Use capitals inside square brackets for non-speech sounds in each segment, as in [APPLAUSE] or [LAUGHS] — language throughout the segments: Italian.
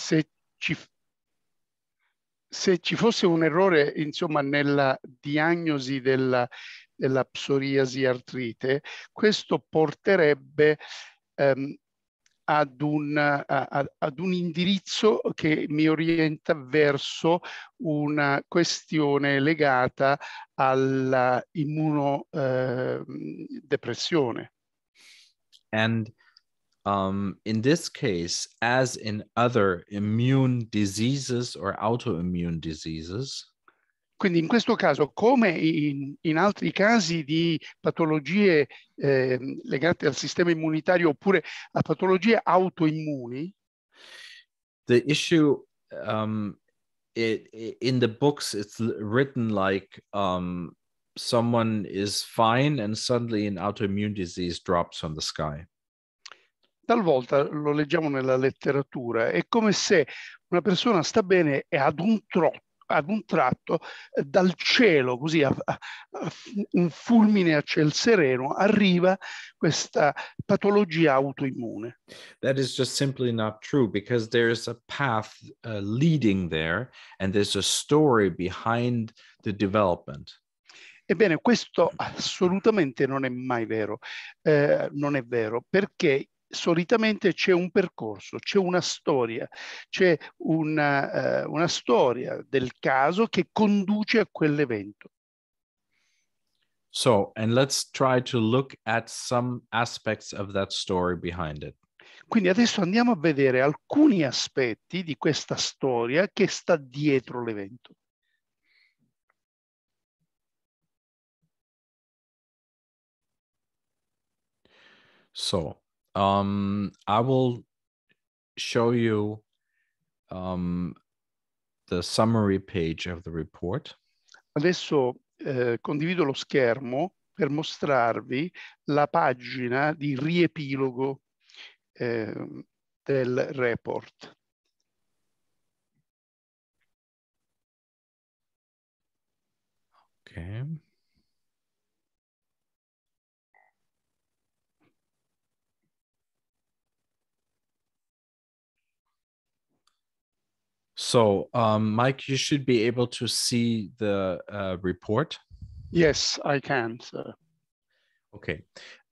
se ci, se ci fosse un errore insomma, nella diagnosi della, della psoriasi artrite, questo porterebbe ehm, ad, un, a, ad un indirizzo che mi orienta verso una questione legata alla immunodepressione. Ehm, And um, in this case, as in other immune diseases or autoimmune diseases. Quindi in questo caso, come in, in altri casi di patologie eh, legate al sistema immunitario oppure a patologie autoimmuni, the issue um, it, it, in the books it's written like um, someone is fine and suddenly an autoimmune disease drops from the sky. talvolta lo leggiamo nella letteratura, è come se una persona sta bene e ad un trotto ad un tratto eh, dal cielo, così a, a, a, un fulmine a ciel sereno, arriva questa patologia autoimmune. That is just simply not true because there is a path uh, leading there and there's a story behind the development. Ebbene, questo assolutamente non è mai vero, eh, non è vero, perché solitamente c'è un percorso, c'è una storia, c'è una, eh, una storia del caso che conduce a quell'evento. So, and let's try to look at some aspects of that story behind it. Quindi adesso andiamo a vedere alcuni aspetti di questa storia che sta dietro l'evento. So, um, I will show you um, the summary page of the report. Adesso eh, condivido lo schermo per mostrarvi la pagina di riepilogo eh, del report. Okay. So, um, Mike, you should be able to see the uh, report. Yes, I can, sir. Okay,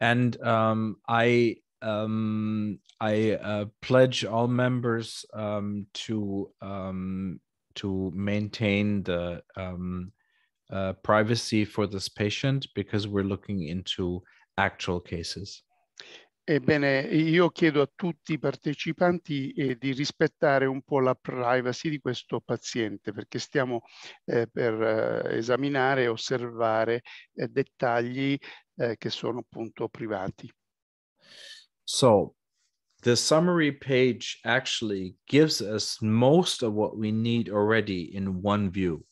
and um, I um, I uh, pledge all members um, to um, to maintain the um, uh, privacy for this patient because we're looking into actual cases. Ebbene, io chiedo a tutti i partecipanti eh, di rispettare un po' la privacy di questo paziente perché stiamo eh, per eh, esaminare e osservare eh, dettagli eh, che sono appunto privati. So, the summary page actually gives us most of what we need already in one view.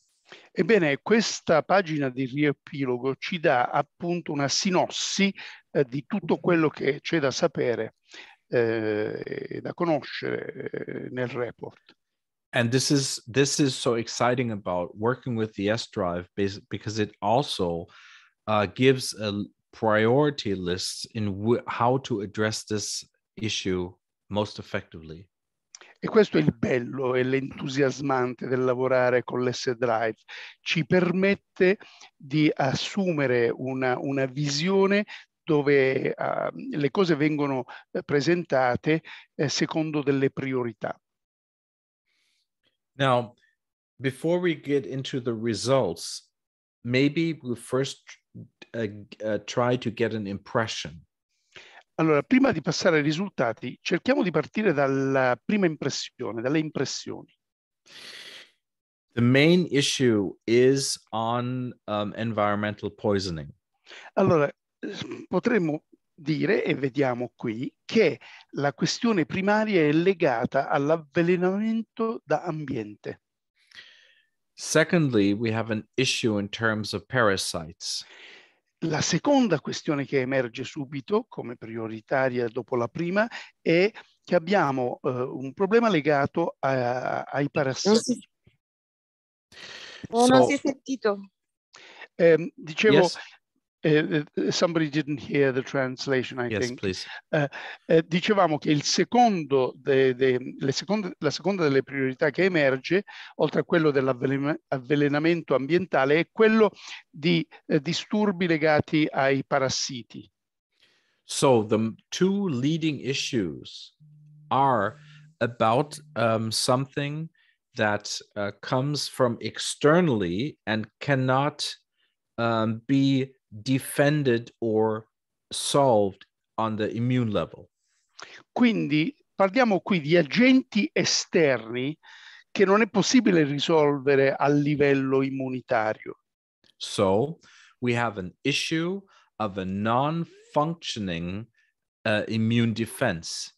Ebbene, questa pagina di riepilogo ci dà appunto una sinossi eh, di tutto quello che c'è da sapere eh, e da conoscere eh, nel report. and this is this is so exciting about working with the S drive because it also uh, gives a priority list in how to address this issue most effectively. E questo è il bello e l'entusiasmante del lavorare con l'S Drive. Ci permette di assumere una, una visione dove uh, le cose vengono eh, presentate eh, secondo delle priorità. Now, before we get into the results, maybe we we'll first uh, uh, try to get an impression. Allora, prima di passare ai risultati, cerchiamo di partire dalla prima impressione, dalle impressioni. The main issue is on um, environmental poisoning. Allora, potremmo dire, e vediamo qui, che la questione primaria è legata all'avvelenamento da ambiente. Secondly, we have an issue in terms of parasites. La seconda questione che emerge subito come prioritaria dopo la prima è che abbiamo uh, un problema legato a, a, ai parassiti. Non, si... oh, non si è sentito. Ehm, dicevo, yes. Eh, eh, somebody didn't hear the translation, I yes, think. Please. Eh, dicevamo che de, de, seconde, la seconda delle priorità che emerge, oltre a quello dell'avvelenamento ambientale, è quello di disturbi legati ai parassiti. So the two leading issues are about um, something that uh, comes from externally and cannot um, be defended or solved on the immune level. Quindi parliamo qui di agenti esterni che non è possibile risolvere a livello immunitario. So we have an issue of a non-functioning uh, immune defense.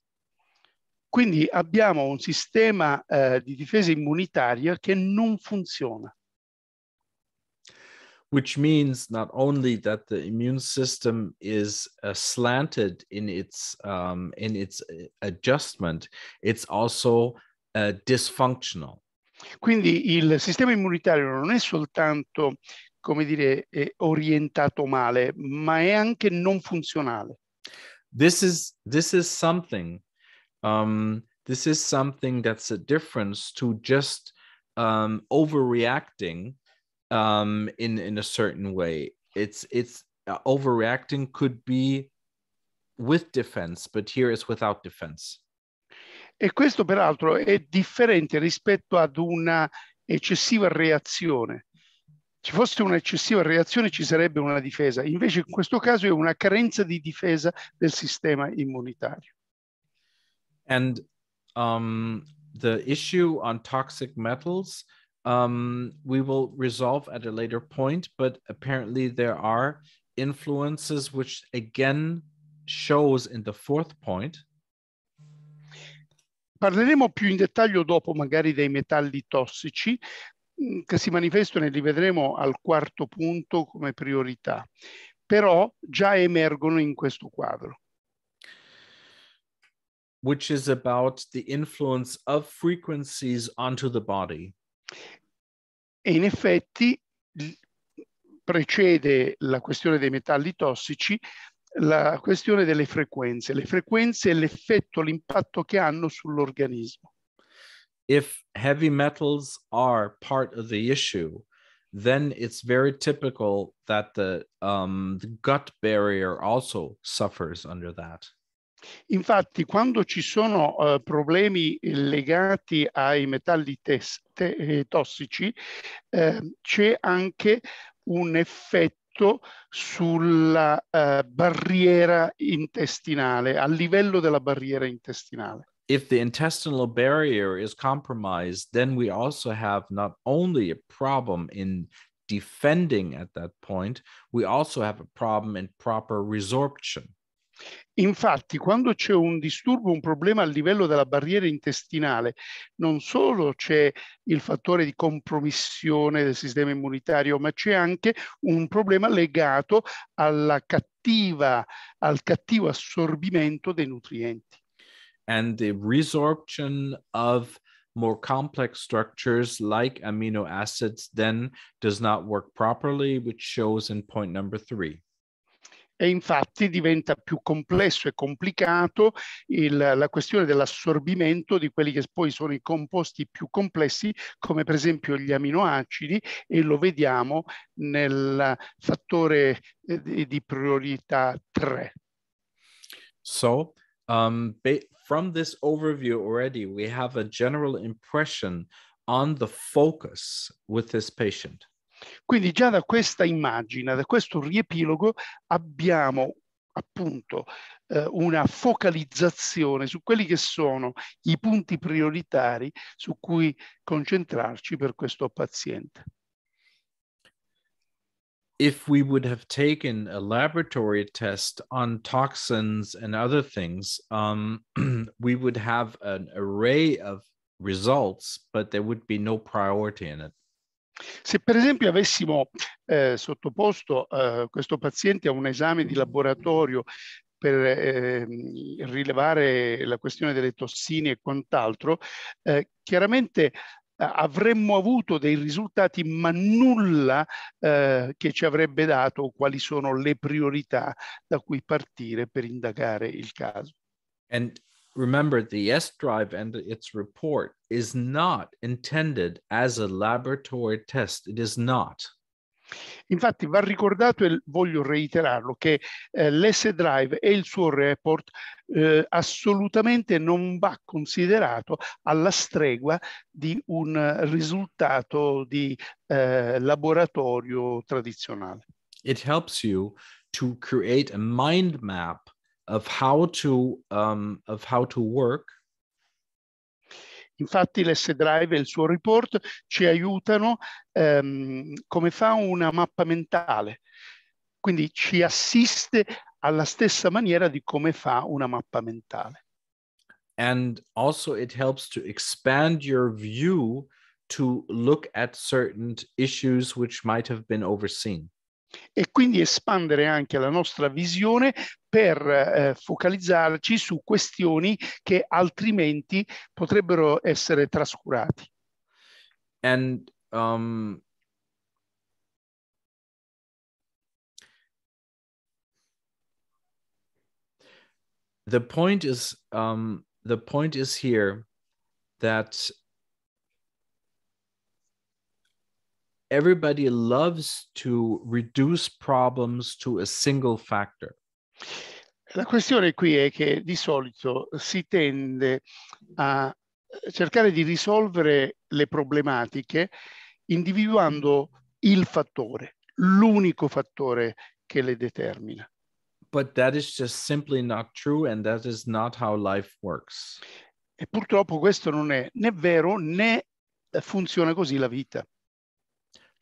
Quindi abbiamo un sistema uh, di difesa immunitaria che non funziona. which means not only that the immune system is uh, slanted in its um, in its uh, adjustment, it's also uh, dysfunctional. Quindi il sistema immunitario non è soltanto, come dire, eh, orientato male, ma è anche non funzionale. This is this is something. Um, this is something that's a difference to just um, overreacting um, in in a certain way. It's it's uh, overreacting could be with defense, but here is without defense. E questo peraltro è differente rispetto ad una eccessiva reazione. Ci fosse un'eccessiva reazione ci sarebbe una difesa, invece in questo caso è una carenza di difesa del sistema immunitario. And um, the issue on toxic metals um, we will resolve at a later point, but apparently there are influences which again shows in the fourth point. Parleremo più in dettaglio dopo magari dei metalli tossici mm, che si manifestano e li vedremo al quarto punto come priorità, però già emergono in questo quadro. Which is about the influence of frequencies onto the body. E in effetti precede la questione dei metalli tossici la questione delle frequenze, le frequenze e l'effetto, l'impatto che hanno sull'organismo. If heavy metals are part of the issue, then it's very typical that the, um, the gut barrier also suffers under that. Infatti, quando ci sono uh, problemi legati ai metalli eh, tossici, eh, c'è anche un effetto sulla uh, barriera intestinale, a livello della barriera intestinale. If the intestinal barrier is compromised, then we also have not only a problem in defending at that point, we also have a problem in proper resorption. Infatti, quando c'è un disturbo, un problema a livello della barriera intestinale, non solo c'è il fattore di compromissione del sistema immunitario, ma c'è anche un problema legato alla cattiva, al cattivo assorbimento dei nutrienti. And the resorption of more complex structures like amino acids then does not work properly, which shows in point number three e infatti diventa più complesso e complicato il, la questione dell'assorbimento di quelli che poi sono i composti più complessi come per esempio gli aminoacidi e lo vediamo nel fattore eh, di, priorità 3. So, um, from this overview already, we have a general impression on the focus with this patient. Quindi già da questa immagine, da questo riepilogo, abbiamo appunto eh, una focalizzazione su quelli che sono i punti prioritari su cui concentrarci per questo paziente. If we would have taken a laboratory test on toxins and other things, um, [CLEARS THROAT] we would have an array of results, but there would be no priority in it. Se per esempio avessimo eh, sottoposto eh, questo paziente a un esame di laboratorio per eh, rilevare la questione delle tossine e quant'altro, eh, chiaramente eh, avremmo avuto dei risultati ma nulla eh, che ci avrebbe dato quali sono le priorità da cui partire per indagare il caso. And Remember, the S drive and its report is not intended as a laboratory test. It is not. Infatti va ricordato e voglio reiterarlo che eh, l'S Drive e il suo report eh, assolutamente non va considerato alla stregua di un risultato di eh, laboratorio tradizionale. It helps you to create a mind map of how to, um, of how to work. Infatti l'S-Drive e il suo report ci aiutano um, come fa una mappa mentale, quindi ci assiste alla stessa maniera di come fa una mappa mentale. And also it helps to expand your view to look at certain issues which might have been overseen. e quindi espandere anche la nostra visione per eh, focalizzarci su questioni che altrimenti potrebbero essere trascurate. And um, the point is um, the point is here that everybody loves to reduce problems to a single factor. La questione qui è che di solito si tende a cercare di risolvere le problematiche individuando il fattore, l'unico fattore che le determina. But that is just simply not true and that is not how life works. E purtroppo questo non è né vero né funziona così la vita.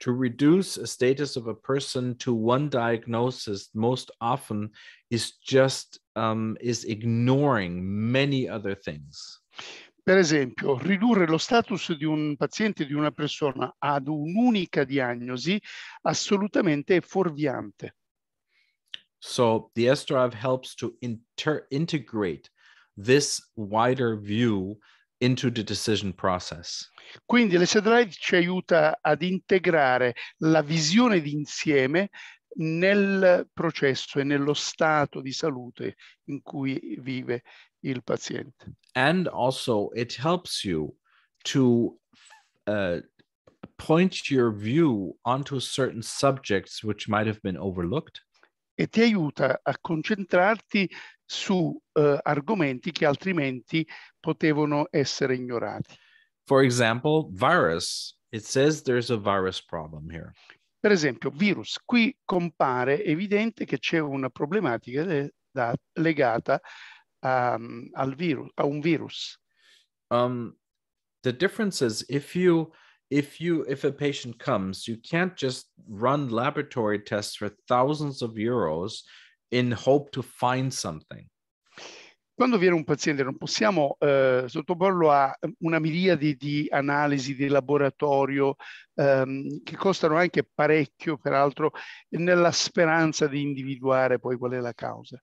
To reduce a status of a person to one diagnosis most often is just um, is ignoring many other things. Per esempio, ridurre lo status di un paziente, di una persona, ad un'unica diagnosi assolutamente è fuorviante. So the SDRIV helps to inter- integrate this wider view into the decision process. Quindi l'S Drive ci aiuta ad integrare la visione d'insieme nel processo e nello stato di salute in cui vive il paziente. And also it helps you to uh, point your view onto certain subjects which might have been overlooked. E ti aiuta a concentrarti su uh, argomenti che altrimenti potevano essere ignorati. For example, virus. It says there's a virus problem here. Per esempio, virus. Qui compare evidente che c'è una problematica de, da, legata um, al virus, a un virus. Um, the difference is if you if you if a patient comes, you can't just run laboratory tests for thousands of euros in hope to find something. Quando viene un paziente non possiamo eh, sottoporlo a eh, una miriade di analisi di laboratorio ehm, che costano anche parecchio, peraltro, nella speranza di individuare poi qual è la causa.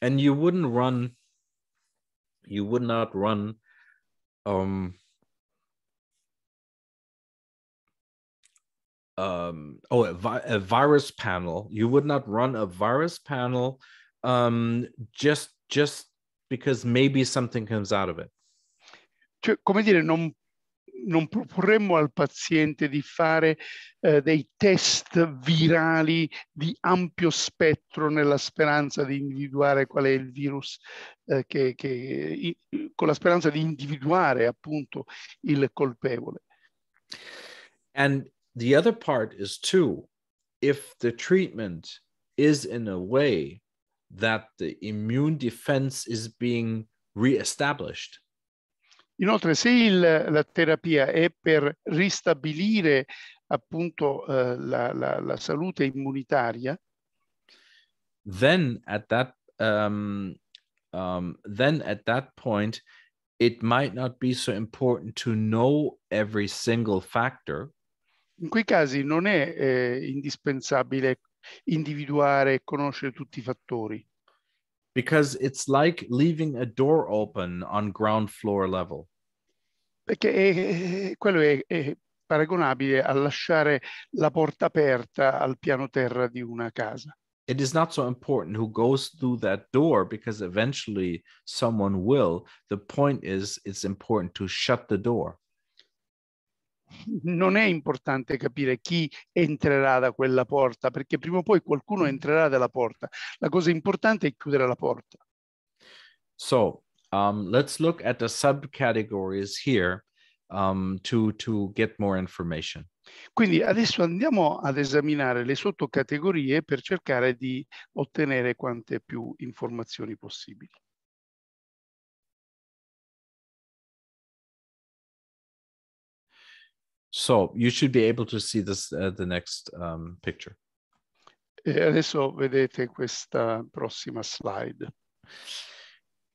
And you wouldn't run, you would not run um, um, oh a, vi- a, virus panel. You would not run a virus panel um, just just because maybe something comes out of it. Cioè, come dire, non non proporremmo al paziente di fare eh, dei test virali di ampio spettro nella speranza di individuare qual è il virus, eh, che, che, con la speranza di individuare appunto il colpevole. And the other part is too, if the treatment is in a way that the immune defense is being reestablished. Inoltre, se il, la terapia è per ristabilire appunto eh, la, la, la, salute immunitaria, then at that um, um, then at that point, it might not be so important to know every single factor. In quei casi non è eh, indispensabile individuare e conoscere tutti i fattori. Because it's like leaving a door open on ground floor level. Perché è, eh, è, eh, quello è, è paragonabile a lasciare la porta aperta al piano terra di una casa. It is not so important who goes through that door because eventually someone will. The point is, it's important to shut the door non è importante capire chi entrerà da quella porta, perché prima o poi qualcuno mm. entrerà dalla porta. La cosa importante è chiudere la porta. So, um, let's look at the subcategories here um, to, to get more information. Quindi adesso andiamo ad esaminare le sottocategorie per cercare di ottenere quante più informazioni possibili. So you should be able to see this uh, the next um, picture. E adesso vedete questa prossima slide.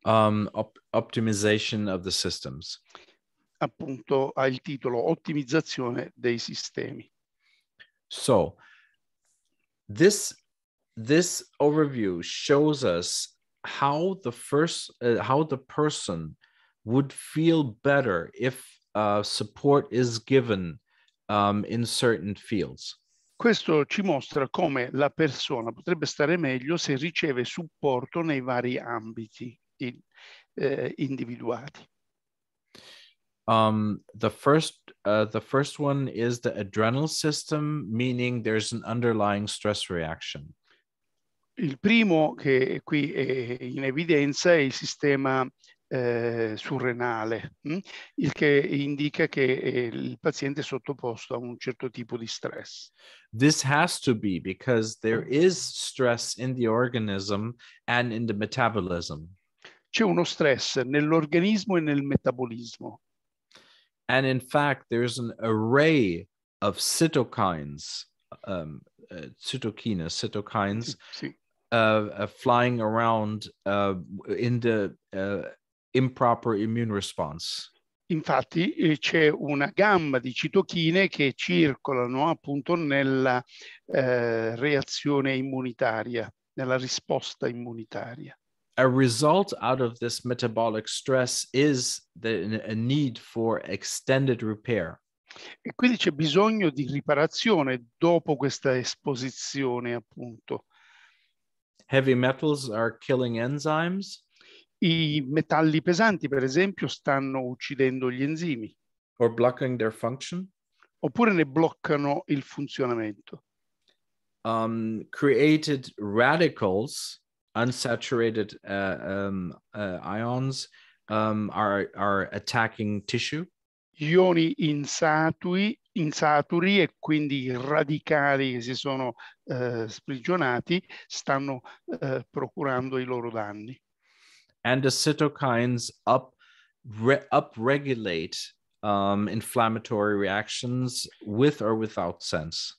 Um, op optimization of the systems. Appunto ha il titolo Ottimizzazione dei sistemi. So this this overview shows us how the first uh, how the person would feel better if Uh, support is given um, in certain fields. Questo ci mostra come la persona potrebbe stare meglio se riceve supporto nei vari ambiti in, eh, individuati. Um, the first, uh, the first one is the adrenal system, meaning there's an underlying stress reaction. Il primo che qui è eh, in evidenza è il sistema eh, surrenale, mh? Mm? il che indica che eh, il paziente è sottoposto a un certo tipo di stress. This has to be because there mm. is stress in the organism and in the metabolism. C'è uno stress nell'organismo e nel metabolismo. And in fact, there's an array of cytokines, um, uh, cytokines, cytokines sì, Uh, uh, flying around uh, in the uh, improper immune response. Infatti eh, c'è una gamma di citochine che circolano appunto nella eh, reazione immunitaria, nella risposta immunitaria. A result out of this metabolic stress is the, a need for extended repair. E quindi c'è bisogno di riparazione dopo questa esposizione, appunto. Heavy metals are killing enzymes. I metalli pesanti, per esempio, stanno uccidendo gli enzimi. Or blocking their function. Oppure ne bloccano il funzionamento. Um, created radicals, unsaturated uh, um, uh, ions, um, are, are attacking tissue. Ioni insatui, insaturi e quindi radicali che si sono uh, sprigionati stanno eh, procurando i loro danni. and the cytokines up re, upregulate um, inflammatory reactions with or without sense.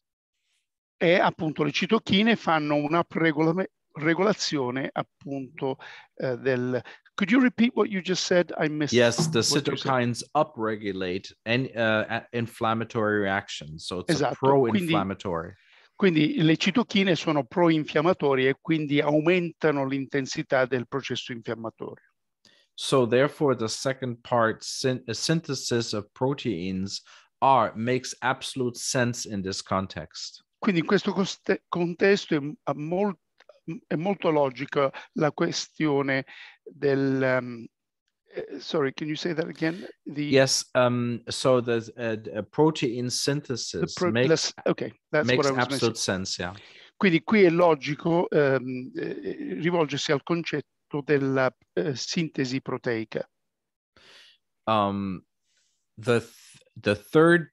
E appunto le citochine fanno una pregola- regolazione appunto eh, del Could you repeat what you just said? I missed. Yes, the cytokines upregulate and uh, inflammatory reactions, so it's esatto. pro-inflammatory. Quindi, Quindi le citochine sono pro-inflammatorie e quindi aumentano l'intensità del processo infiammatorio. So therefore the second part syn- synthesis of proteins are makes absolute sense in this context. Quindi in questo contesto è, molt- è molto logica la questione del um, Uh, sorry can you say that again the yes um so the uh, protein synthesis pro makes, okay that's makes what I was absolute sense yeah quindi qui è logico um, rivolgersi al concetto della uh, sintesi proteica um the th the third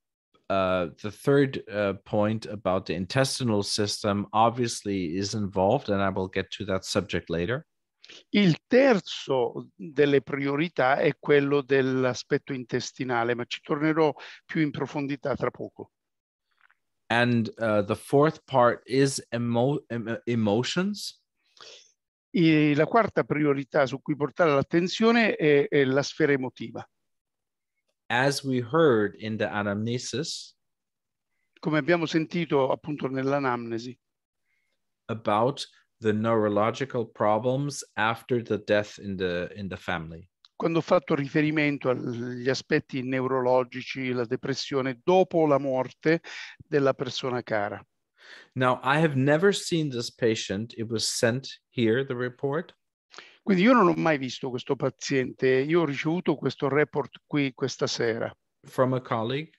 uh, the third uh, point about the intestinal system obviously is involved, and I will get to that subject later. Il terzo delle priorità è quello dell'aspetto intestinale, ma ci tornerò più in profondità tra poco. And uh, the fourth part is emo- emotions. E la quarta priorità su cui portare l'attenzione è, è la sfera emotiva. As we heard in the anamnesis, come abbiamo sentito appunto nell'anamnesi, about the neurological problems after the death in the, in the family. Quando ho fatto riferimento agli aspetti neurologici, la depressione dopo la morte della persona cara. Now, I have never seen this patient. It was sent here, the report. Quindi io non ho mai visto questo paziente. Io ho ricevuto questo report qui questa sera. From a colleague?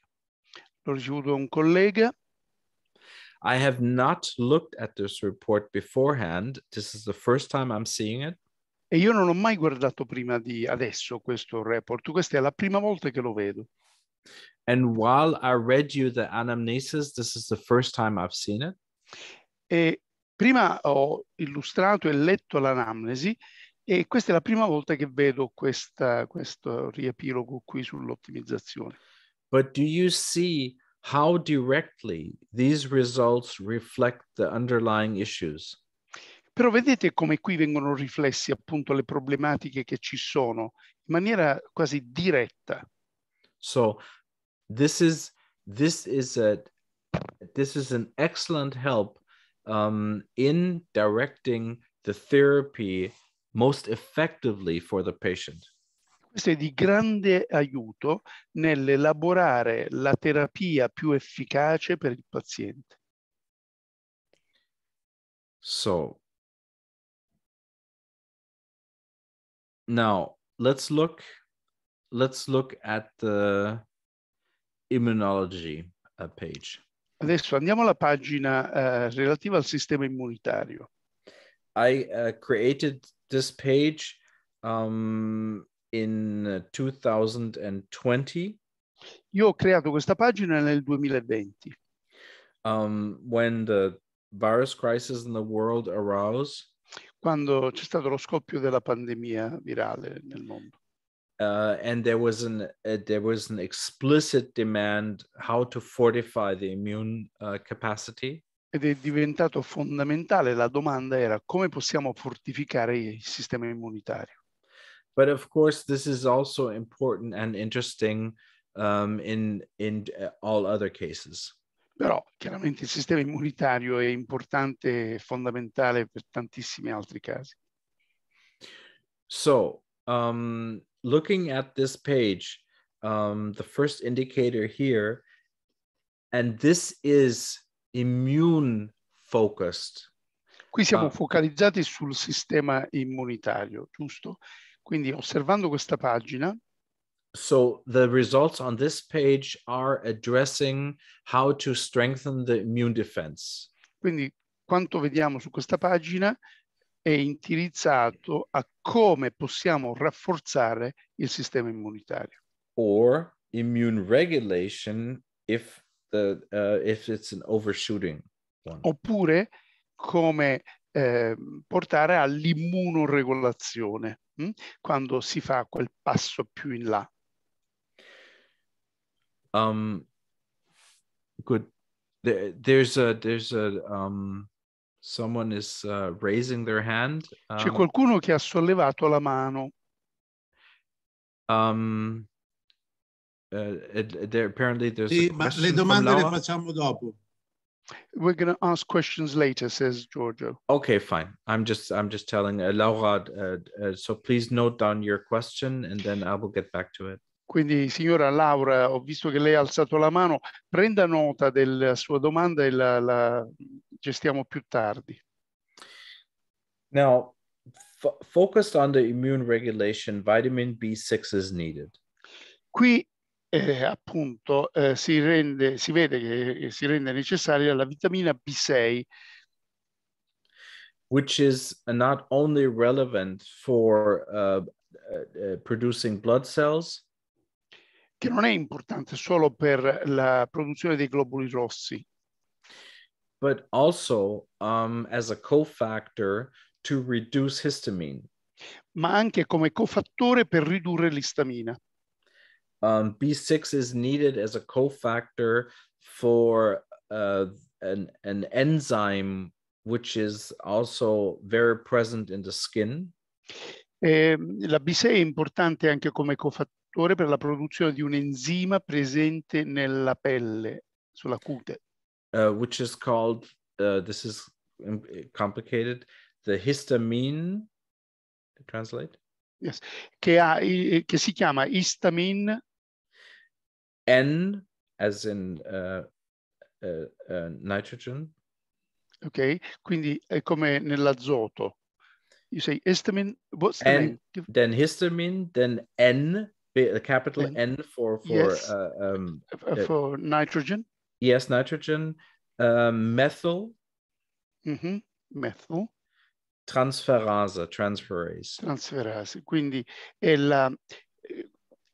L'ho ricevuto da un collega. I have not looked at this report beforehand. This is the first time I'm seeing it. E io non ho mai guardato prima di adesso questo report. Questa è la prima volta che lo vedo. And while I read you the anamnesis, this is the first time I've seen it. E prima ho illustrato e letto l'anamnesi e questa è la prima volta che vedo questa, questo riepilogo qui sull'ottimizzazione. But do you see how directly these results reflect the underlying issues. Però vedete come qui vengono riflessi appunto le problematiche che ci sono in maniera quasi diretta. So this is this is a this is an excellent help um, in directing the therapy most effectively for the patient. Questo è di grande aiuto nell'elaborare la terapia più efficace per il paziente. So, now let's look let's look at the immunology uh, page. Adesso andiamo alla pagina uh, relativa al sistema immunitario. I uh, created this page um, in 2020. Eh, Io ho creato questa pagina nel 2020. Um, when the virus crisis in the world arose. Quando c'è stato lo scoppio della pandemia virale nel mondo. Uh, and there was an uh, there was an explicit demand how to fortify the immune uh, capacity. Ed è diventato fondamentale la domanda era come possiamo fortificare il sistema immunitario. But of course, this is also important and interesting um, in, in uh, all other cases. Però chiaramente il sistema immunitario è importante fondamentale per tantissimi altri casi. So, um, looking at this page, um, the first indicator here, and this is immune focused. Qui siamo um, focalizzati sul sistema immunitario, giusto? Quindi osservando questa pagina. So the results on this page are addressing how to strengthen the immune defense. Quindi quanto vediamo su questa pagina è indirizzato a come possiamo rafforzare il sistema immunitario. Or immune regulation if, the, uh, if it's an overshooting. One. Oppure come eh, portare all'immunoregolazione mh? Mm? quando si fa quel passo più in là. Um, good. there's a, there's a, um, someone is uh, raising their hand. Um, C'è qualcuno che ha sollevato la mano. Um, uh, there, apparently there's sì, ma le domande le facciamo dopo. We're going to ask questions later, says Giorgio. Okay, fine. I'm just I'm just telling uh, Laura. Uh, uh, so please note down your question, and then I will get back to it. Quindi, signora Laura, ho visto che lei ha alzato la mano. Prenda nota della sua domanda e la, la gestiamo più tardi. Now, focused on the immune regulation, vitamin B6 is needed. Qui eh, appunto eh, si, rende, si vede che si rende necessaria la vitamina B6 which is not only relevant for uh, uh, uh, producing blood cells che non è importante solo per la produzione dei globuli rossi but also um, as a cofactor to reduce histamine ma anche come cofattore per ridurre l'istamina Um, B6 is needed as a cofactor for uh, an, an enzyme which is also very present in the skin. Eh, la B6 è importante anche come cofattore per la produzione di un enzima presente nella pelle, sulla cute. Uh, which is called, uh, this is um, complicated, the histamine, translate? Yes, che, ha, che si chiama histamine N as in uh, uh, uh, nitrogen. Ok, quindi è come nell'azoto. You say histamine, what's the N, name? Then histamine, then N, the capital N, N for, for, yes. Uh, um, uh, uh, for nitrogen. Yes, nitrogen, methyl. Mm -hmm. Methyl. Transferase, transferase. Transferase, quindi è la,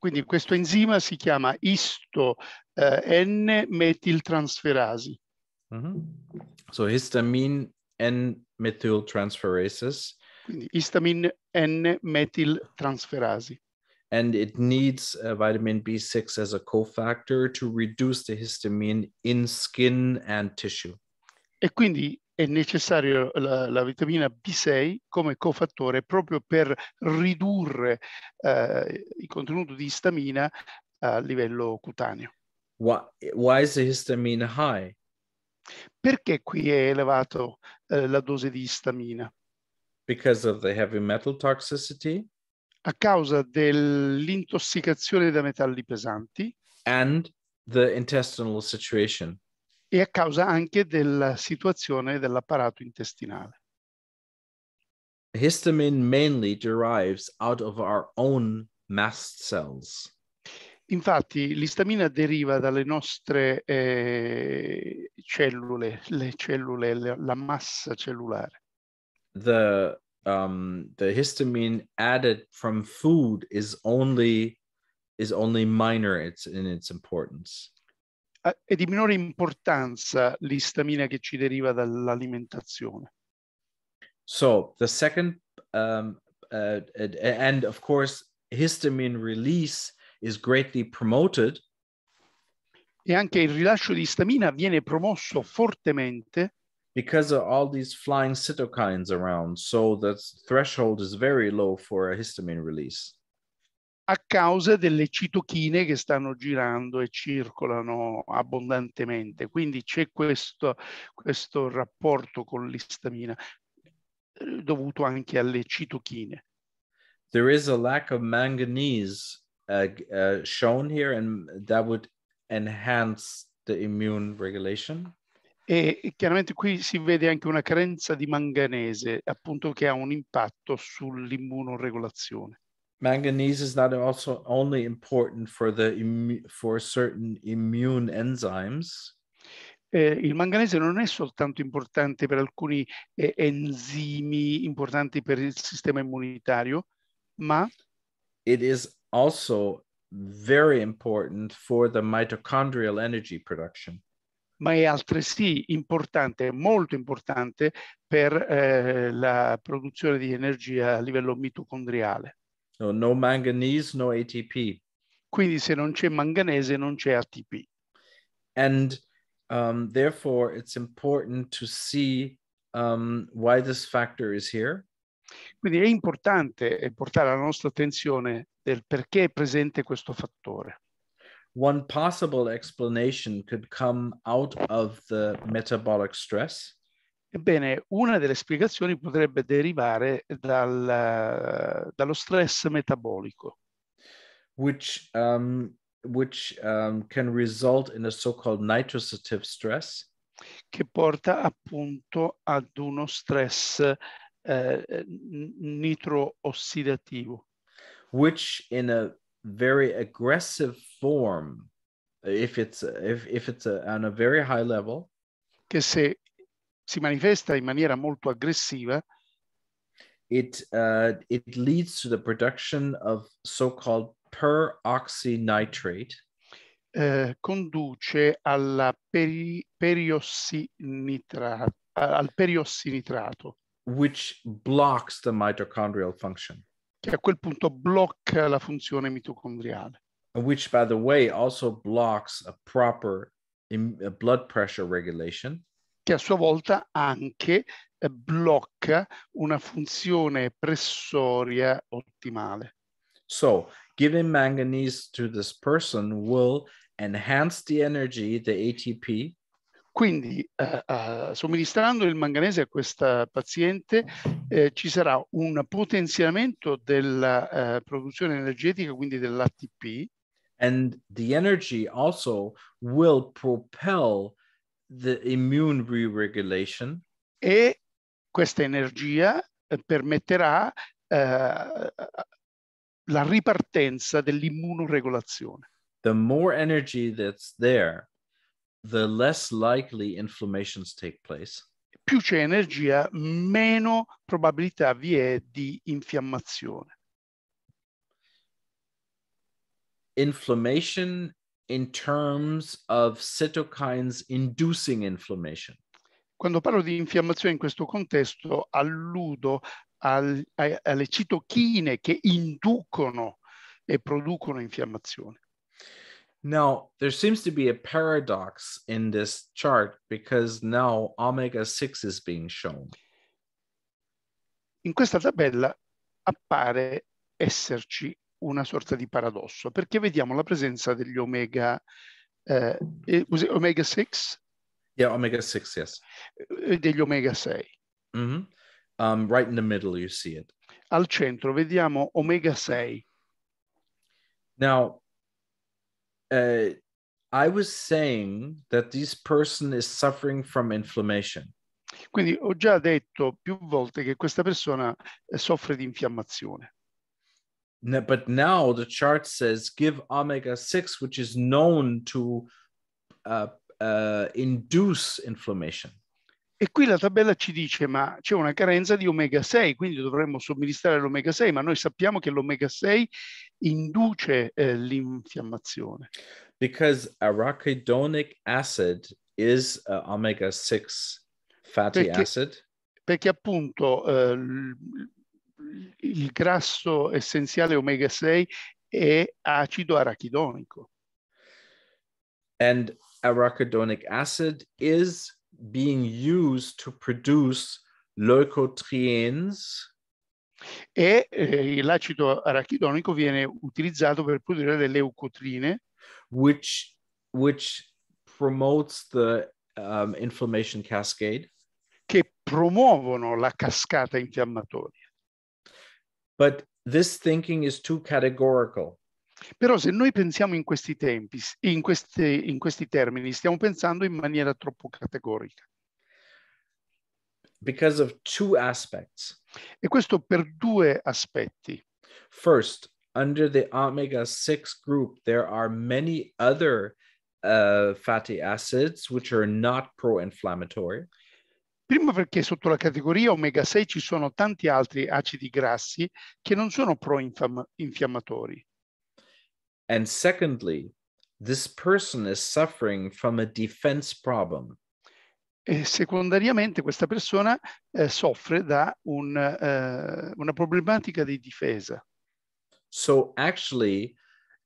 quindi questo enzima si chiama histo-N-metiltransferasi. Eh, uh, mm -hmm. So histamine N-methyltransferases. Quindi histamine N-metiltransferasi. and it needs uh, vitamin B6 as a cofactor to reduce the histamine in skin and tissue. E quindi è necessario la, la, vitamina B6 come cofattore proprio per ridurre eh, il contenuto di istamina a livello cutaneo. Why, why is the histamine high? Perché qui è elevato eh, la dose di istamina? Because of the heavy metal toxicity? A causa dell'intossicazione da metalli pesanti. And the intestinal situation e a causa anche della situazione dell'apparato intestinale. Histamine mainly derives out of our own mast cells. Infatti l'istamina deriva dalle nostre eh, cellule, le cellule, la massa cellulare. The, um, the histamine added from food is only, is only minor in its importance. Eh, è di minore importanza l'istamina che ci deriva dall'alimentazione. So the second, um, uh, and of course, histamine release is greatly promoted. E anche il rilascio di istamina viene promosso fortemente. Because of all these flying cytokines around, so the threshold is very low for a histamine release a causa delle citochine che stanno girando e circolano abbondantemente. Quindi c'è questo, questo rapporto con l'istamina eh, dovuto anche alle citochine. There is a lack of manganese uh, uh, shown here and that would enhance the immune regulation. E chiaramente qui si vede anche una carenza di manganese, appunto che ha un impatto sull'immunoregolazione manganese is not also only important for the for certain immune enzymes. Eh, il manganese non è soltanto importante per alcuni eh, enzimi importanti per il sistema immunitario, ma it is also very important for the mitochondrial energy production. ma è altresì importante, molto importante per eh, la produzione di energia a livello mitocondriale. So no manganese, no ATP. Quindi se non c'è manganese non c'è ATP. And um, therefore it's important to see um, why this factor is here. Quindi è importante portare alla nostra attenzione del perché è presente questo fattore. One possible explanation could come out of the metabolic stress. Ebbene, una delle spiegazioni potrebbe derivare dal, dallo stress metabolico. Which, um, which um, can result in a so-called nitrosative stress. Che porta appunto ad uno stress eh, nitro-ossidativo. Which in a very aggressive form, if it's, if, if it's a, on a very high level, che se si manifesta in maniera molto aggressiva. It, uh, it leads to the production of so-called peroxynitrate. Uh, conduce alla peri, periossinitrato, al periossinitrato. Which blocks the mitochondrial function. Che a quel punto blocca la funzione mitocondriale. Which, by the way, also blocks a proper blood pressure regulation che a sua volta anche eh, blocca una funzione pressoria ottimale. So, giving manganese to this person will enhance the energy, the ATP. Quindi, eh, eh, somministrando il manganese a questa paziente, eh, ci sarà un potenziamento della eh, produzione energetica, quindi dell'ATP. And the energy also will propel the immune re-regulation. E questa energia eh, permetterà eh, la ripartenza dell'immunoregolazione. The more energy that's there, the less likely inflammations take place. Più c'è energia, meno probabilità vi è di infiammazione. Inflammation in terms of cytokines inducing inflammation? Quando parlo di infiammazione in questo contesto alludo al, a, alle citochine che inducono e producono infiammazione. Now, there seems to be a paradox in this chart because now omega 6 is being shown. In questa tabella appare esserci una sorta di paradosso, perché vediamo la presenza degli omega, eh, omega 6? Yeah, omega 6, yes. Degli omega 6. Mm-hmm. Um, right in the middle you see it. Al centro vediamo omega 6. Now, uh, I was saying that this person is suffering from inflammation. Quindi ho già detto più volte che questa persona eh, soffre di infiammazione. but now the chart says give omega 6 which is known to uh, uh, induce inflammation E qui la tabella ci dice ma c'è una carenza di omega 6, quindi dovremmo somministrare l'omega 6, ma noi sappiamo che l'omega 6 induce eh, l'infiammazione. Because arachidonic acid is uh, omega 6 fatty perché, acid. Perché appunto eh, il grasso essenziale omega 6 è acido arachidonico. And arachidonic acid is being used to produce leucotrienes. E eh, l'acido arachidonico viene utilizzato per produrre le leucotrine. Which, which promotes the um, inflammation cascade. Che promuovono la cascata infiammatoria. But this thinking is too categorical. Però se noi pensiamo in questi tempi, in, questi in questi termini, stiamo pensando in maniera troppo categorica. Because of two aspects. E questo per due aspetti. First, under the omega 6 group, there are many other uh, fatty acids which are not pro inflammatory. Primo perché sotto la categoria omega 6 ci sono tanti altri acidi grassi che non sono pro-infiammatori. And secondly, this person is suffering from a defense problem. E secondariamente questa persona eh, soffre da un, eh, una problematica di difesa. So actually,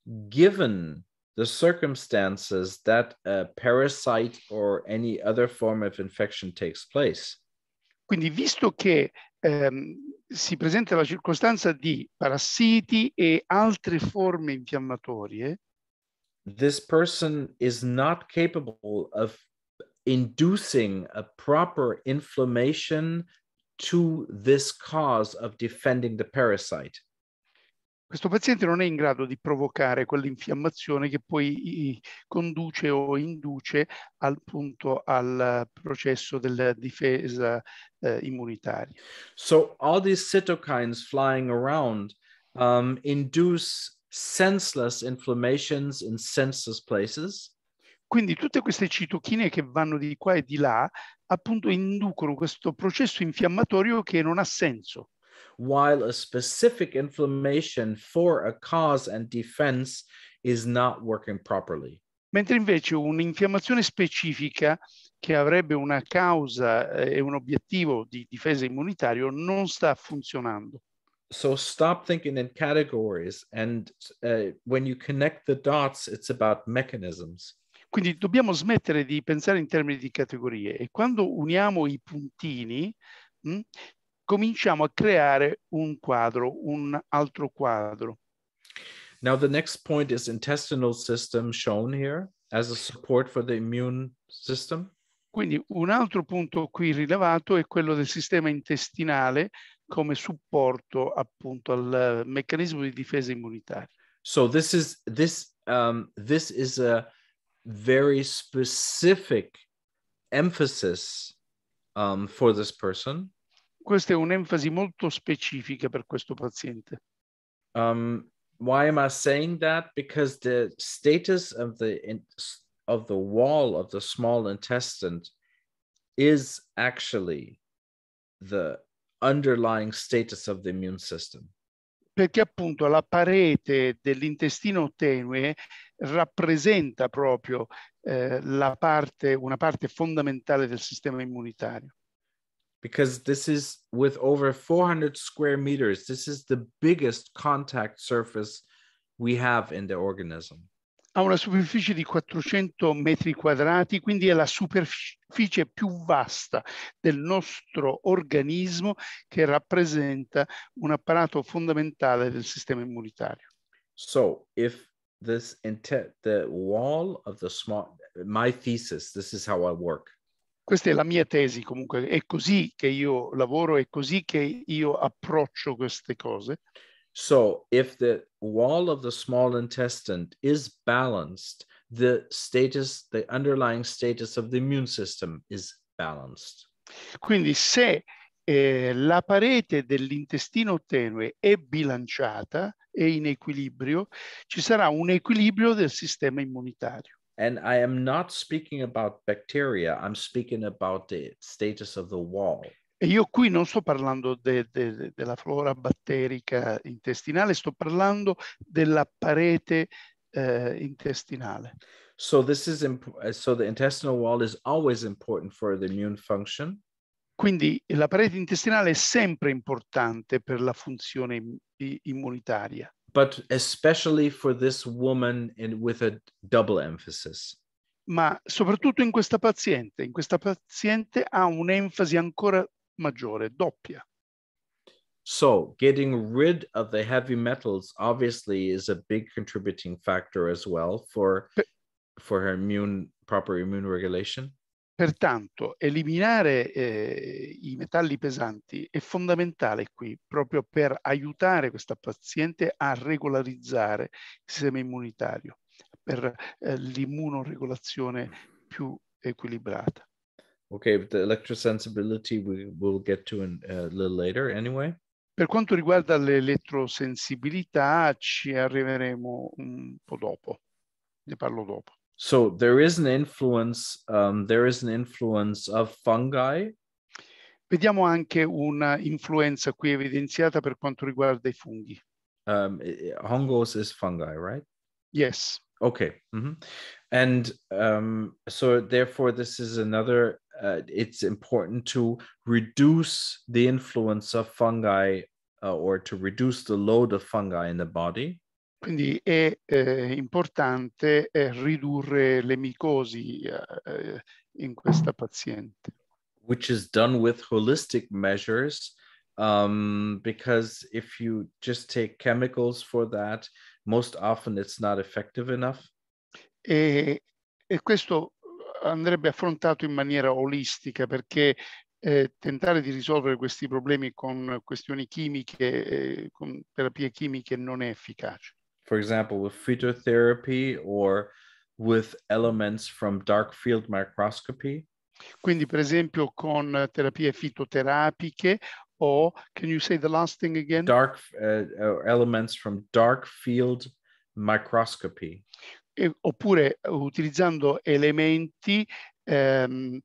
given the circumstances that a parasite or any other form of infection takes place. Quindi visto che ehm, si presenta la circostanza di parassiti e altre forme infiammatorie, this person is not capable of inducing a proper inflammation to this cause of defending the parasite. questo paziente non è in grado di provocare quell'infiammazione che poi conduce o induce al punto al processo della difesa eh, immunitaria. So all these cytokines flying around um, induce senseless inflammations in senseless places. Quindi tutte queste citochine che vanno di qua e di là appunto inducono questo processo infiammatorio che non ha senso while a specific inflammation for a cause and defense is not working properly. Mentre invece un'infiammazione specifica che avrebbe una causa eh, e un obiettivo di difesa immunitario non sta funzionando. So stop thinking in categories and uh, when you connect the dots it's about mechanisms. Quindi dobbiamo smettere di pensare in termini di categorie e quando uniamo i puntini mh, hm, cominciamo a creare un quadro, un altro quadro. Now the next point is intestinal system shown here as a support for the immune system. Quindi un altro punto qui rilevato è quello del sistema intestinale come supporto appunto al eh, meccanismo di difesa immunitaria. So this is this um, this is a very specific emphasis um, for this person questa è un'enfasi molto specifica per questo paziente. Um, why am I saying that? Because the status of the, of the wall of the small intestine is actually the underlying status of the immune system. Perché appunto la parete dell'intestino tenue rappresenta proprio eh, la parte, una parte fondamentale del sistema immunitario. because this is with over 400 square meters, this is the biggest contact surface we have in the organism. Ha una superficie di 400 metri quadrati, quindi è la superficie più vasta del nostro organismo che rappresenta un apparato fondamentale del sistema immunitario. So, if this intent, the wall of the small, my thesis, this is how I work. Questa è la mia tesi comunque, è così che io lavoro, è così che io approccio queste cose. So if the wall of the small intestine is balanced, the status, the underlying status of the immune system is balanced. Quindi se eh, la parete dell'intestino tenue è bilanciata, è in equilibrio, ci sarà un equilibrio del sistema immunitario. And I am not speaking about bacteria, I'm speaking about the status of the wall. E io qui non sto parlando de, de, de, della flora batterica intestinale, sto parlando della parete eh, intestinale. So this is so the intestinal wall is always important for the immune function. Quindi la parete intestinale è sempre importante per la funzione immunitaria but especially for this woman and with a double emphasis. Ma soprattutto in questa paziente, in questa paziente ha un'enfasi ancora maggiore, doppia. So, getting rid of the heavy metals obviously is a big contributing factor as well for for her immune proper immune regulation. Pertanto eliminare eh, i metalli pesanti è fondamentale qui proprio per aiutare questa paziente a regolarizzare il sistema immunitario per eh, l'immunoregolazione più equilibrata. Ok, the electrosensibility we will get to in, uh, a little later anyway. Per quanto riguarda l'elettrosensibilità ci arriveremo un po' dopo, ne parlo dopo. so there is an influence, um, there is an influence of fungi. Vediamo anche una influenza qui evidenziata per quanto riguarda i funghi. Um, hongos is fungi, right? Yes. Okay. Mm -hmm. And um, so, therefore, this is another. Uh, it's important to reduce the influence of fungi uh, or to reduce the load of fungi in the body. Quindi è eh, importante eh, ridurre le micosi eh, eh, in questa paziente. Which is done with holistic measures um, because if you just take chemicals for that, most often it's not effective enough. E, e questo andrebbe affrontato in maniera olistica perché eh, tentare di risolvere questi problemi con questioni chimiche, eh, con terapie chimiche non è efficace for example, with phototherapy or with elements from dark field microscopy. Quindi, per esempio, con eh, terapie fitoterapiche o, can you say the last thing again? Dark uh, elements from dark field microscopy. E, oppure utilizzando elementi um,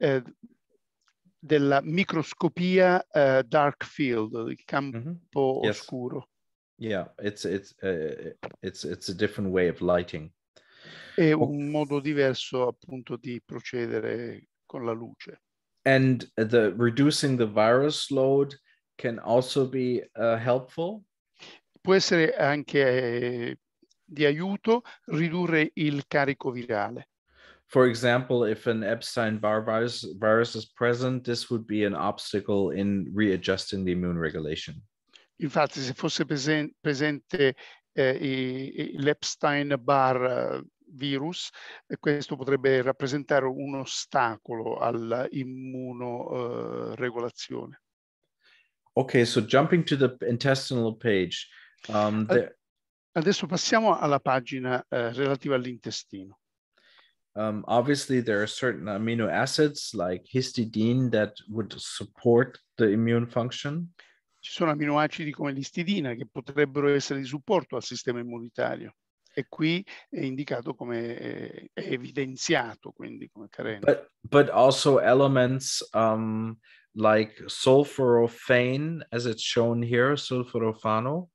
eh, della microscopia uh, dark field, il campo mm -hmm. oscuro. yeah it's it's uh, it's it's a different way of lighting è oh. un modo diverso appunto di procedere con la luce and the reducing the virus load can also be uh, helpful può essere anche eh, di aiuto ridurre il carico virale for example, if an Epstein-Barr virus, virus is present, this would be an obstacle in readjusting the immune regulation. Infatti se fosse presen presente eh, l'Epstein-Barr eh, virus, eh, questo potrebbe rappresentare un ostacolo all'immunoregolazione. Eh, ok, so jumping to the intestinal page. Um, the... Adesso passiamo alla pagina uh, relativa all'intestino. Um, obviously, there are certain amino acids like histidine that would support the immune function. Ci sono aminoacidi come l'istidina che potrebbero essere di supporto al sistema immunitario e qui è indicato come eh, è evidenziato quindi come carenza. But, but also elements um, like sulforaphane as it's shown here, sulforofano.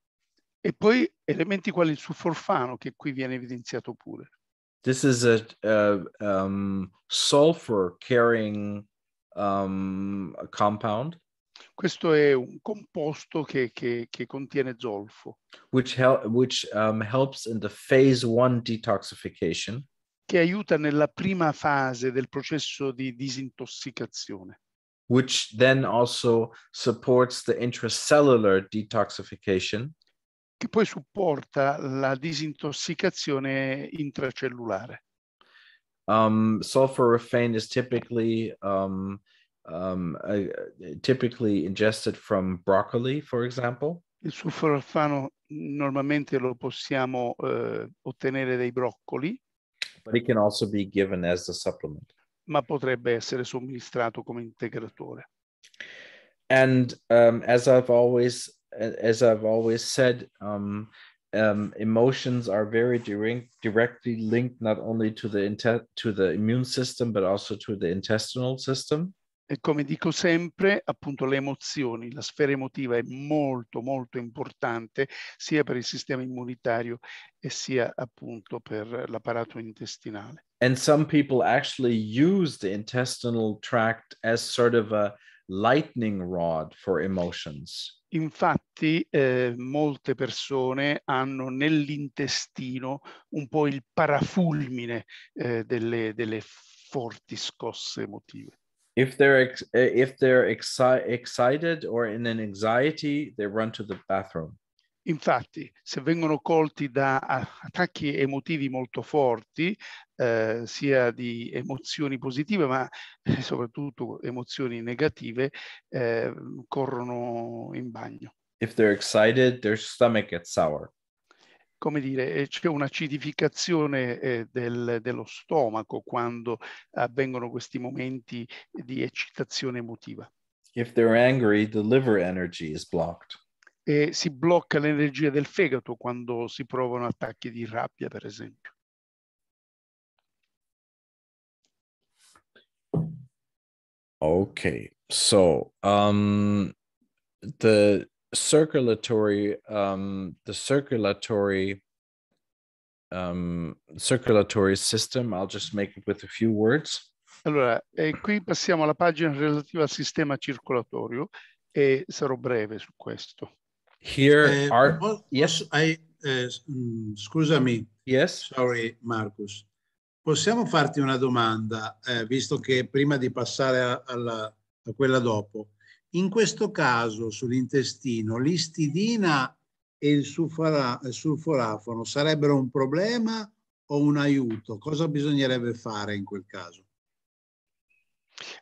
E poi elementi quali il sulforfano che qui viene evidenziato pure. This is a, a um, sulfur carrying um, a compound questo è un composto che, che, che contiene zolfo. Which, hel- which um, helps in the phase one detoxification. Che aiuta nella prima fase del processo di disintossicazione. Which then also supports the intracellular detoxification. Che poi supporta la disintossicazione intracellulare. Um, sulfur is typically um, um, uh, typically ingested from broccoli, for example? Il sulforafano normalmente lo possiamo uh, ottenere dai broccoli. But it can also be given as a supplement. Ma potrebbe essere somministrato come integratore. And um, as I've always as I've always said, um, um, emotions are very direct, directly linked not only to the inte- to the immune system but also to the intestinal system. E come dico sempre, appunto le emozioni, la sfera emotiva è molto molto importante sia per il sistema immunitario e sia appunto per l'apparato intestinale. And some people actually use the intestinal tract as sort of a lightning rod for emotions. Infatti eh, molte persone hanno nell'intestino un po' il parafulmine eh, delle, delle forti scosse emotive if they're ex- if they're exci- excited or in an anxiety, they run to the bathroom. Infatti, se vengono colti da attacchi emotivi molto forti, eh, sia di emozioni positive ma [LAUGHS] soprattutto emozioni negative, eh, corrono in bagno. If they're excited, their stomach gets sour come dire, eh, c'è un'acidificazione eh, del, dello stomaco quando avvengono questi momenti di eccitazione emotiva. If they're angry, the liver energy is blocked. E si blocca l'energia del fegato quando si provano attacchi di rabbia, per esempio. Ok, so um, the circulatory um, the circulatory um, circulatory system. I'll just make it with a few words. Allora, eh, qui passiamo alla pagina relativa al sistema circolatorio e sarò breve su questo. Here eh, are... Well, yes? I, eh, mm, scusami. Yes? Sorry, Marcus. Possiamo farti una domanda, eh, visto che prima di passare alla, a quella dopo, in questo caso sull'intestino l'istidina e il sulforafono sarebbero un problema o un aiuto? Cosa bisognerebbe fare in quel caso?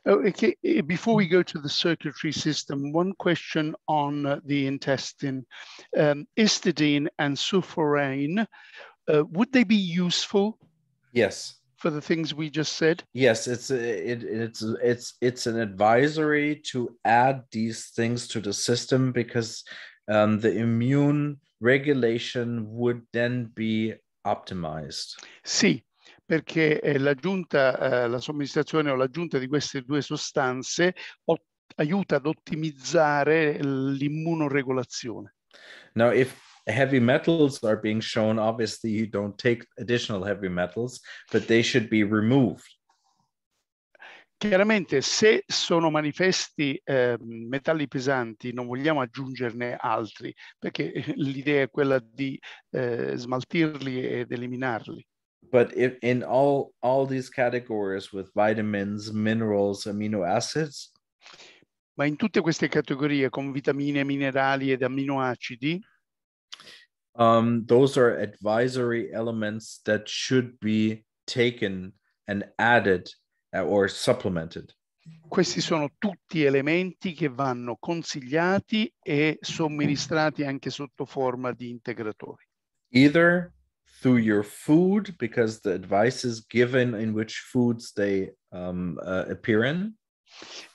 Okay, oh, before we go to the circulatory system, one question on uh, the intestine. Um, istidine and sulforane, uh, would they be useful? Yes for the things we just said? Yes, it's uh, it, it's it's it's an advisory to add these things to the system because um, the immune regulation would then be optimized. Sì, perché eh, l'aggiunta, eh, la somministrazione o l'aggiunta di queste due sostanze aiuta ad ottimizzare l'immunoregolazione. Now, if heavy metals are being shown. Obviously, you don't take additional heavy metals, but they should be removed. Chiaramente se sono manifesti eh, metalli pesanti non vogliamo aggiungerne altri perché [LAUGHS] l'idea è quella di eh, smaltirli ed eliminarli. But if in all all these categories with vitamins, minerals, amino acids, ma in tutte queste categorie con vitamine, minerali ed aminoacidi um, those are advisory elements that should be taken and added uh, or supplemented. Questi sono tutti elementi che vanno consigliati e somministrati anche sotto forma di integratori. Either through your food, because the advice is given in which foods they um, uh, appear in.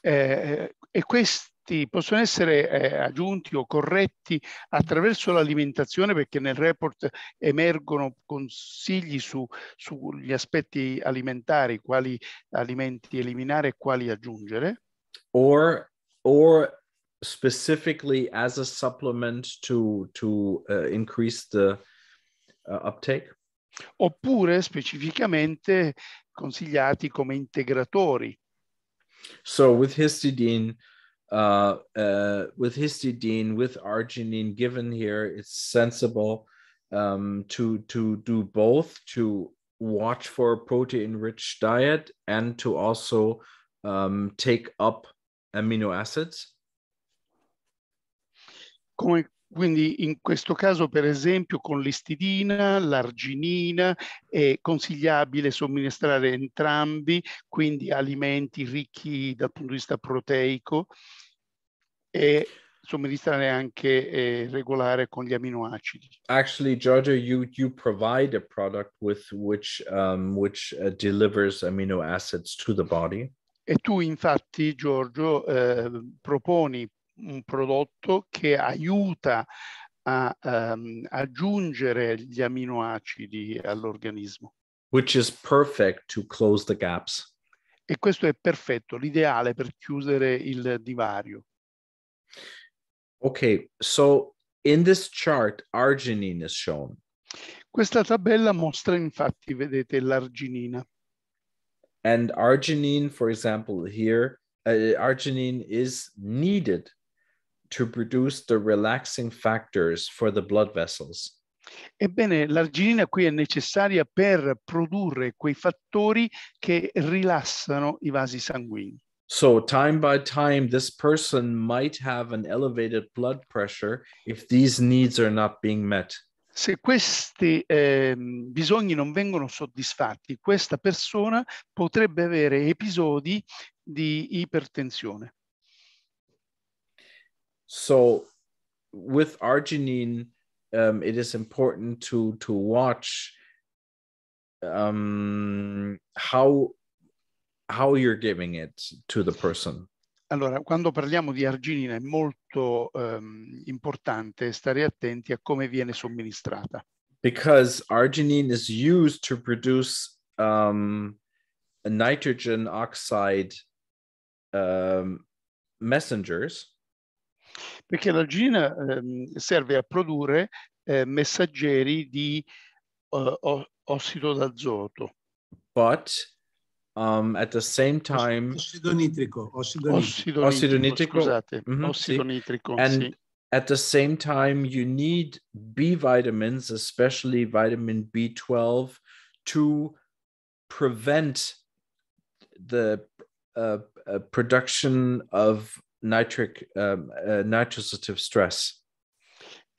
Eh, eh e questo. questi possono essere eh, aggiunti o corretti attraverso l'alimentazione perché nel report emergono consigli su, sugli aspetti alimentari, quali alimenti eliminare e quali aggiungere. Or, or specifically as a supplement to, to uh, increase the uh, uptake? Oppure specificamente consigliati come integratori. So with histidine, uh, uh, with histidine, with arginine given here, it's sensible um, to to do both to watch for a protein-rich diet and to also um, take up amino acids? Come, quindi in questo caso, per esempio, con l'istidina, l'arginina, è consigliabile somministrare entrambi, quindi alimenti ricchi dal punto di vista proteico, e somministrare anche eh, regolare con gli aminoacidi. Actually, Giorgio, you, you provide a product with which, um, which uh, delivers amino acids to the body. E tu infatti, Giorgio, eh, proponi un prodotto che aiuta a um, aggiungere gli aminoacidi all'organismo. Which is perfect to close the gaps. E questo è perfetto, l'ideale per chiudere il divario. Okay, so in this chart, arginine is shown. Questa tabella mostra infatti, vedete, l'arginina. And arginine, for example, here, uh, arginine is needed to produce the relaxing factors for the blood vessels. Ebbene, l'arginina qui è necessaria per produrre quei fattori che rilassano i vasi sanguigni. So, time by time, this person might have an elevated blood pressure if these needs are not being met. Se questi eh, bisogni non vengono soddisfatti, questa persona potrebbe avere episodi di ipertensione. So, with arginine, um, it is important to to watch um, how how you're giving it to the person. Allora, quando parliamo di arginina è molto um, importante stare attenti a come viene somministrata. Because arginine is used to produce um, nitrogen oxide um, messengers. Perché l'arginina ehm, serve a produrre eh, messaggeri di uh, ossido d'azoto. But Um, at the same time, ossido nitrico, ossido nitrico, ossido nitrico, mm-hmm, ossido nitrico, and sì. at the same time, you need B vitamins, especially vitamin B12, to prevent the uh, uh, production of nitric um, uh, nitrosative stress.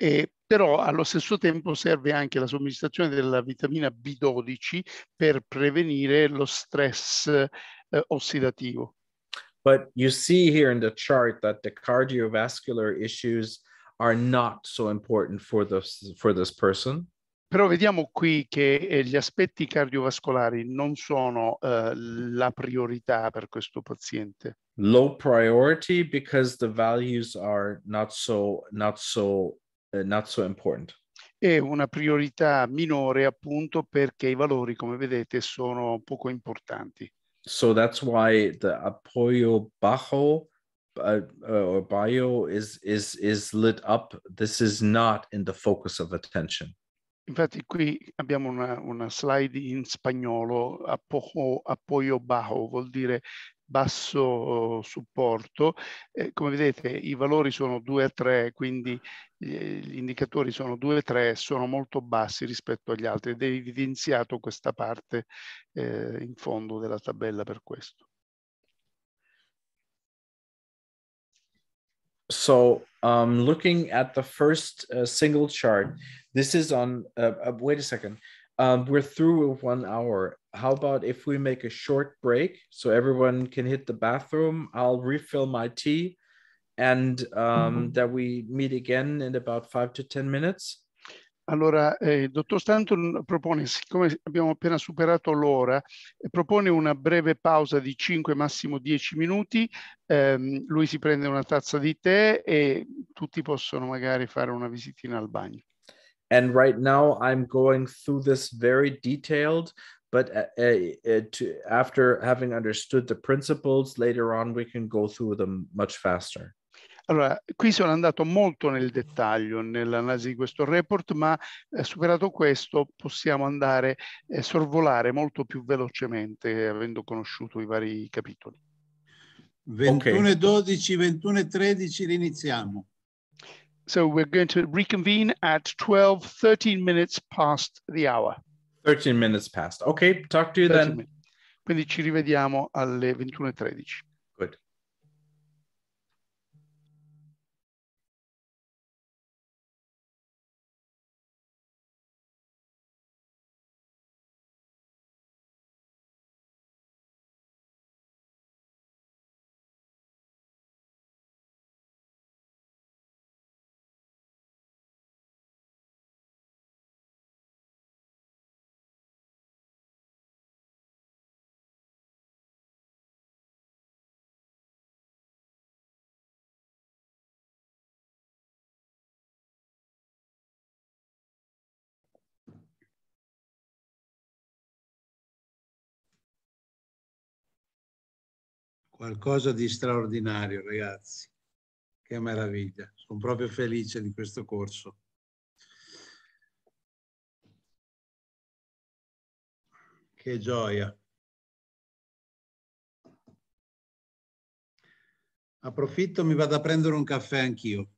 E eh, però allo stesso tempo serve anche la somministrazione della vitamina B12 per prevenire lo stress uh, ossidativo. But you see here in the chart that the cardiovascular issues are not so important for this, for this person. Però vediamo qui che eh, gli aspetti cardiovascolari non sono uh, la priorità per questo paziente. Low priority because the values are not so, not so eh, not so important. E una priorità minore appunto perché i valori, come vedete, sono poco importanti. So that's why the apoyo bajo uh, uh or bio is, is, is lit up. This is not in the focus of attention. Infatti qui abbiamo una, una slide in spagnolo, apojo, apoyo bajo, vuol dire basso oh, supporto. Eh, come vedete i valori sono 2-3, quindi gli indicatori sono 2-3 e sono molto bassi rispetto agli altri ed è evidenziato questa parte eh, in fondo della tabella per questo. So um, looking at the first uh, single chart, this is on, uh, uh, wait a second, Um, we're through with one hour. How about if we make a short break so everyone can hit the bathroom? I'll refill my tea and um, mm-hmm. that we meet again in about five to 10 minutes. Allora, eh, il dottor Stanton propone, siccome abbiamo appena superato l'ora, eh, propone una breve pausa di 5, massimo 10 minuti. Ehm, lui si prende una tazza di tè e tutti possono magari fare una visitina al bagno and right now i'm going through this very detailed but uh, uh, uh, to, after having understood the principles later on we can go through them much faster Allora, qui sono andato molto nel dettaglio nell'analisi di questo report, ma eh, superato questo possiamo andare e eh, sorvolare molto più velocemente, avendo conosciuto i vari capitoli. 21.12, okay. 21.13 riniziamo. So we're going to reconvene at 12, 13 minutes past the hour. 13 minutes past. Okay, talk to you then. Minutes. Quindi ci rivediamo alle 21.13. qualcosa di straordinario, ragazzi. Che meraviglia. Sono proprio felice di questo corso. Che gioia. Approfitto, mi vado a prendere un caffè anch'io.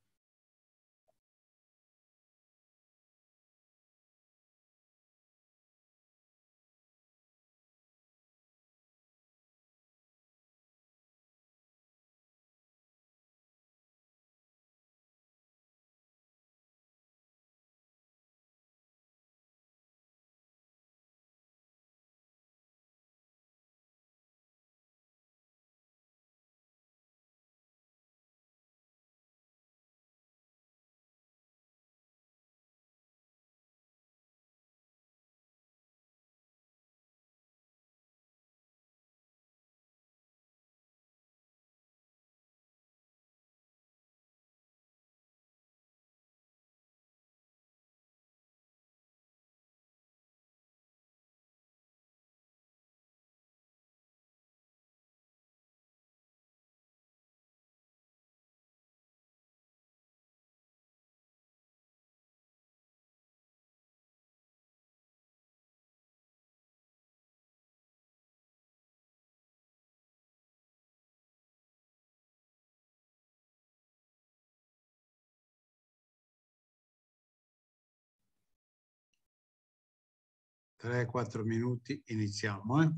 3-4 minuti, iniziamo. Eh?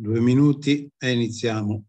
Due minuti e iniziamo.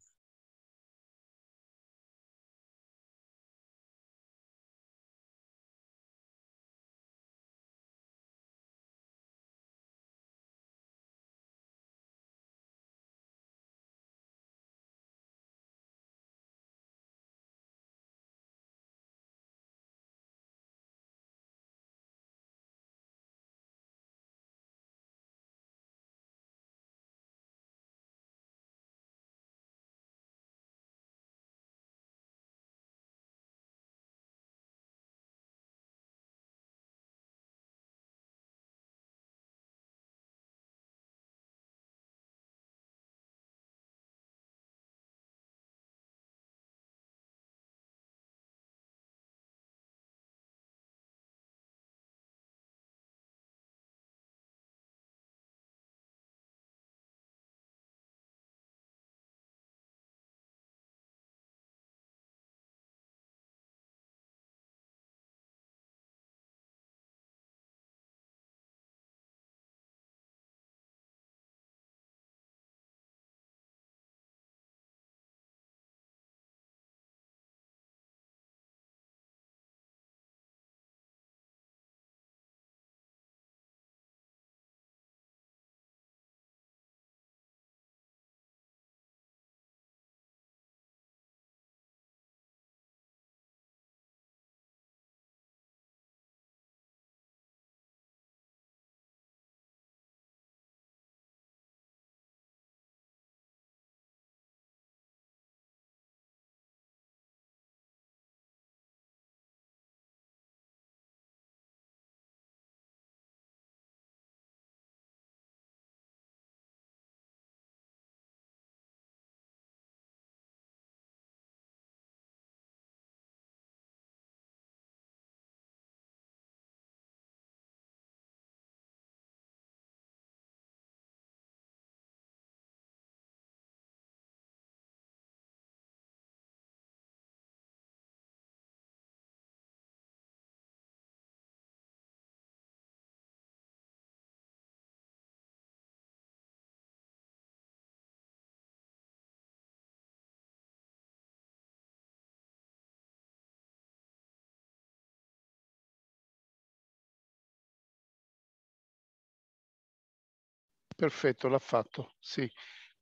Perfetto, l'ha fatto, sì.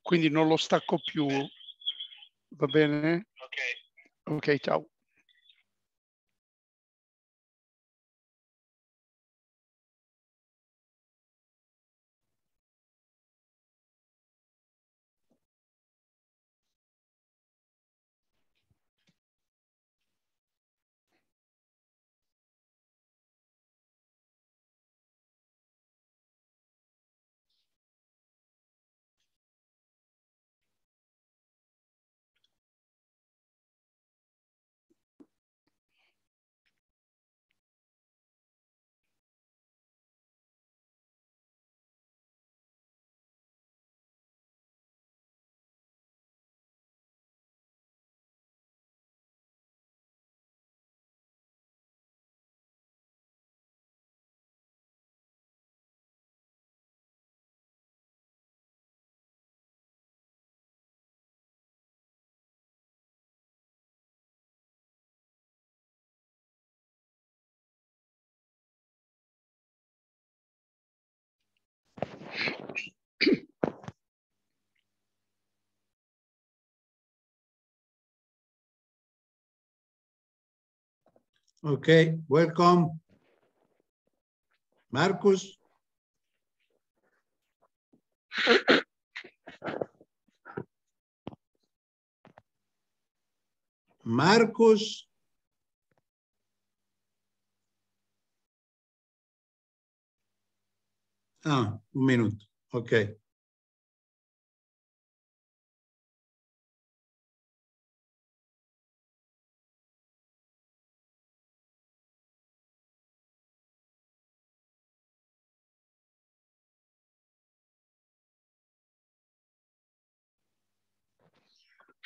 Quindi non lo stacco più, va bene? Ok. Ok, ciao. Okay, welcome. Marcus. Marcus. Ah, un minuto. Okay.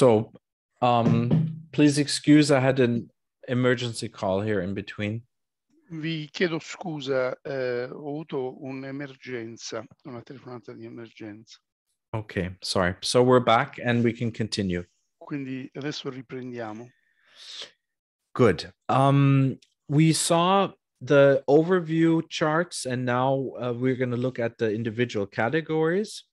So um, please excuse, I had an emergency call here in between. Vi chiedo scusa, eh, ho avuto un'emergenza, una telefonata di emergenza. Okay, sorry. So we're back and we can continue. Quindi adesso riprendiamo. Good. Um, we saw the overview charts and now uh, we're going to look at the individual categories.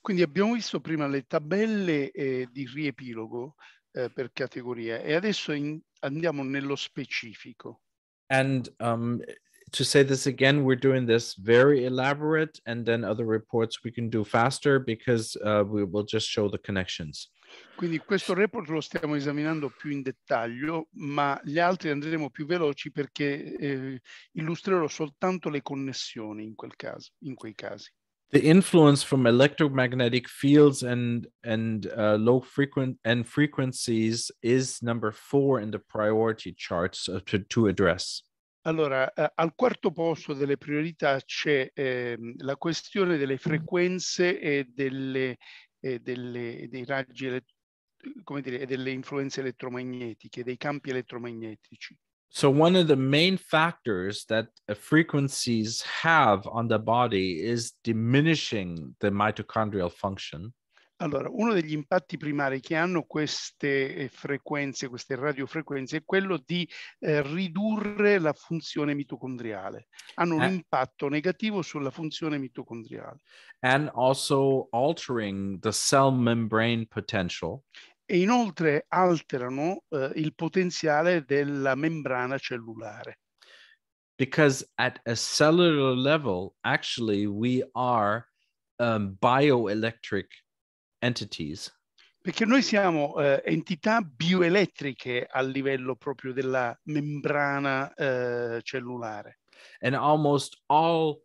Quindi abbiamo visto prima le tabelle eh, di riepilogo eh, per categoria e adesso in, andiamo nello specifico. And um, to say this again, we're doing this very elaborate and then other reports we can do faster because uh, we will just show the connections. Quindi questo report lo stiamo esaminando più in dettaglio, ma gli altri andremo più veloci perché eh, illustrerò soltanto le connessioni in, quel caso, in quei casi. the influence from electromagnetic fields and and uh, low frequent and frequencies is number four in the priority charts uh, to, to address. Allora, eh, al quarto posto delle priorità c'è eh, la questione delle frequenze e delle, eh, delle, dei raggi, come dire, delle influenze elettromagnetiche, dei campi elettromagnetici. So, one of the main factors that uh, frequencies have on the body is diminishing the mitochondrial function. Allora, uno degli impatti primari che hanno queste eh, frequenze, queste radiofrequenze, è quello di eh, ridurre la funzione mitocondriale. Hanno and, un eh. impatto negativo sulla funzione mitocondriale. And also altering the cell membrane potential. e inoltre alterano uh, il potenziale della membrana cellulare. Because at a cellular level, actually, we are um, bioelectric entities. Perché noi siamo uh, entità bioelettriche a livello proprio della membrana uh, cellulare. And almost all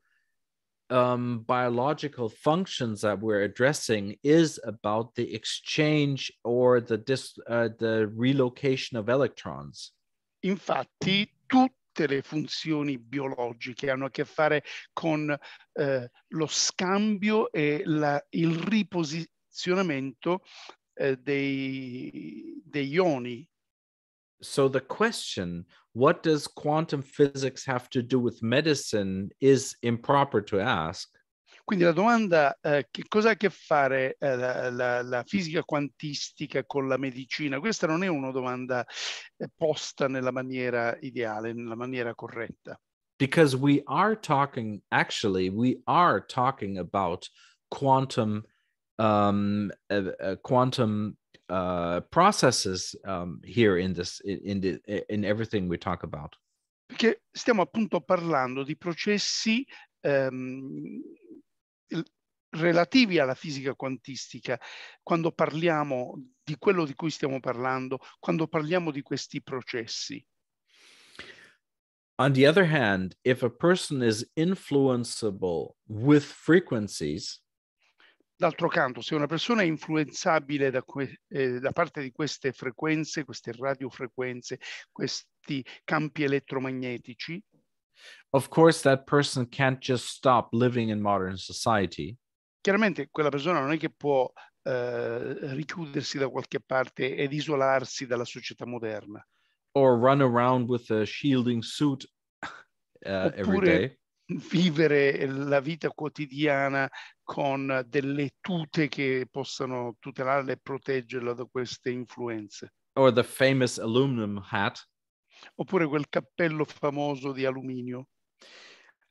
um, biological functions that we're addressing is about the exchange or the, dis, uh, the relocation of electrons. Infatti, tutte le funzioni biologiche hanno a che fare con eh, lo scambio e la, il riposizionamento eh, dei, dei ioni. So the question what does quantum physics have to do with medicine is improper to ask. Quindi la domanda eh, che cosa ha a che fare eh, la, la, fisica quantistica con la medicina? Questa non è una domanda eh, posta nella maniera ideale, nella maniera corretta. Because we are talking, actually, we are talking about quantum um, uh, quantum uh, processes um, here in this in, the, in everything we talk about. Perché stiamo appunto parlando di processi um, relativi alla fisica quantistica, quando parliamo di quello di cui stiamo parlando, quando parliamo di questi processi. On the other hand, if a person is influenceable with frequencies, D'altro canto, se una persona è influenzabile da, eh, da, parte di queste frequenze, queste radiofrequenze, questi campi elettromagnetici, of course that person can't just stop living in modern society. Chiaramente quella persona non è che può eh, richiudersi da qualche parte ed isolarsi dalla società moderna. Or run around with a shielding suit uh, [LAUGHS] Oppure, every day vivere la vita quotidiana con delle tute che possano tutelarla e proteggerla da queste influenze. Or the famous aluminum hat. Oppure quel cappello famoso di alluminio.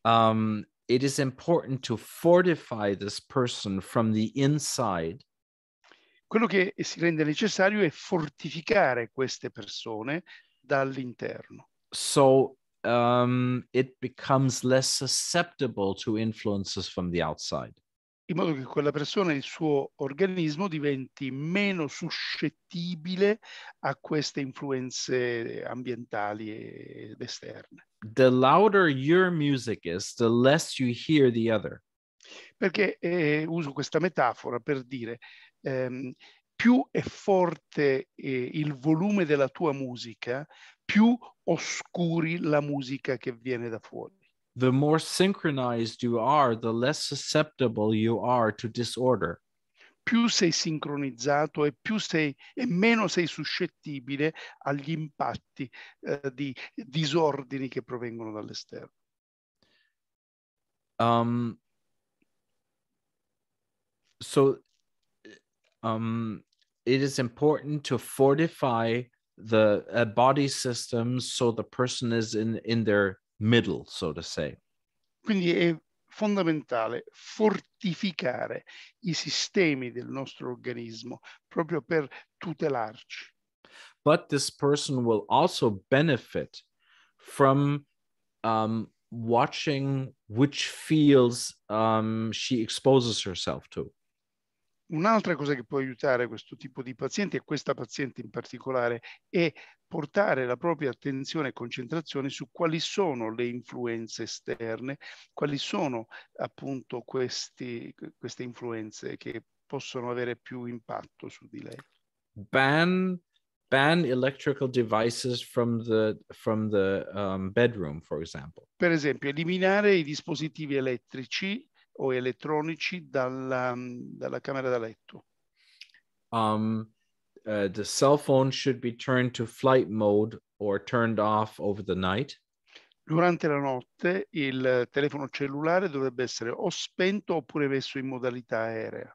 Um, it is important to fortify this person from the inside. Quello che si rende necessario è fortificare queste persone dall'interno. So um, it becomes less susceptible to influences from the outside. In modo che quella persona, il suo organismo diventi meno suscettibile a queste influenze ambientali ed esterne. The louder your music is, the less you hear the other. Perché eh, uso questa metafora per dire ehm, più è forte eh, il volume della tua musica, più oscuri la musica che viene da fuori. The more synchronized you are, the less susceptible you are to disorder. Più sei sincronizzato e, più sei, e meno sei suscettibile agli impatti eh, di disordini che provengono dall'esterno. Um, so um, it is important to fortify the uh, body systems so the person is in, in their middle, so to say. Quindi è fondamentale fortificare i sistemi del nostro organismo proprio per tutelarci. But this person will also benefit from um, watching which fields um, she exposes herself to. Un'altra cosa che può aiutare questo tipo di pazienti, e questa paziente in particolare, è portare la propria attenzione e concentrazione su quali sono le influenze esterne, quali sono appunto questi, queste influenze che possono avere più impatto su di lei. Ban, ban electrical devices from the, from the um, bedroom, for example. Per esempio, eliminare i dispositivi elettrici o elettronici dalla, dalla camera da letto. Um, uh, the cell phone should be turned to flight mode or turned off over the night. Durante la notte il telefono cellulare dovrebbe essere o spento oppure messo in modalità aerea.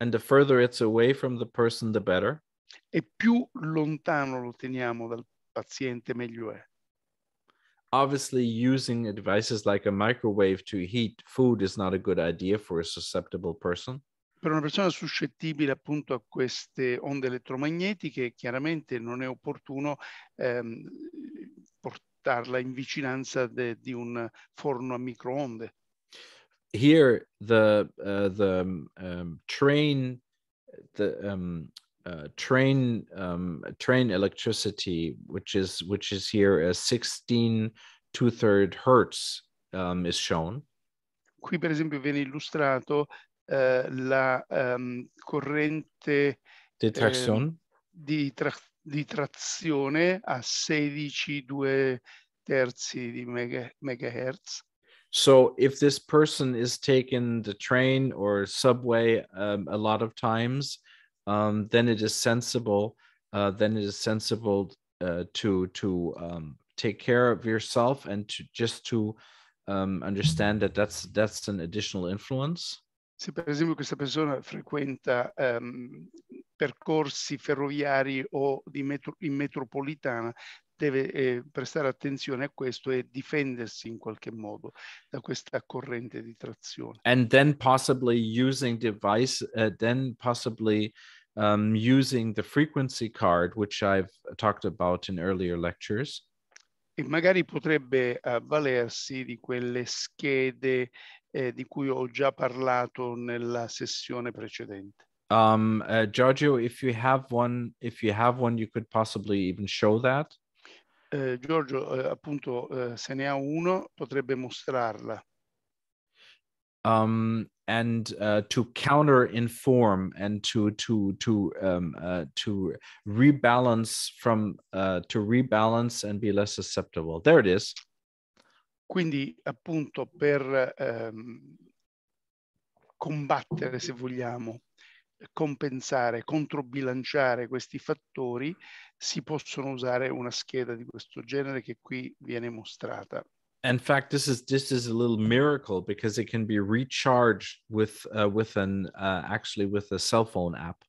And the further it's away from the person, the better. E più lontano lo teniamo dal paziente, meglio è. obviously using devices like a microwave to heat food is not a good idea for a susceptible person. Per una persona suscettibile appunto a queste onde elettromagnetiche, chiaramente non è opportuno ehm, portarla in vicinanza de, di un forno a microonde. Here the uh, the um, train the um, uh, train um, train electricity, which is which is here as uh, 16 two third hertz, um, is shown. Qui per esempio viene illustrato uh, la um, corrente di trazione. Eh, di, tra di, trazione a 16 2 terzi di mega megahertz. So if this person is taking the train or subway um, a lot of times, um, then it is sensible. Uh, then it is sensible uh, to to um, take care of yourself and to just to um, understand that that's that's an additional influence. Se per esempio questa persona frequenta um, percorsi ferroviari o di metro, in metropolitana, deve eh, prestare attenzione a questo e difendersi in qualche modo da questa corrente di trazione. And then possibly using device, uh, then possibly um, using the frequency card, which I've talked about in earlier lectures. E magari potrebbe eh, avvalersi di quelle schede eh, di cui ho già parlato nella sessione precedente. Um, uh, Giorgio, if you have one, if you have one, you could possibly even show that eh, Giorgio eh, appunto eh, se ne ha uno, potrebbe mostrarla. Um, and uh, to counter inform and to to to um, uh, to rebalance from uh, to rebalance and be less susceptible. There it is. Quindi appunto per um, combattere, se vogliamo, compensare, controbilanciare questi fattori, si possono usare una scheda di questo genere che qui viene mostrata. in fact this is this is a little miracle because it can be recharged with uh, with an uh, actually with a cell phone app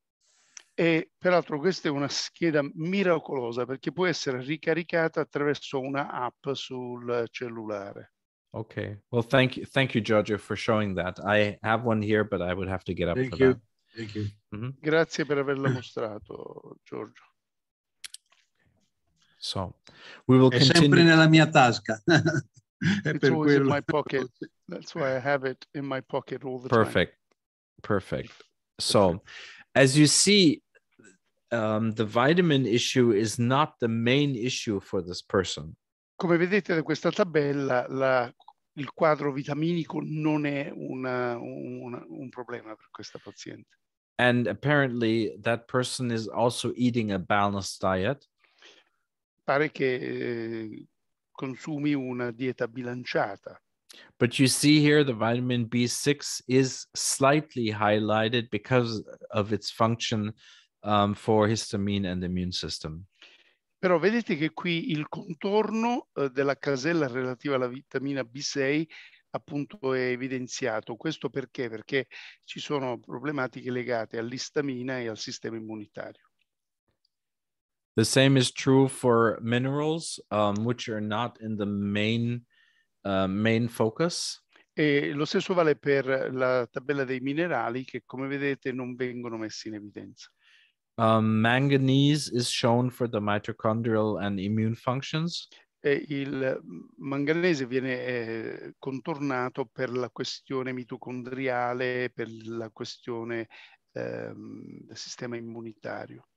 e peraltro questa è una scheda miracolosa perché può essere ricaricata attraverso una app sul cellulare okay well thank you thank you Giorgio for showing that i have one here but i would have to get up thank for you. that Mm-hmm. Grazie per averlo mostrato, Giorgio. So, we will È continue. sempre nella mia tasca. [LAUGHS] It's per always quello. in my pocket. That's why I have it in my pocket all the Perfect. time. Perfect. Perfect. So, as you see, um, the vitamin issue is not the main issue for this person. Come vedete da questa tabella, la, il quadro vitaminico non è una, una, un problema per questa paziente. and apparently that person is also eating a balanced diet. Pare che eh, consumi una dieta bilanciata. But you see here the vitamin B6 is slightly highlighted because of its function um, for histamine and the immune system. Però vedete che qui il contorno eh, della casella relativa alla vitamina B6 appunto è evidenziato. Questo perché? Perché ci sono problematiche legate all'istamina e al sistema immunitario. The same is true for minerals, um, which are not in the main, uh, main focus. E lo stesso vale per la tabella dei minerali che, come vedete, non vengono messi in evidenza. Um, manganese is shown for the mitochondrial and immune functions eh, il manganese viene eh, contornato per la questione mitocondriale, per la questione ähm, del Sistema immunitario.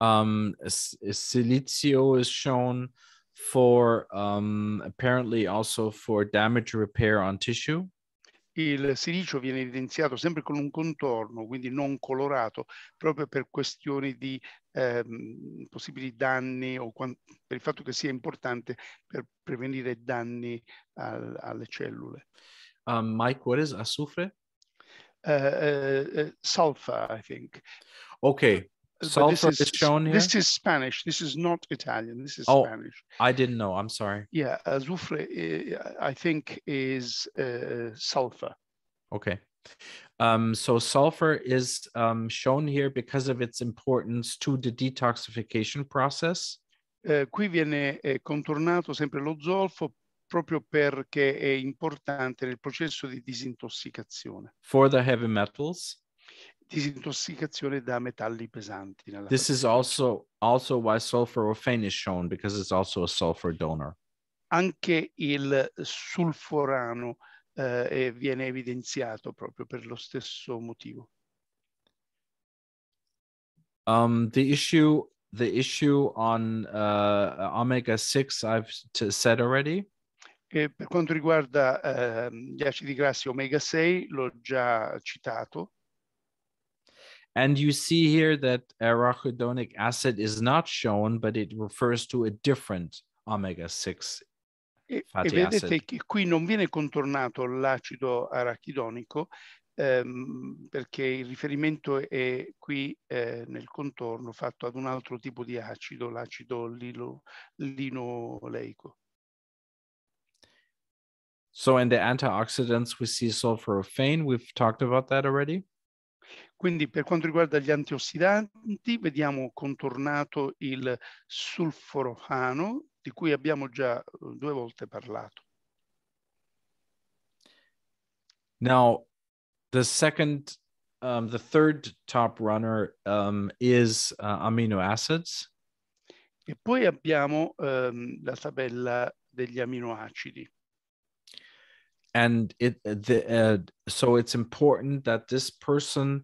Um, silizio is shown for um, apparently also for damage repair on tissue il silicio viene evidenziato sempre con un contorno, quindi non colorato, proprio per questioni di ehm, possibili danni o per il fatto che sia importante per prevenire danni al, alle cellule. Um, Mike, what is azufre? Uh, uh, sulfur, I think. Ok, Salsa is, is, shown here. This is Spanish. This is not Italian. This is oh, Spanish. I didn't know. I'm sorry. Yeah, azufre, uh, uh, I think, is uh, sulfur. Okay. Um, so sulfur is um, shown here because of its importance to the detoxification process. Uh, qui viene eh, contornato sempre lo zolfo proprio perché è importante nel processo di disintossicazione. For the heavy metals. disintossicazione da metalli pesanti. Nella This is also, also why sulforaphane is shown, because it's also a sulfur donor. Anche il sulforano eh, viene evidenziato proprio per lo stesso motivo. Um, the issue, the issue on uh, omega 6 I've t- said already. E per quanto riguarda eh, gli acidi grassi omega 6, l'ho già citato. And you see here that arachidonic acid is not shown, but it refers to a different omega 6 E, e, vedete acid. che qui non viene contornato l'acido arachidonico ehm, perché il riferimento è qui eh, nel contorno fatto ad un altro tipo di acido, l'acido linoleico. So in the antioxidants we see sulforaphane, we've talked about that already. Quindi per quanto riguarda gli antiossidanti vediamo contornato il sulforofano di cui abbiamo già eh, due volte parlato. Now, the second, um, the third top runner um, is uh, amino acids. E poi abbiamo um, la tabella degli aminoacidi. and it uh, the uh, so it's important that this person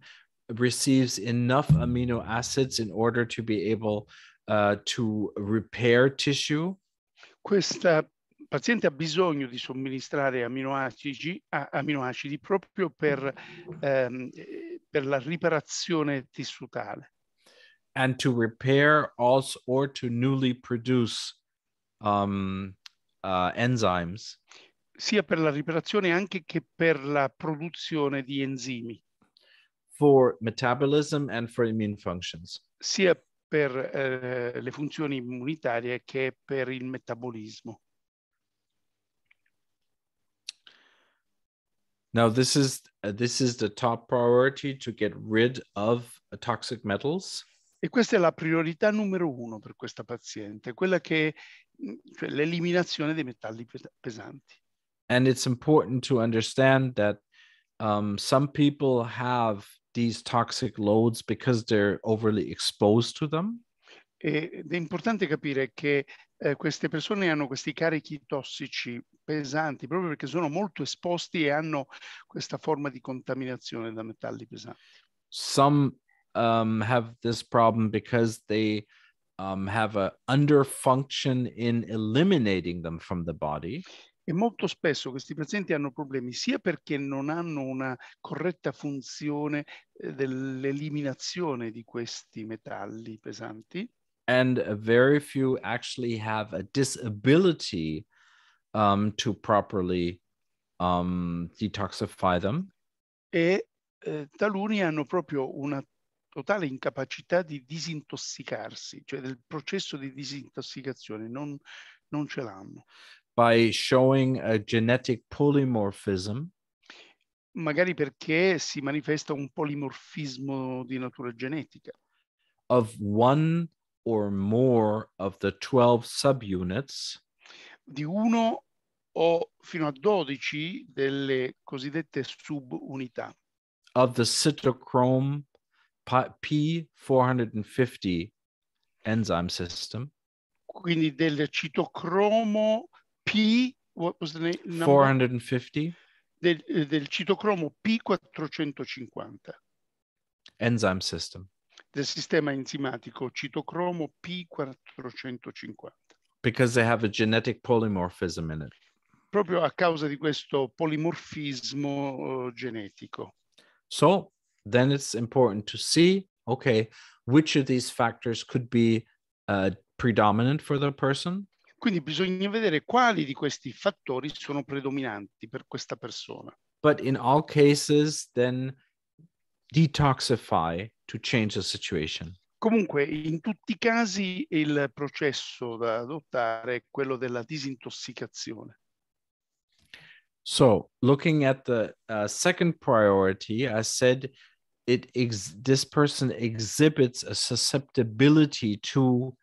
receives enough amino acids in order to be able uh, to repair tissue. Questa paziente ha bisogno di somministrare aminoacidi, aminoacidi ah, proprio per, um, per la riparazione tissutale. And to repair also or to newly produce um, uh, enzymes. sia per la riparazione anche che per la produzione di enzimi. For metabolism and for immune functions. Sia per eh, le funzioni immunitarie che per il metabolismo. Now this is uh, this is the top priority to get rid of uh, toxic metals. E questa è la priorità numero uno per questa paziente, quella che mm, cioè l'eliminazione dei metalli pesanti. and it's important to understand that um, some people have these toxic loads because they're overly exposed to them. Ed è importante capire che eh, queste persone hanno questi carichi tossici pesanti proprio perché sono molto esposti e hanno questa forma di contaminazione da metalli pesanti. Some um, have this problem because they um, have a underfunction in eliminating them from the body. E molto spesso questi pazienti hanno problemi sia perché non hanno una corretta funzione eh, dell'eliminazione di questi metalli pesanti. And very few actually have a disability um, to properly um, detoxify them. E eh, taluni hanno proprio una totale incapacità di disintossicarsi, cioè del processo di disintossicazione, non, non ce l'hanno by showing a genetic polymorphism. Magari perché si manifesta un polimorfismo di natura genetica. Of one or more of the 12 subunits. Di uno o fino a 12 delle cosiddette subunità. Of the cytochrome P450 enzyme system. Quindi del citocromo P, what was the name? Number? 450. Del, eh, del citocromo P450. Enzyme system. Del sistema enzimatico citocromo P450. Because they have a genetic polymorphism in it. Proprio a causa di questo polimorfismo eh, genetico. So then it's important to see, okay, which of these factors could be uh, predominant for the person Quindi bisogna vedere quali di questi fattori sono predominanti per questa persona. But in all cases, then detoxify to change the situation. Comunque, in tutti i casi, il processo da adottare è quello della disintossicazione. So, looking at the uh, second priority, I said it ex- this person exhibits a susceptibility to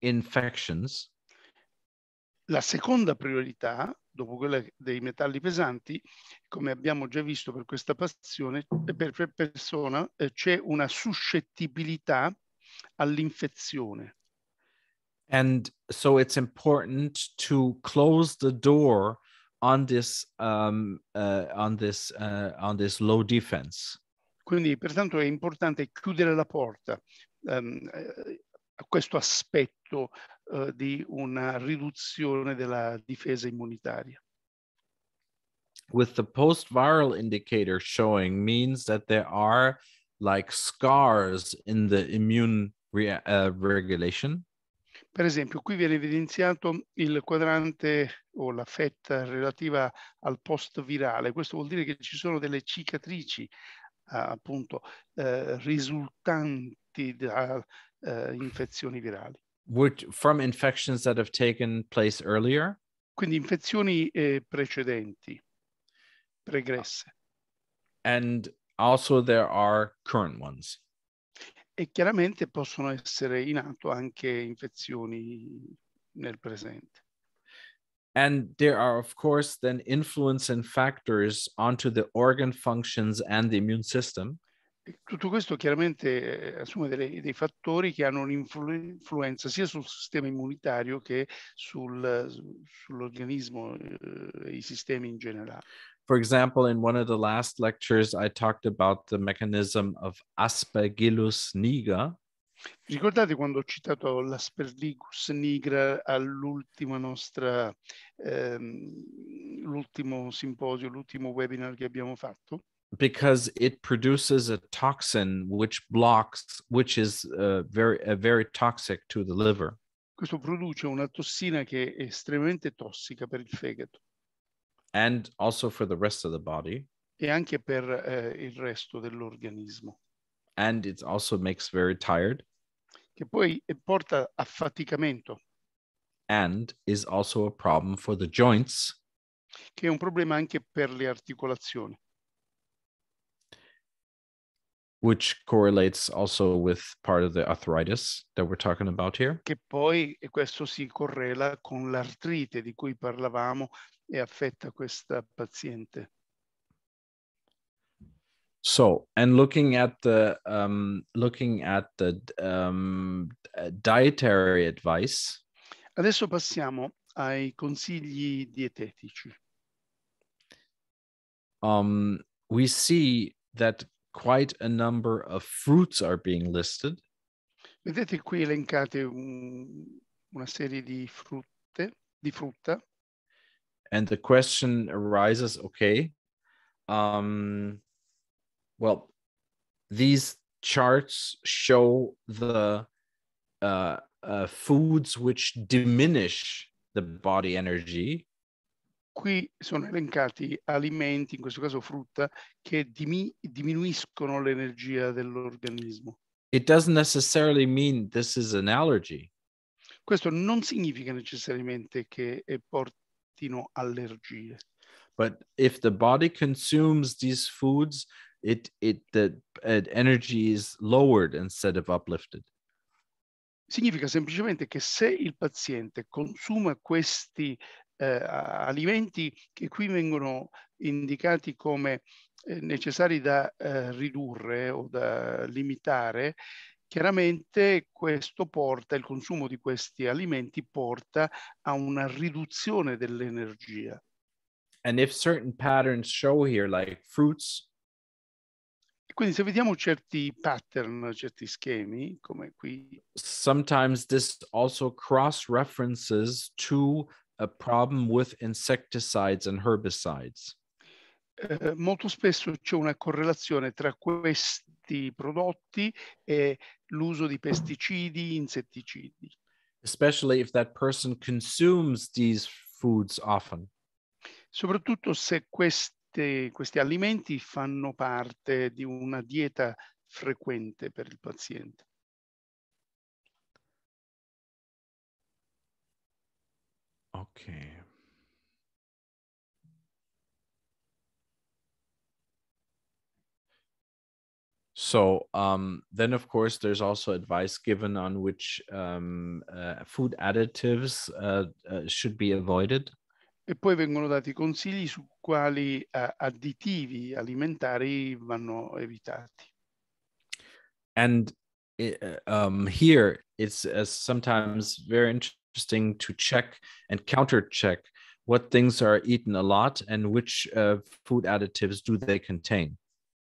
infections. La seconda priorità, dopo quella dei metalli pesanti, come abbiamo già visto per questa passione, per, persona eh, c'è una suscettibilità all'infezione. And so it's important to close the door on this, um, uh, on this, uh, on this low defense. Quindi pertanto è importante chiudere la porta um, a questo aspetto eh, di una riduzione della difesa immunitaria. With the post-viral indicator showing means that there are like scars in the immune re uh, regulation. Per esempio, qui viene evidenziato il quadrante o la fetta relativa al post-virale. Questo vuol dire che ci sono delle cicatrici Uh, appunto uh, risultanti da uh, infezioni virali. which, from infections that have taken place earlier? Quindi infezioni eh, precedenti, pregresse. And also there are current ones. E chiaramente possono essere in atto anche infezioni nel presente. And there are, of course, then influence and factors onto the organ functions and the immune system. Tutto questo chiaramente eh, assume delle, dei fattori che hanno un'influenza sia sul sistema immunitario che sul, sull'organismo eh, e i sistemi in generale. For example, in one of the last lectures, I talked about the mechanism of Aspergillus niger. ricordate quando ho citato l'Aspergillus nigra all'ultima nostra, ehm, l'ultimo simposio, l'ultimo webinar che abbiamo fatto? because it produces a toxin which blocks, which is uh, very uh, very toxic to the liver. Questo produce una tossina che è estremamente tossica per il fegato and also for the rest of the body. E anche per eh, il resto dell'organismo. And it also makes very tired. Che poi eh, porta affaticamento. And is also a problem for the joints. Che è un problema anche per le articolazioni which correlates also with part of the arthritis that we're talking about here. Che poi e questo si correla con l'artrite di cui parlavamo e affetta questa paziente. So, and looking at the um, looking at the um, dietary advice. Adesso passiamo ai consigli dietetici. Um, we see that quite a number of fruits are being listed. Vedete qui elencate una serie di frutte, di frutta. And the question arises, okay, um, well, these charts show the uh, uh, foods which diminish the body energy. Qui sono elencati alimenti, in questo caso frutta, che diminuiscono l'energia dell'organismo. It doesn't necessarily mean this is an allergy. Questo non significa necessariamente che portino allergie. But if the body consumes these foods, it, it, the uh, energy is lowered instead of uplifted. Significa semplicemente che se il paziente consuma questi eh, alimenti che qui vengono indicati come eh, necessari da eh, ridurre o da limitare, chiaramente questo porta, il consumo di questi alimenti porta a una riduzione dell'energia. And if certain patterns show here, like fruits, quindi se vediamo certi pattern, certi schemi, come qui. Sometimes this also cross references to a problem with insecticides and herbicides? Eh, molto spesso c'è una correlazione tra questi prodotti e l'uso di pesticidi, insetticidi. Especially if that person consumes these foods often. Soprattutto se queste, questi alimenti fanno parte di una dieta frequente per il paziente. Okay. So um, then, of course, there's also advice given on which um, uh, food additives uh, uh, should be avoided. E poi vengono dati consigli su quali eh, additivi alimentari vanno evitati. And it, eh, um, here it's uh, sometimes very interesting interesting to check and counter check what things are eaten a lot and which uh, food additives do they contain.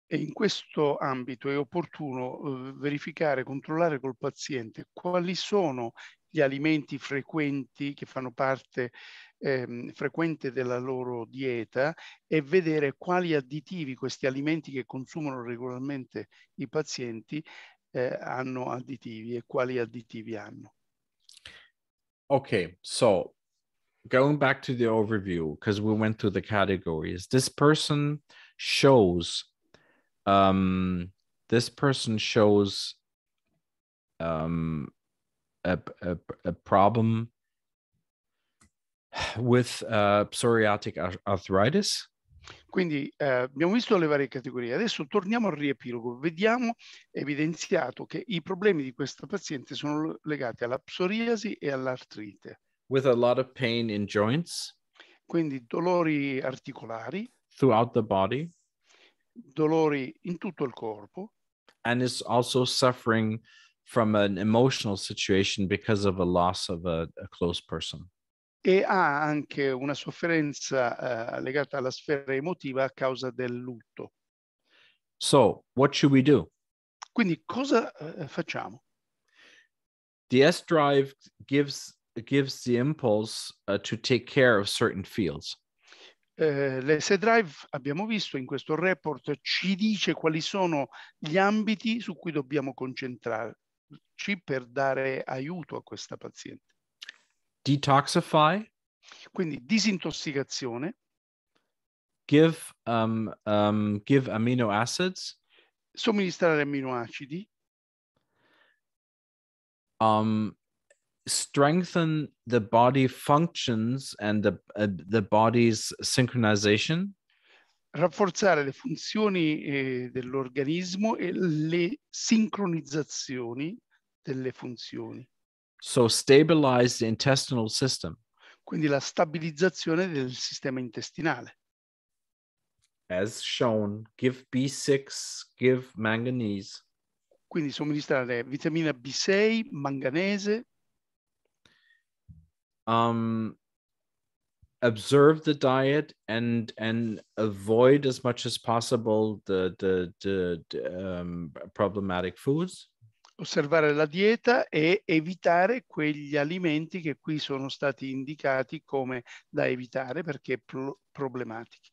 E in questo ambito è opportuno uh, verificare, controllare col paziente quali sono gli alimenti frequenti che fanno parte ehm, frequente della loro dieta e vedere quali additivi questi alimenti che consumano regolarmente i pazienti eh, hanno additivi e quali additivi hanno. okay, so going back to the overview because we went through the categories. This person shows, um, this person shows, um, a a, a problem [SIGHS] with uh, psoriatic arthritis Quindi eh, abbiamo visto le varie categorie, adesso torniamo al riepilogo, vediamo evidenziato che i problemi di questa paziente sono legati alla psoriasi e all'artrite. With a lot of pain in joints. Quindi dolori articolari. Throughout the body. Dolori in tutto il corpo. And is also suffering from an emotional situation because of a loss of a, a close person e ha anche una sofferenza eh, legata alla sfera emotiva a causa del lutto. So, what should we do? Quindi cosa eh, facciamo? The S drive gives gives the impulse uh, to take care of certain fields. Eh, L'S drive abbiamo visto in questo report ci dice quali sono gli ambiti su cui dobbiamo concentrarci per dare aiuto a questa paziente. Detoxify. Quindi disintossicazione. Give, um, um, give amino acids. Somministrare aminoacidi. Um, strengthen the body functions and the, uh, the body's synchronization. Rafforzare le funzioni eh, dell'organismo e le sincronizzazioni delle funzioni. So stabilize the intestinal system. Quindi la stabilizzazione del sistema intestinale. As shown, give B6, give manganese. Quindi somministrare vitamina B6, manganese. Um, observe the diet and and avoid as much as possible the the, the, the um, problematic foods. osservare la dieta e evitare quegli alimenti che qui sono stati indicati come da evitare perché pro problematici.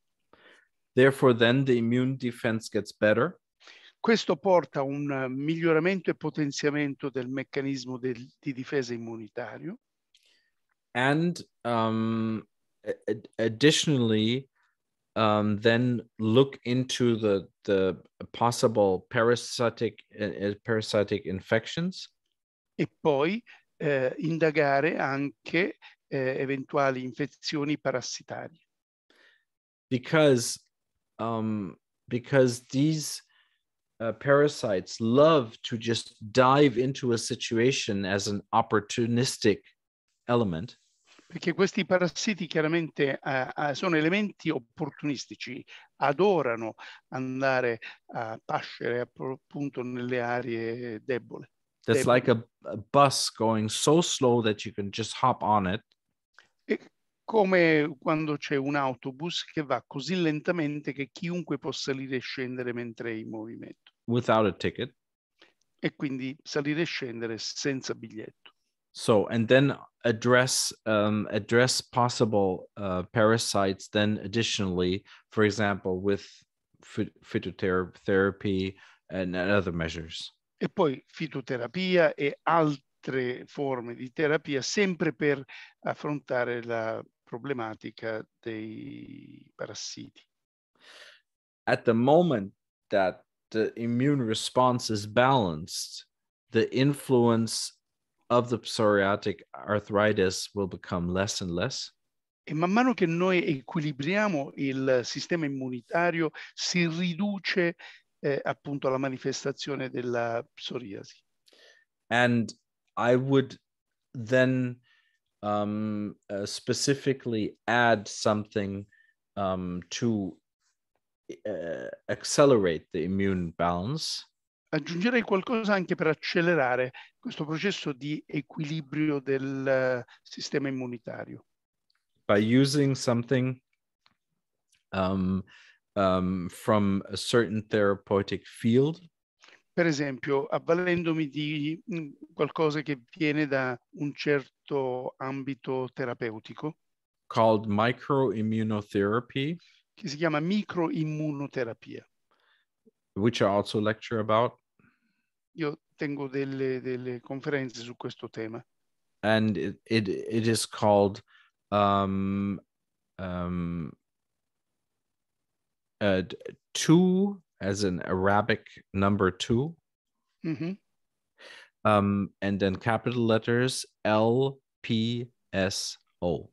Therefore then the immune defense gets better. Questo porta a un miglioramento e potenziamento del meccanismo del, di difesa immunitario. And um, additionally, um, then look into the the possible parasitic uh, uh parasitic infections. E poi eh, indagare anche eh, eventuali infezioni parassitarie. Because um, because these uh, parasites love to just dive into a situation as an opportunistic element. perché questi parassiti chiaramente eh, eh, sono elementi opportunistici, adorano andare a pascere appunto nelle aree debole. That's debole. like a, a, bus going so slow that you can just hop on it. È come quando c'è un autobus che va così lentamente che chiunque può salire e scendere mentre è in movimento. Without a ticket. E quindi salire e scendere senza biglietto. so and then address um, address possible uh, parasites then additionally for example with phytotherapy and, and other measures e poi fitoterapia e altre forme di terapia sempre per affrontare la problematica dei parassiti at the moment that the immune response is balanced the influence of the psoriatic arthritis will become less and less? E man mano che noi equilibriamo il sistema immunitario si riduce eh, appunto la manifestazione della psoriasi. And I would then um, uh, specifically add something um, to uh, accelerate the immune balance. aggiungerei qualcosa anche per accelerare questo processo di equilibrio del eh, sistema immunitario. By using something um, um, from a certain therapeutic field. Per esempio, avvalendomi di mm, qualcosa che viene da un certo ambito terapeutico. Called microimmunotherapy. Che si chiama microimmunoterapia. Which I also lecture about io tengo delle, delle conferenze su questo tema. And it, it, it is called um, um, uh, two as an Arabic number 2 mm-hmm. um, and then capital letters L P S O.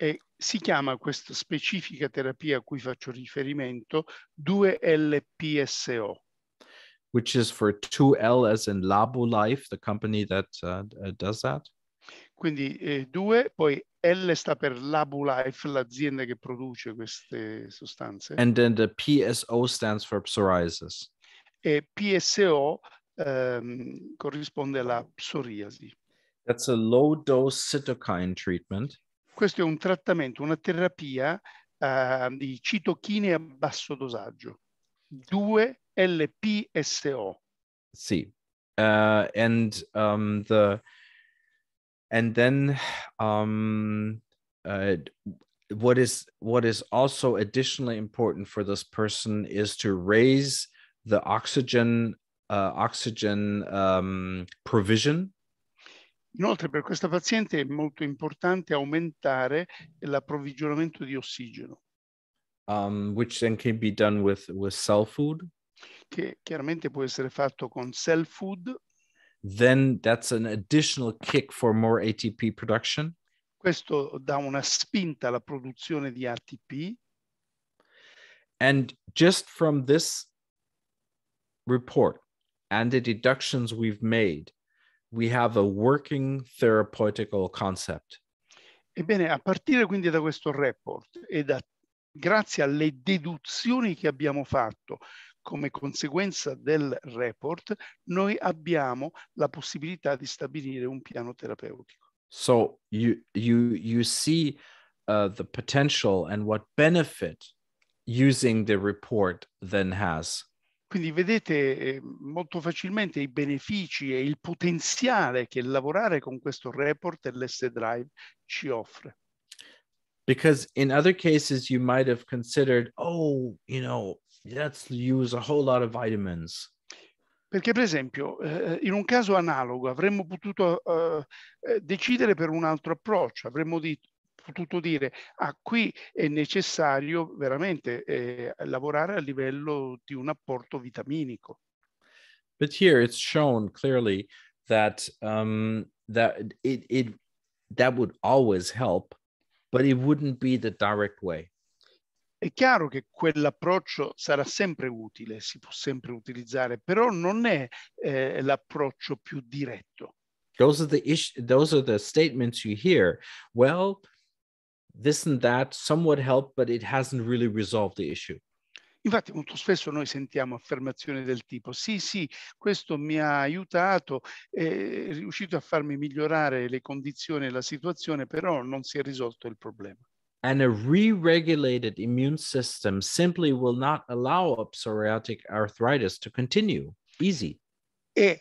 E si chiama questa specifica terapia a cui faccio riferimento 2LPSO. which is for 2L as in Labo Life, the company that uh, uh does that. Quindi 2, eh, poi L sta per Life, l'azienda che produce queste sostanze. And then the PSO stands for psoriasis. E PSO um, ehm, corrisponde alla psoriasi. That's a low dose cytokine treatment. Questo è un trattamento, una terapia uh, di citochine a basso dosaggio. 2 LPSO. See, uh, and um, the and then um, uh, what is what is also additionally important for this person is to raise the oxygen uh, oxygen um, provision Inoltre per questa paziente è molto importante aumentare l'approvvigionamento di ossigeno. Um, which then can be done with, with cell food. che chiaramente può essere fatto con cell food. Then that's an additional kick for more ATP production. Questo dà una spinta alla produzione di ATP. And just from this report and the deductions we've made, we have a working therapeutical concept. Ebbene, a partire quindi da questo report e da, grazie alle deduzioni che abbiamo fatto come conseguenza del report, noi abbiamo la possibilità di stabilire un piano terapeutico. So you, you, you see uh, the potential and what benefit using the report then has. Quindi vedete eh, molto facilmente i benefici e il potenziale che lavorare con questo report e l'S-Drive ci offre. Because in other cases you might have considered, oh, you know, let's use a whole lot of vitamins. Perché per esempio eh, in un caso analogo avremmo potuto eh, eh decidere per un altro approccio, avremmo detto potuto dire ah qui è necessario veramente eh, lavorare a livello di un apporto vitaminico. But here it's shown clearly that um, that it, it that would always help, but it wouldn't be the direct way. È chiaro che quell'approccio sarà sempre utile, si può sempre utilizzare, però non è eh, l'approccio più diretto. Those are, the is- those are the statements you hear. Well, this and that somewhat helped, but it hasn't really resolved the issue. Infatti molto spesso noi sentiamo affermazioni del tipo sì sì questo mi ha aiutato, è riuscito a farmi migliorare le condizioni e la situazione però non si è risolto il problema and a re-regulated immune system simply will not allow psoriatic arthritis to continue. Easy. È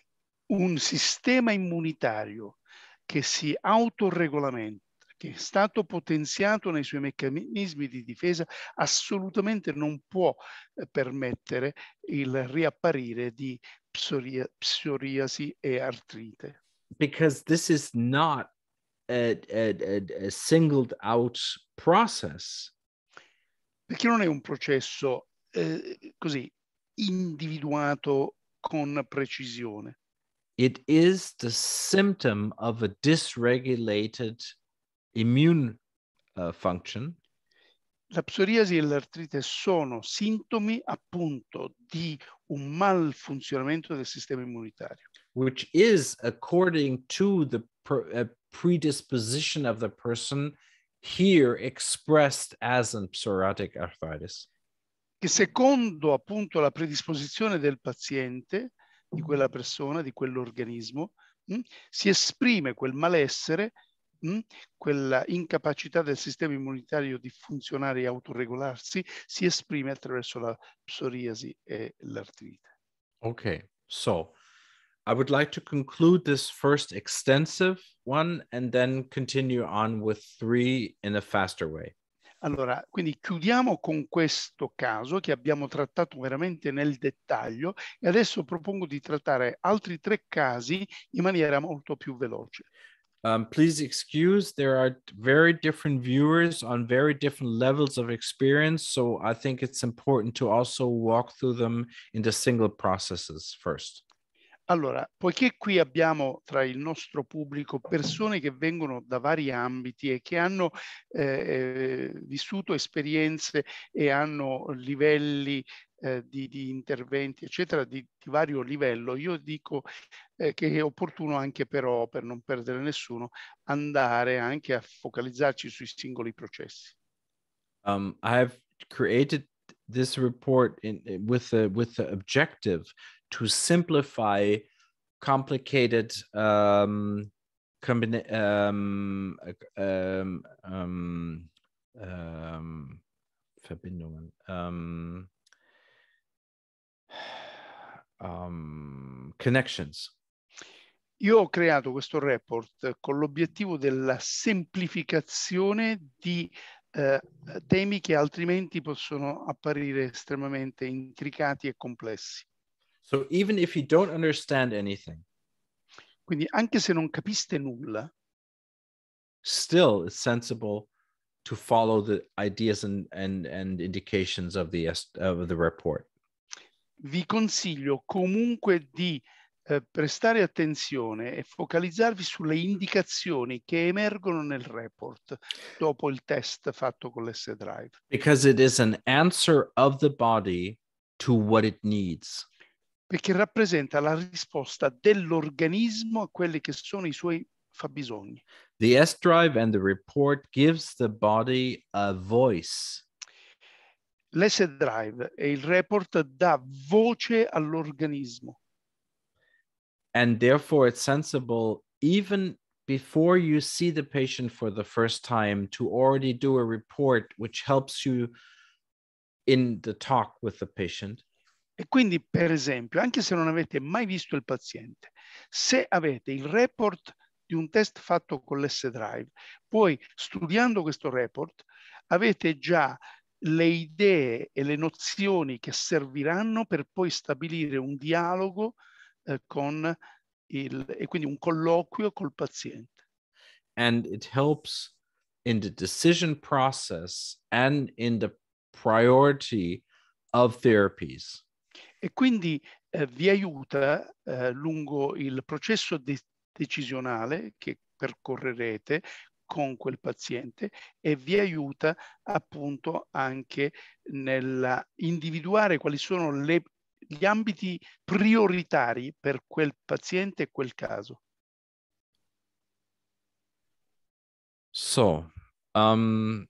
un sistema immunitario che si autoregolamenta, che è stato potenziato nei suoi meccanismi di difesa, assolutamente non può eh, permettere il riapparire di psoria psoriasi e artrite. Because this is not a, eh, singled out process. Perché non è un processo eh, così individuato con precisione. It is the symptom of a dysregulated immune uh, function. La psoriasi e l'artrite sono sintomi appunto di un malfunzionamento del sistema immunitario. Which is according to the per, uh, predisposition of the person here expressed as in psoriatic arthritis. Che secondo appunto la predisposizione del paziente, di quella persona, di quell'organismo, hm, si esprime quel malessere, mh, hm, quella incapacità del sistema immunitario di funzionare e autoregolarsi, si esprime attraverso la psoriasi e l'artrite. Ok, so I would like to conclude this first extensive one and then continue on with three in a faster way. Allora, quindi chiudiamo con questo caso che abbiamo trattato veramente nel dettaglio e adesso propongo di trattare altri tre casi in maniera molto più veloce. Um, please excuse, there are very different viewers on very different levels of experience, so I think it's important to also walk through them in the single processes first. Allora, poiché qui abbiamo tra il nostro pubblico persone che vengono da vari ambiti e che hanno eh, eh, vissuto esperienze e hanno livelli eh, di, di, interventi, eccetera, di, di, vario livello, io dico eh, che è opportuno anche però, per non perdere nessuno, andare anche a focalizzarci sui singoli processi. Um, I've created this report in, with the with the objective to simplify complicated um, combina- um, um, um, um, Verbindungen. Um, [SIGHS] um, connections. Io ho creato questo report con l'obiettivo della semplificazione di eh, temi che altrimenti possono apparire estremamente intricati e complessi. So even if you don't understand anything, quindi anche se non capiste nulla, still it's sensible to follow the ideas and, and, and indications of the, of the report. Vi consiglio comunque di eh, prestare attenzione e focalizzarvi sulle indicazioni che emergono nel report dopo il test fatto con l'S Drive. Because it is an answer of the body to what it needs. Perché rappresenta la risposta dell'organismo a quelli che sono i suoi fabbisogni. The S drive and the report gives the body a voice. L'S drive e il report dà voce all'organismo. and therefore it's sensible even before you see the patient for the first time to already do a report which helps you in the talk with the patient E quindi, per esempio, anche se non avete mai visto il paziente, se avete il report di un test fatto con l'S-Drive, poi studiando questo report avete già le idee e le nozioni che serviranno per poi stabilire un dialogo Eh, con il, e quindi un colloquio col paziente. And it helps in the decision process and in the priority of therapies. E quindi eh, vi aiuta eh, lungo il processo de- decisionale che percorrerete con quel paziente e vi aiuta appunto anche nell'individuare quali sono le gli ambiti prioritari per quel paziente e quel caso? So, um,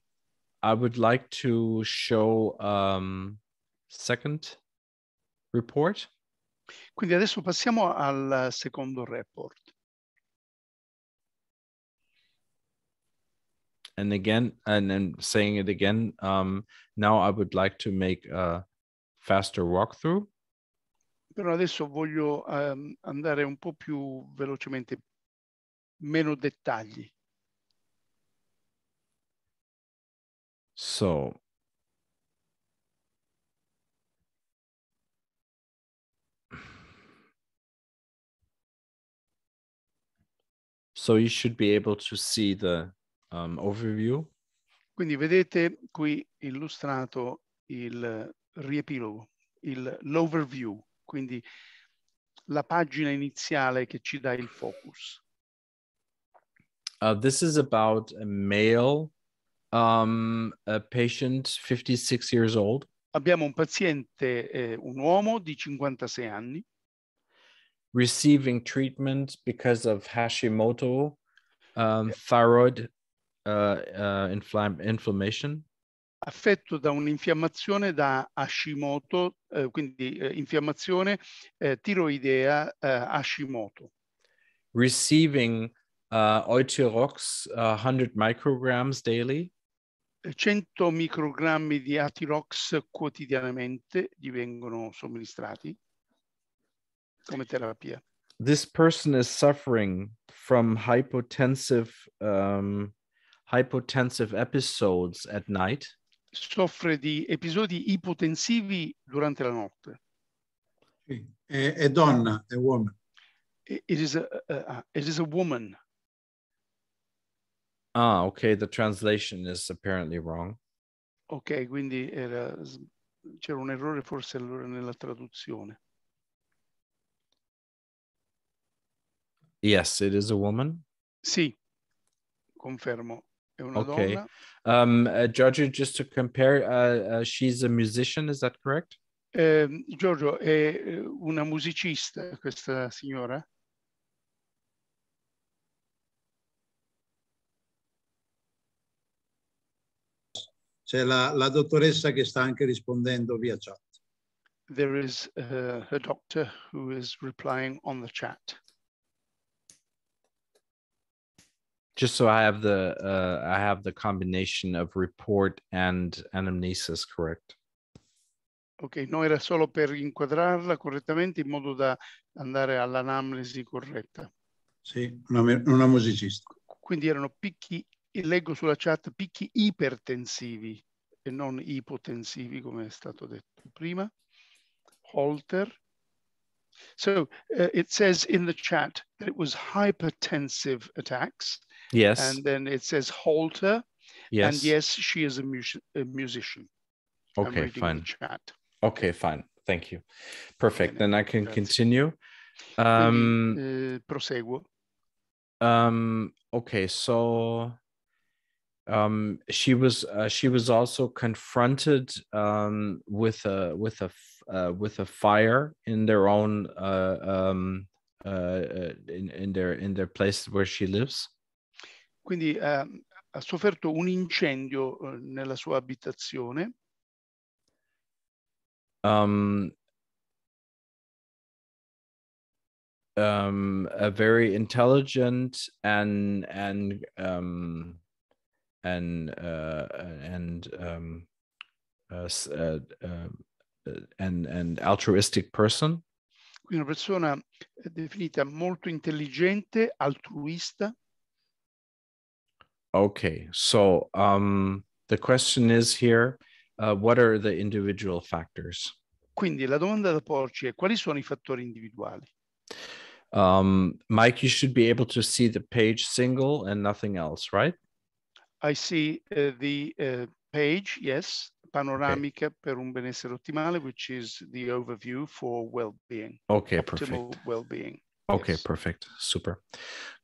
I would like to show um, second report. Quindi adesso passiamo al secondo report. and again and then saying it again um, now i would like to make a faster walkthrough però adesso voglio um, andare un po' più velocemente, meno dettagli. So, so you should be able to see the um, overview. Quindi vedete qui illustrato il riepilogo, l'overview quindi la pagina iniziale che ci dà il focus. Uh, this is about a male um, a patient 56 years old. Abbiamo un paziente, eh, un uomo di 56 anni. Receiving treatment because of Hashimoto um, thyroid uh, uh, infl inflammation affetto da un'infiammazione da Hashimoto, eh, quindi eh, infiammazione eh, tiroidea eh, Hashimoto. Receiving uh, Eutirox uh, 100 micrograms daily. 100 eh, microgrammi di Atirox quotidianamente gli vengono somministrati come terapia. This person is suffering from hypotensive um, hypotensive episodes at night soffre di episodi ipotensivi durante la notte. Sì, è, è donna, è uomo. It is a, uh, it is a woman. Ah, ok, the translation is apparently wrong. Ok, quindi era, c'era un errore forse allora nella traduzione. Yes, it is a woman. Sì, confermo, è una okay. donna. Um, uh, Giorgio, just to compare, uh, uh, she's a musician, is that correct? Um, Giorgio è eh, una musicista, questa signora? C'è la, la dottoressa che sta anche rispondendo via chat. There is uh, a doctor who is replying on the chat. just so I have the uh, I have the combination of report and anamnesis correct. Ok, no, era solo per inquadrarla correttamente in modo da andare all'anamnesi corretta. Sì, non è musicista. Quindi erano picchi, leggo sulla chat, picchi ipertensivi e non ipotensivi come è stato detto prima. Holter, So uh, it says in the chat that it was hypertensive attacks. Yes. And then it says halter. Yes. And yes, she is a, mu a musician. Okay, fine. chat. Okay, fine. Thank you. Perfect. Okay, then I can continue. Um, uh, proseguo. Um, okay, so um, she was uh, she was also confronted um, with a with a uh, with a fire in their own uh, um, uh, uh, in, in, their in their place where she lives. Quindi um, ha sofferto un incendio eh, nella sua abitazione. Um, um, a very intelligent and and um, and uh, and um, uh, uh, uh and, and altruistic person? Quindi una persona eh, definita molto intelligente, altruista. Okay, so um, the question is here, uh, what are the individual factors? Quindi la domanda da porci è quali sono i fattori individuali? Um, Mike, you should be able to see the page single and nothing else, right? I see uh, the uh, page, yes panoramica okay. per un benessere ottimale, which is the overview for well-being. Okay, Optimal perfect. well-being. Okay, yes. perfect. Super.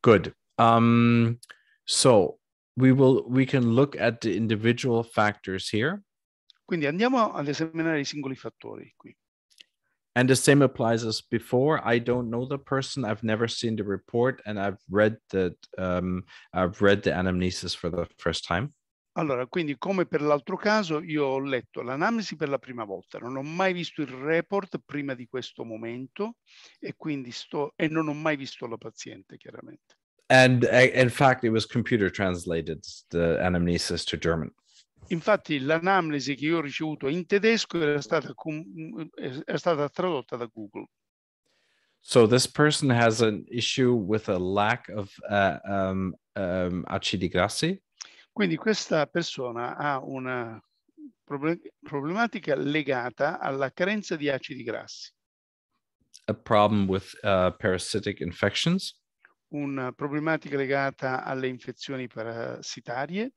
Good. Um, so we will we can look at the individual factors here. Quindi andiamo ad esaminare i singoli fattori qui. And the same applies as before. I don't know the person. I've never seen the report, and I've read the um, I've read the anamnesis for the first time. Allora, quindi come per l'altro caso, io ho letto l'anamnesi per la prima volta, non ho mai visto il report prima di questo momento e quindi sto e non ho mai visto la paziente chiaramente. And eh, in fact it was computer translated the anamnesis to German. Infatti l'anamnesi che io ho ricevuto in tedesco era stata, era stata tradotta da Google. So this person has an issue with a lack of uh, um, um, acidigrassi. Quindi questa persona ha una problematica legata alla carenza di acidi grassi. A problem with uh, parasitic infections. Una problematica legata alle infezioni parassitarie.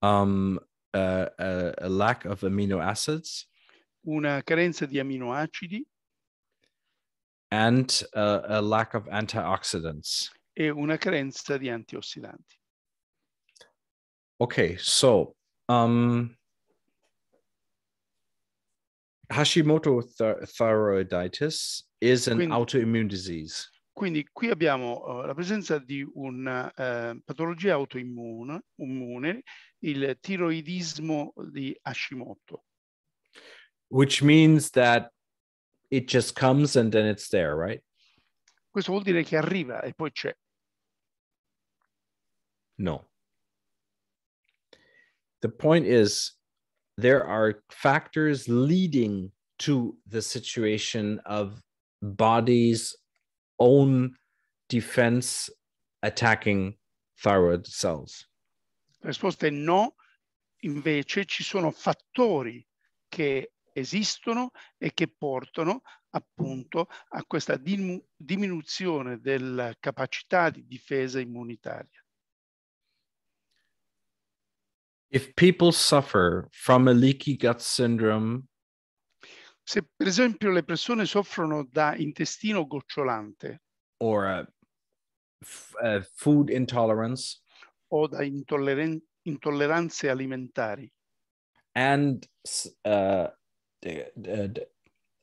Um, uh, a, a lack of amino acids. Una carenza di aminoacidi. And a, uh, a lack of antioxidants e una carenza di antiossidanti. Ok, so um, Hashimoto thyroiditis is an quindi, autoimmune disease. Quindi qui abbiamo uh, la presenza di una uh, patologia autoimmune, immune, il tiroidismo di Hashimoto. Which means that it just comes and then it's there, right? Questo vuol dire che arriva e poi c'è. No. The point is, there are factors leading to the situation of body's own defense attacking thyroid cells. La risposta è no, invece ci sono fattori che esistono e che portano appunto a questa diminuzione della capacità di difesa immunitaria. if people suffer from a leaky gut syndrome se per esempio le persone soffrono da intestino gocciolante or a, a food intolerance o da intolleran- intolleranze alimentari and uh,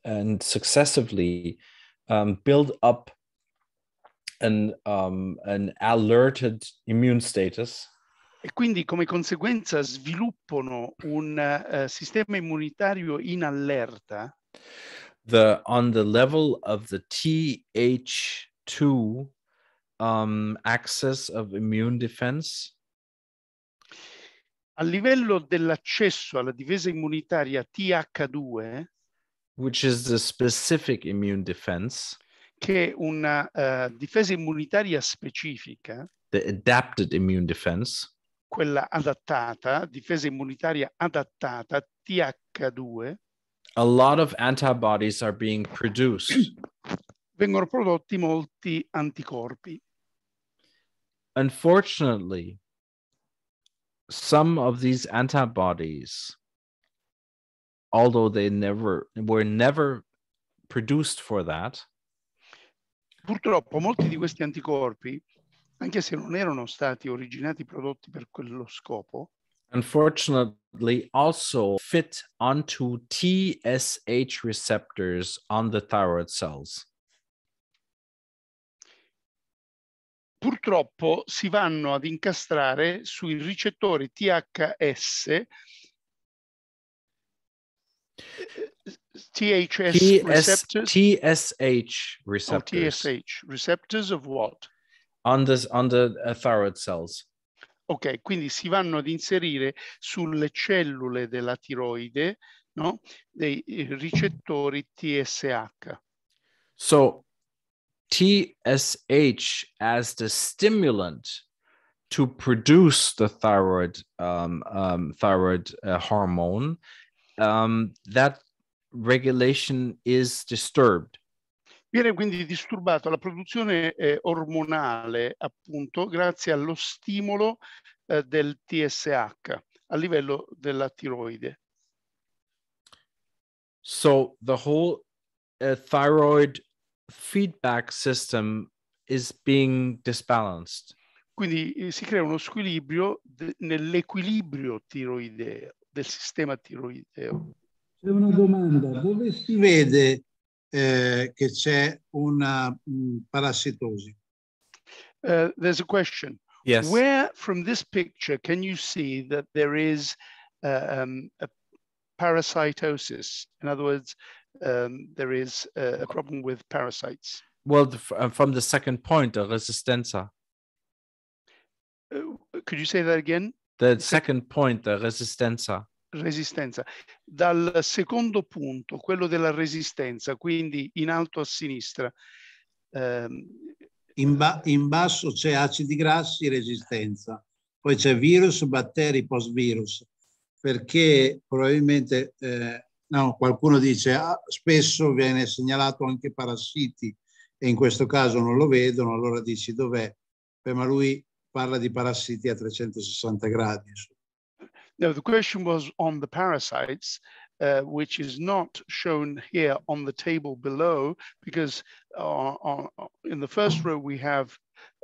and successively um, build up an um, an alerted immune status e quindi come conseguenza sviluppano un uh, sistema immunitario in allerta. The, on the level of the TH2 um, axis of immune defense. A livello dell'accesso alla difesa immunitaria TH2, which is the specific immune defense, che è una uh, difesa immunitaria specifica, the adapted immune defense, quella adattata, difesa immunitaria adattata, TH2. A lot of antibodies are being produced. [CLEARS THROAT] Vengono prodotti molti anticorpi. Unfortunately, some of these antibodies, although they never were never produced for that, Purtroppo molti di questi anticorpi anche se non erano stati originati prodotti per quello scopo. Unfortunately, also fit onto TSH receptors on the thyroid cells. Purtroppo si vanno ad incastrare sui ricettori THS eh, THS, TS, receptors? TSH receptors. Oh, TSH receptors of what? under, under uh, thyroid cells. Ok, quindi si vanno ad inserire sulle cellule della tiroide no? dei eh, ricettori TSH. So TSH as the stimulant to produce the thyroid um, um, thyroid uh, hormone, um, that regulation is disturbed. Viene quindi disturbata la produzione eh, ormonale, appunto, grazie allo stimolo eh, del TSH a livello della tiroide. So the whole uh, thyroid feedback system is being disbalanced. Quindi eh, si crea uno squilibrio nell'equilibrio tiroideo del sistema tiroideo. C'è una domanda, dove si vede Eh, che c'è una mm, parassitosi. Uh, there's a question. Yes. Where from this picture can you see that there is uh, um, a parasitosis? In other words, um, there is uh, a problem with parasites. Well, the, uh, from the second point, the resistenza. Uh, could you say that again? The second point, the resistenza. resistenza. Dal secondo punto, quello della resistenza, quindi in alto a sinistra. Ehm, in, ba in, basso c'è acidi grassi, resistenza, poi c'è virus, batteri, post-virus, perché probabilmente eh, no, qualcuno dice ah, spesso viene segnalato anche parassiti e in questo caso non lo vedono, allora dici dov'è? Eh, ma lui parla di parassiti a 360 gradi. Now the question was on the parasites, uh, which is not shown here on the table below, because uh, on, uh, in the first row we have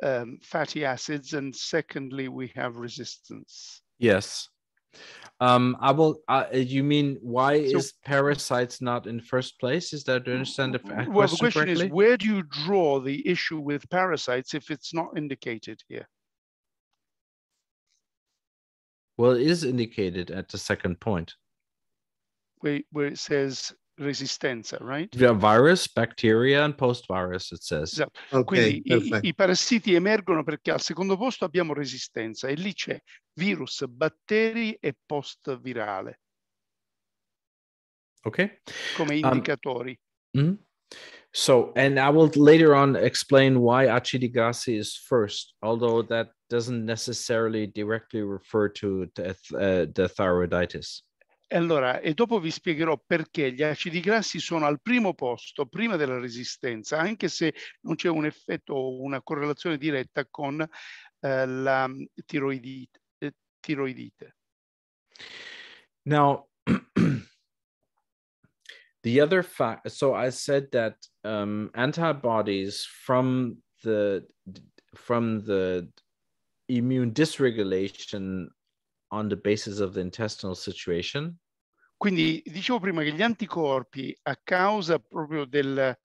um, fatty acids, and secondly we have resistance. Yes. Um, I will. Uh, you mean why so, is parasites not in first place? Is that do you understand the question Well, the question correctly? is where do you draw the issue with parasites if it's not indicated here? Well, it is indicated at the second point. Wait, where it says resistenza, right? The virus, bacteria and post-virus, it says. Esatto. Okay, Quindi i, i, parassiti emergono perché al secondo posto abbiamo resistenza e lì c'è virus, batteri e post-virale. Okay. Come um, indicatori. Um, mm -hmm. So, and I will later on explain why Acidigasi is first, although that doesn't necessarily directly refer to the, uh, the thyroiditis. Allora, e dopo vi spiegherò perché gli acidi grassi sono al primo posto, prima della resistenza, anche se non c'è un effetto o una correlazione diretta con eh, la mm, tiroidite. Eh, tiroidite. Now, [CLEARS THROAT] the other fact, so I said that um, antibodies from the from the immune dysregulation on the basis of the intestinal situation. Quindi dicevo prima che gli anticorpi a causa proprio del,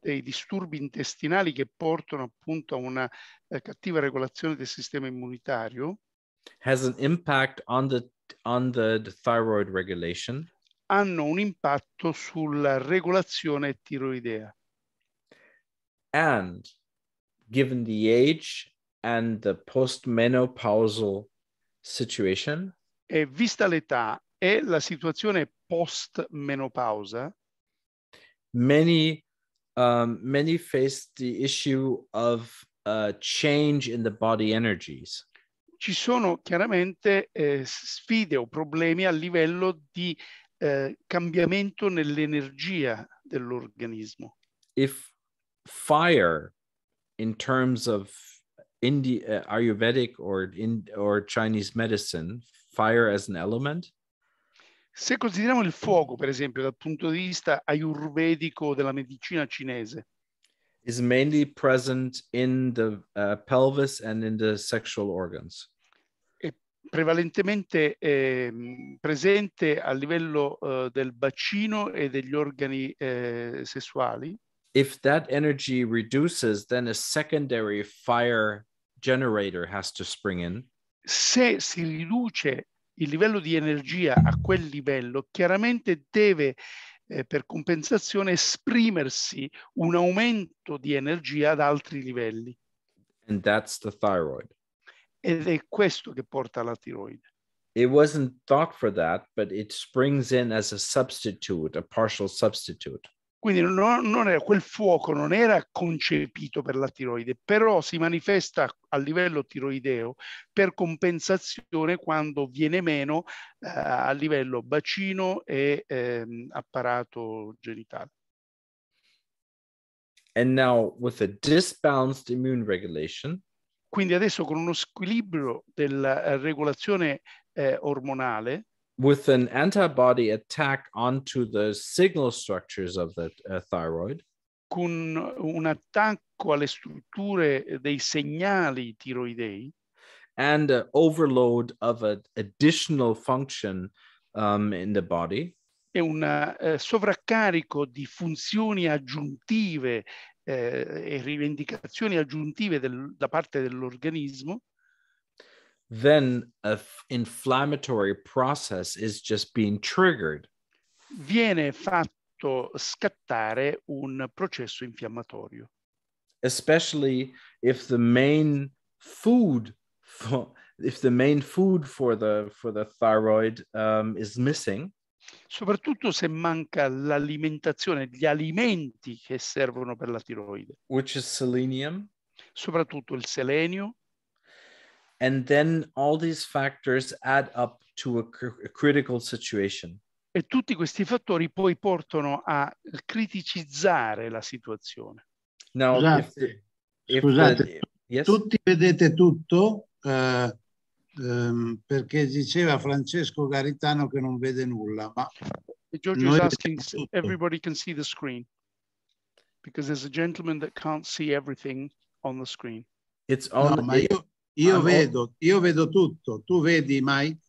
dei disturbi intestinali che portano appunto a una eh, cattiva regolazione del sistema immunitario has an impact on the, on the, thyroid regulation. Hanno un impatto sulla regolazione tiroidea. And given the age and the postmenopausal situation? E vista l'età e la situazione post-menopausa? Many, um, many face the issue of uh, change in the body energies. Ci sono chiaramente eh, sfide o problemi a livello di eh, cambiamento nell'energia dell'organismo. If fire in terms of Indi- uh, Ayurvedic or, in, or Chinese medicine, fire as an element? Se consideriamo il fuoco, per esempio, dal punto di vista ayurvedico della medicina cinese, is mainly present in the uh, pelvis and in the sexual organs. È prevalentemente eh, presente a livello uh, del bacino e degli organi eh, sessuali. If that energy reduces, then a secondary fire generator has to spring in. Se si riduce il livello di energia a quel livello, chiaramente deve eh, per compensazione esprimersi un aumento di energia ad altri livelli. And that's the thyroid. Ed è questo che porta alla tiroide. It wasn't thought for that, but it springs in as a substitute, a partial substitute. Quindi non, non era, quel fuoco non era concepito per la tiroide, però si manifesta a livello tiroideo per compensazione quando viene meno eh, a livello bacino e ehm, apparato genitale. And now with a disbalanced immune regulation. Quindi adesso con uno squilibrio della eh, regolazione eh, ormonale. with an antibody attack onto the signal structures of the uh, thyroid. Con un attacco alle strutture dei segnali tiroidei. And uh, overload of an additional function um, in the body. E un uh, sovraccarico di funzioni aggiuntive eh, e rivendicazioni aggiuntive del, da parte dell'organismo. then a f- inflammatory process is just being triggered. Viene fatto scattare un processo infiammatorio. Especially if the main food for, if the main food for the for the thyroid um, is missing. Soprattutto se manca l'alimentazione, gli alimenti che servono per la tiroide. Which is selenium. Soprattutto il selenio and then all these factors add up to a, cr a critical situation. E tutti questi fattori poi portano a criticizzare la situazione. Now, scusate, if, if scusate the, yes? tutti vedete tutto eh, ehm, perché diceva Francesco Garitano che non vede nulla, ma Giorgio is asking everybody can see the screen because there's a gentleman that can't see everything on the screen. It's only no, ma io, io, allora. vedo, io vedo tutto, tu vedi Mike?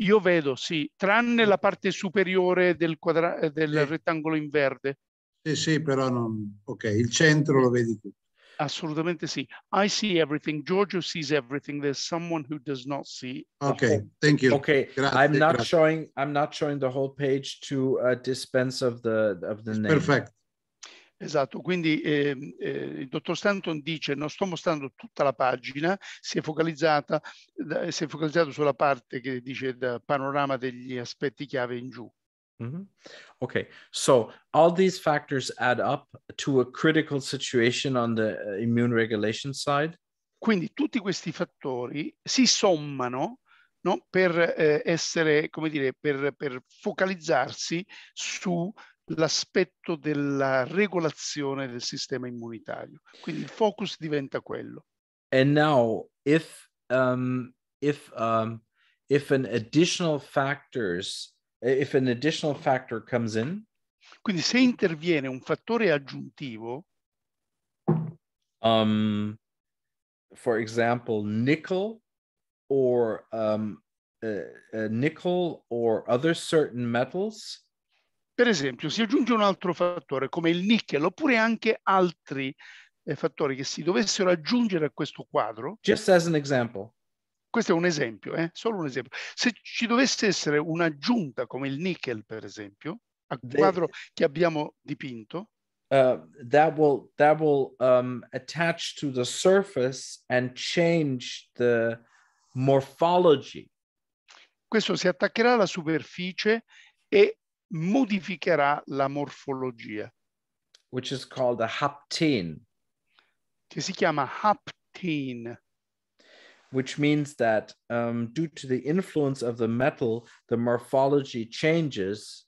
Io vedo, sì, tranne la parte superiore del, quadra- eh, del sì. rettangolo in verde. Sì, sì, però non... Ok, il centro lo vedi tu. Assolutamente sì. I see everything. Giorgio sees everything. There's someone who does not see. Ok, thank you. Okay, grazie, I'm not grazie. showing. I'm not showing the whole page to uh, dispense of the of the name. Perfect. Esatto, quindi eh, eh, il dottor Stanton dice non sto mostrando tutta la pagina, si è, focalizzata, si è focalizzato sulla parte che dice il panorama degli aspetti chiave in giù. Mm-hmm. Okay, so all these factors add up to a critical situation on the eh, immune regulation side. Quindi tutti questi fattori si sommano no, per eh, essere, come dire, per, per focalizzarsi su l'aspetto della regolazione del sistema immunitario. Quindi il focus diventa quello. And now, if, um, if, um, if an additional factors, if an additional factor comes in, quindi se interviene un fattore aggiuntivo, um, for example, nickel or um, uh, uh, nickel or other certain metals, per esempio, si aggiunge un altro fattore come il nickel oppure anche altri eh, fattori che si dovessero aggiungere a questo quadro. Just as an example. Questo è un esempio, eh? solo un esempio. Se ci dovesse essere un'aggiunta come il nickel, per esempio, al quadro They, che abbiamo dipinto, uh, that will, that will um, attach to the surface and change the morphology. Questo si attaccherà alla superficie e modificherà la morfologia. Which is called a haptene. Che si chiama haptene. Which means that um, due to the influence of the metal, the morphology changes.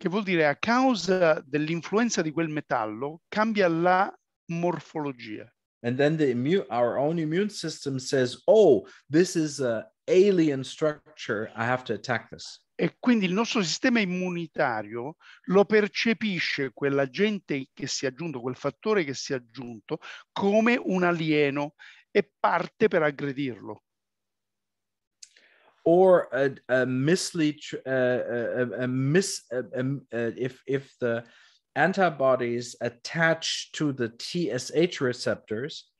Che vuol dire a causa dell'influenza di quel metallo cambia la morfologia. And then the immune, our own immune system says, "Oh, this is an alien structure. I have to attack this." e quindi il nostro sistema immunitario lo percepisce quell'agente che si è aggiunto, quel fattore che si è aggiunto, come un alieno e parte per aggredirlo. Or a, a mislead, uh, a, a mis, if, if the antibodies attach to the TSH receptors,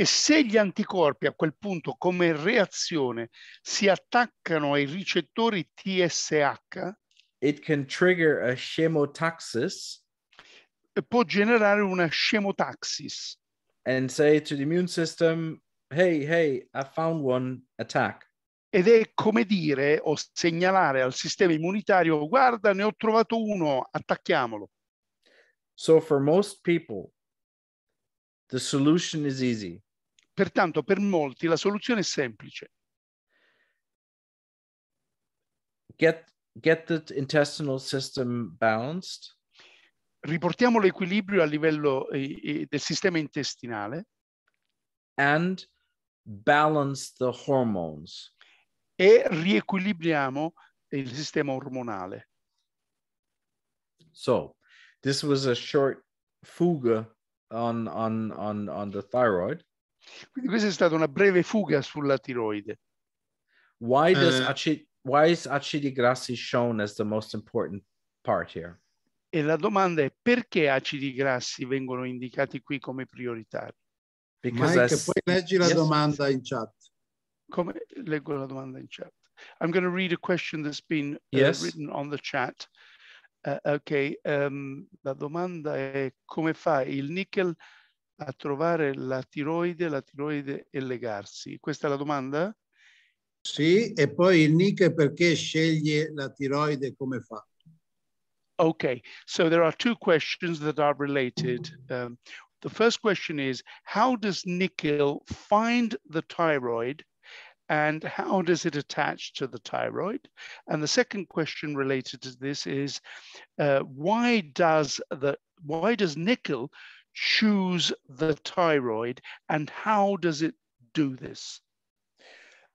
e se gli anticorpi a quel punto come reazione si attaccano ai ricettori TSH, it can trigger a chemotaxis. Può generare una chemotaxis. And say to the immune system, hey, hey, I found one, attack. Ed è come dire o segnalare al sistema immunitario, guarda, ne ho trovato uno, attacchiamolo. So for most people, the solution is easy. Pertanto per molti la soluzione è semplice. Get, get the intestinal system balanced. Riportiamo l'equilibrio a livello eh, eh del sistema intestinale. And balance the hormones. E riequilibriamo eh, il sistema ormonale. So, this was a short fuga on on on on the thyroid. Quindi questa è stata una breve fuga sulla tiroide. Why, does uh, acid, why is acidi grassi shown as the most important part here? E la domanda è perché acidi grassi vengono indicati qui come prioritari? Perché Mike, poi leggi la yes. domanda in chat. Come leggo la domanda in chat? I'm going to read a question that's been uh, yes. written on the chat. Uh, ok, um, la domanda è come fa il nickel a trovare la tiroide, la tiroide e legarsi? Questa è la domanda? Sì, e poi il Nick perché sceglie la tiroide come fa? Okay, so there are two questions that are related. Um, the first question is, how does nickel find the thyroid and how does it attach to the thyroid? And the second question related to this is, uh, why does the why does nickel choose the thyroid and how does it do this?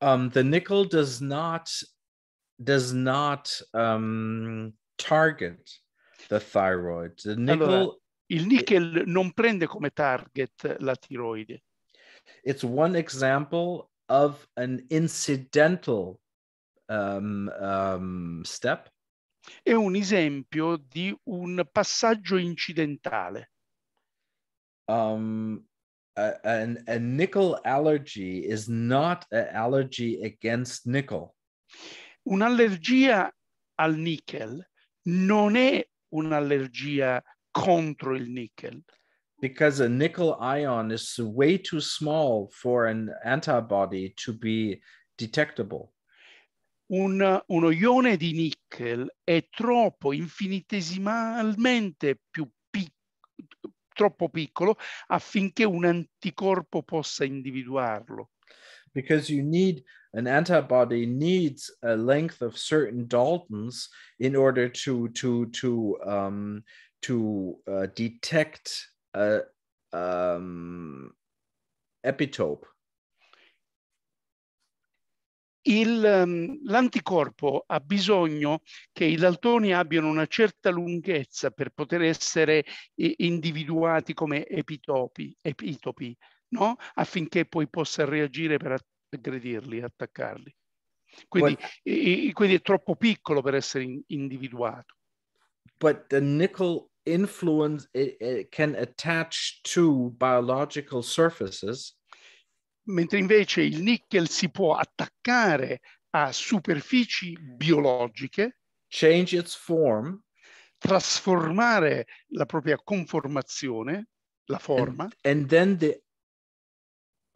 Um, the nickel does not does not um, target the thyroid. The nickel allora, il nickel non prende come target la tiroide. It's one example of an incidental um, um, step. È un esempio di un passaggio incidentale um, a, an, a nickel allergy is not an allergy against nickel. Un'allergia al nickel non è un'allergia contro il nickel. Because a nickel ion is way too small for an antibody to be detectable. Un, uno ione di nickel è troppo infinitesimalmente più troppo piccolo affinché un anticorpo possa individuarlo. Because you need an antibody needs a length of certain Daltons in order to to to um, to uh, detect a um, epitope. Ehm, l'anticorpo ha bisogno che i daltoni abbiano una certa lunghezza per poter essere eh, individuati come epitopi, epitopi no? affinché poi possa reagire per aggredirli, attaccarli. Quindi, but, quindi è troppo piccolo per essere individuato. But the nickel influence it, eh, it eh, can attach to biological surfaces mentre invece il nickel si può attaccare a superfici biologiche, change its form, trasformare la propria conformazione, la forma. And, and then the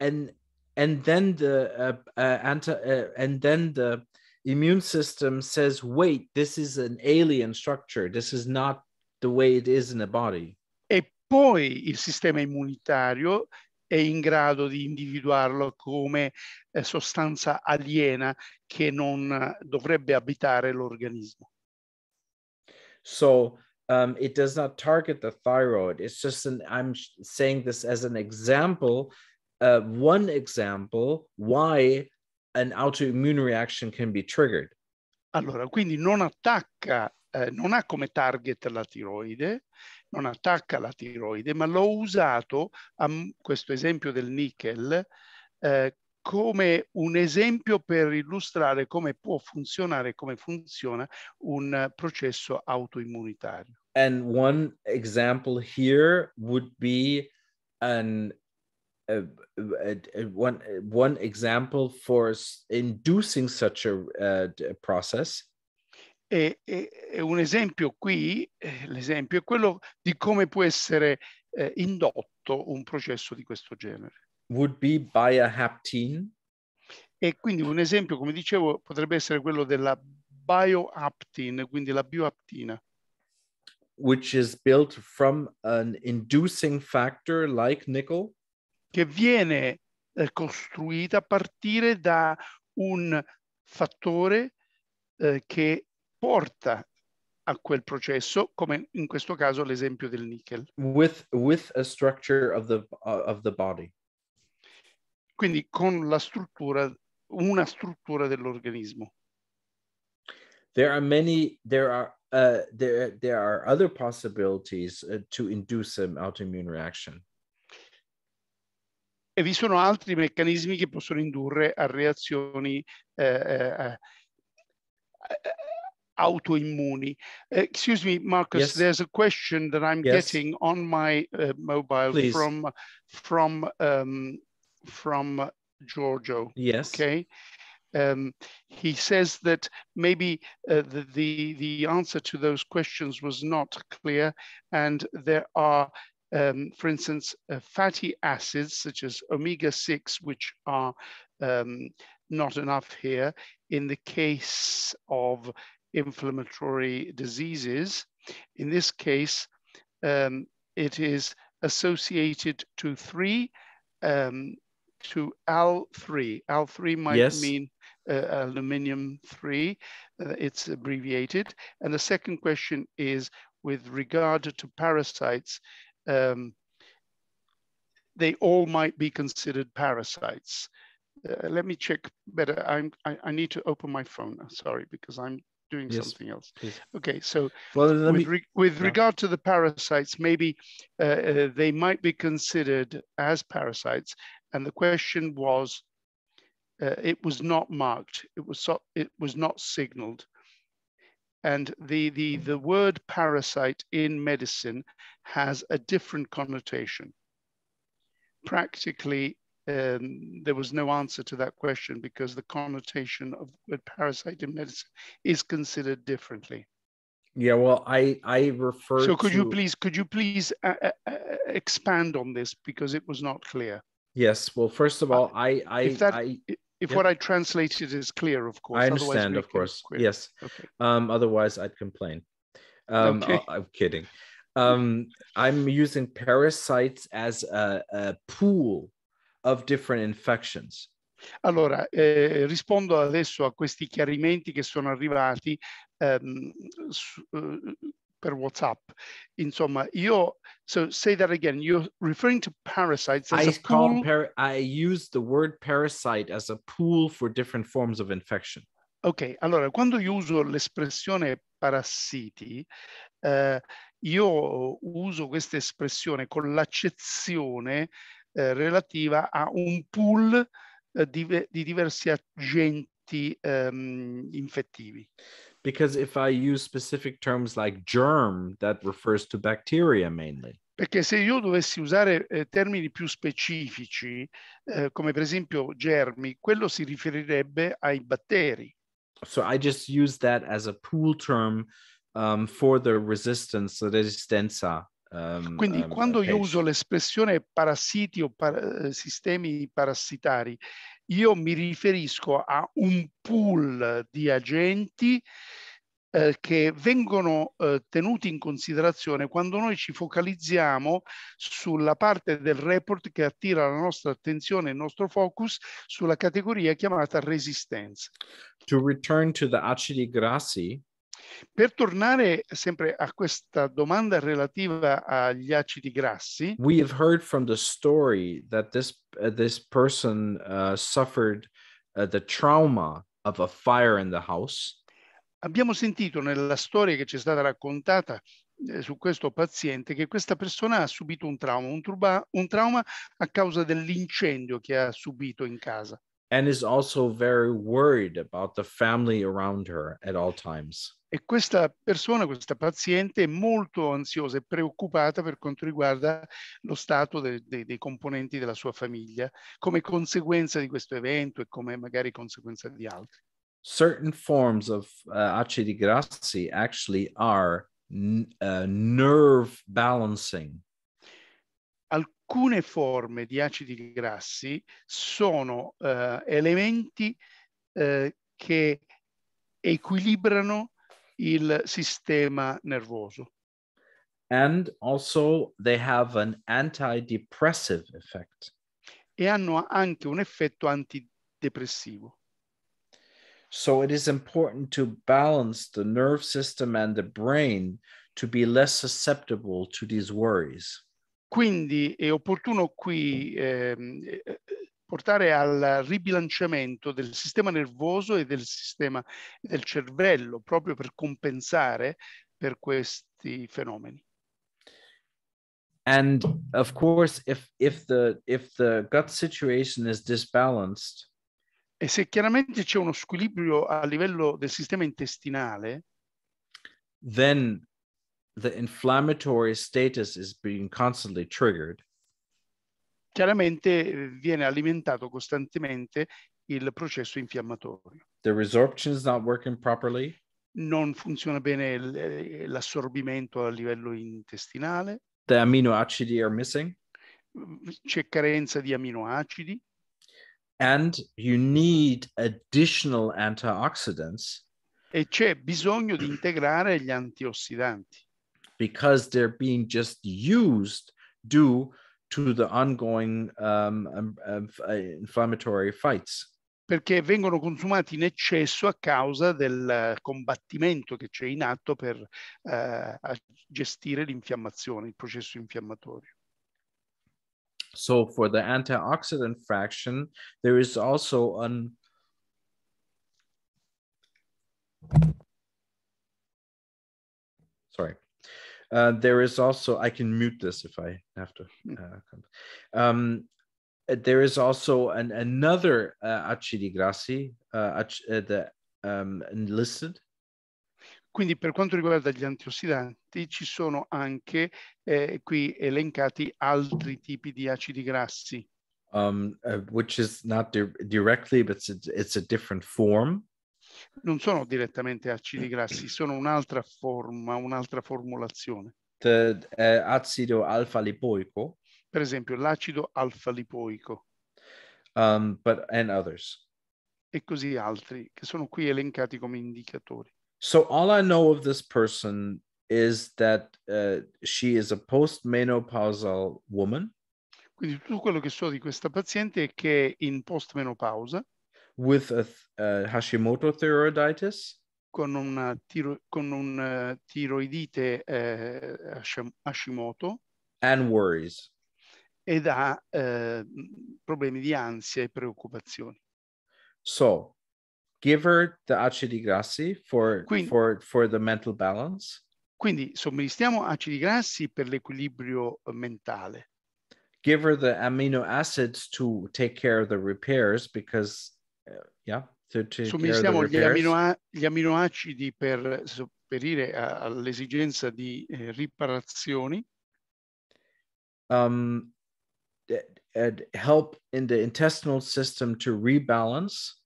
and and then the uh, uh, anti, uh, and then the immune system says, "Wait, this is an alien structure. This is not the way it is in the body." E poi il sistema immunitario è in grado di individuarlo come eh, sostanza aliena che non eh, dovrebbe abitare l'organismo. So um, it does not target the thyroid. It's just an, I'm saying this as an example, uh, one example why an autoimmune reaction can be triggered. Allora, quindi non attacca, eh, non ha come target la tiroide non attacca la tiroide, ma l'ho usato, a questo esempio del nickel, eh, come un esempio per illustrare come può funzionare, come funziona un processo autoimmunitario. And one example here would be an Uh, uh, uh, one one example for inducing such a, uh, process e, e, e un esempio qui, eh, l'esempio è quello di come può essere eh, indotto un processo di questo genere. Would be by a haptene. E quindi un esempio, come dicevo, potrebbe essere quello della bioaptin, quindi la bioaptina. Which is built from an inducing factor like nickel. Che viene eh, costruita a partire da un fattore eh, che porta a quel processo, come in questo caso l'esempio del nickel. With, with a structure of the, uh, of the body. Quindi con la struttura, una struttura dell'organismo. There are many, there are, uh, there, there are other possibilities uh, to induce an autoimmune reaction. E vi sono altri meccanismi che possono indurre a reazioni eh, eh, eh autoimmune. Uh, excuse me, Marcus, yes. there's a question that I'm yes. getting on my uh, mobile Please. from from um, from Giorgio. Yes. Okay. Um, he says that maybe uh, the, the the answer to those questions was not clear, and there are um, for instance, uh, fatty acids such as omega-6, which are um, not enough here in the case of inflammatory diseases. In this case, um, it is associated to three, um, to AL3. AL3 might yes. mean uh, aluminium 3, uh, it's abbreviated. And the second question is with regard to parasites, um, they all might be considered parasites. Uh, let me check better. I'm, I, I, need to open my phone. Sorry, because I'm doing yes, something else. Yes. Okay, so well, with, re with yeah. regard to the parasites, maybe uh, uh, they might be considered as parasites. And the question was, uh, it was not marked. It was so, it was not signaled. And the, the, the word parasite in medicine has a different connotation. Practically, um, there was no answer to that question because the connotation of the word parasite in medicine is considered differently. Yeah, well, I I refer. So could to... you please could you please uh, uh, uh, expand on this because it was not clear. Yes. Well, first of all, uh, I I if, that, I, if what I translated is clear, of course. I understand, of course. Yes. Okay. Um, otherwise, I'd complain. Um, okay. I, uh, I'm kidding. Um, I'm using parasites as a, a pool of different infections? Allora, eh, rispondo adesso a questi chiarimenti che sono arrivati um, su, uh, per WhatsApp. Insomma, io so say that again. You're referring to parasites. I call par I use the word parasite as a pool for different forms of infection. Ok, allora quando io uso l'espressione parassiti, eh, io uso questa espressione con l'accezione eh, relativa a un pool eh, di, di, diversi agenti ehm, infettivi. Because if I use specific terms like germ, that refers to bacteria mainly. Perché se io dovessi usare eh, termini più specifici, eh, come per esempio germi, quello si riferirebbe ai batteri. So I just use that as a pool term um, for the resistance, the resistenza Um, Quindi um, quando io uso l'espressione parassiti o par- eh, sistemi parassitari, io mi riferisco a un pool di agenti eh, che vengono eh, tenuti in considerazione quando noi ci focalizziamo sulla parte del report che attira la nostra attenzione, il nostro focus sulla categoria chiamata resistenza. To return to the acidi grassi, per tornare sempre a questa domanda relativa agli acidi grassi, we have heard from the story that this uh, this person uh, suffered uh, the trauma of a fire in the house. Abbiamo sentito nella storia che ci è stata raccontata eh, su questo paziente che questa persona ha subito un trauma, un, truba, un trauma a causa dell'incendio che ha subito in casa. and is also very worried about the family around her at all times. E questa persona, questa paziente, è molto ansiosa e preoccupata per quanto riguarda lo stato de, de, dei componenti della sua famiglia, come conseguenza di questo evento e come magari conseguenza di altri. Certain forms of uh, acidi actually are uh, nerve balancing. alcune forme di acidi grassi sono eh, elementi eh, che equilibrano il sistema nervoso. And also they have an antidepressive effect. E hanno anche un effetto antidepressivo. So it is important to balance the nerve system and the brain to be less susceptible to these worries. Quindi è opportuno qui ehm, eh, eh, portare al ribilanciamento del sistema nervoso e del sistema del cervello proprio per compensare per questi fenomeni. And of course, if, if, the, if the gut situation is disbalanced, e se chiaramente c'è uno squilibrio a livello del sistema intestinale, then the inflammatory status is being constantly triggered. Chiaramente eh, viene alimentato costantemente il processo infiammatorio. The resorption is not working properly. Non funziona bene eh, l'assorbimento a livello intestinale. The amino acidi are missing. Mm, c'è carenza di aminoacidi. And you need additional antioxidants. E c'è bisogno di integrare gli antiossidanti. because they're being just used due to the ongoing um, um, um uh, inflammatory fights. Perché vengono consumati in eccesso a causa del eh, combattimento che c'è in atto per uh, gestire l'infiammazione, il processo infiammatorio. So for the antioxidant fraction, there is also an sorry. Uh, there is also I can mute this if I have to. Hmm. Uh, um, uh, there is also an, another uh, Acci di Grassi uh, uh, the, um, listed. Quindi per quanto riguarda gli antiossidanti ci sono anche eh, qui elencati altri tipi di acidi grassi. Um, uh, which is not di directly, but it's a, it's a different form. non sono direttamente acidi eh. grassi, sono un'altra forma, un'altra formulazione. The, uh, acido alfa-lipoico. Per esempio, l'acido alfa-lipoico. Um, but, and others. E così altri, che sono qui elencati come indicatori. So all I know of this person is that uh, she is a postmenopausal woman. Quindi tutto quello che so di questa paziente è che è in postmenopausa. with a, a uh, Hashimoto thyroiditis? Con una, tiro- con una tiroidite eh, Hashimoto. And worries. Ed ha eh, problemi di ansia e preoccupazioni. So, give her the acidi grassi for, quindi, for, for the mental balance. Quindi somministriamo acidi grassi per l'equilibrio eh, mentale. Give her the amino acids to take care of the repairs because yeah, somministriamo gli, amino- gli, aminoacidi per sopperire a- all'esigenza di eh, riparazioni. Um, help in the intestinal system to rebalance.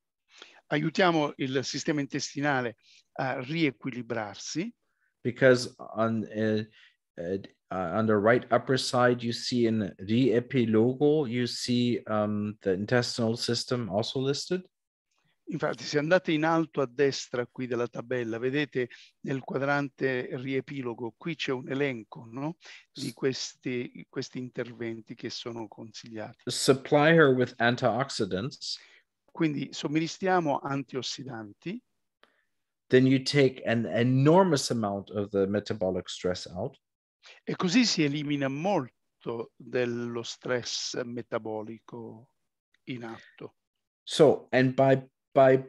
Aiutiamo il sistema intestinale a riequilibrarsi. Because on, uh, uh, on the right upper side, you see in the epilogo, you see um, the intestinal system also listed. Infatti, se andate in alto a destra qui della tabella, vedete nel quadrante riepilogo, qui c'è un elenco no? di questi, questi, interventi che sono consigliati. Supply her with antioxidants. Quindi somministriamo antiossidanti. Then you take an enormous amount of the metabolic stress out. E così si elimina molto dello stress metabolico in atto. So, and by by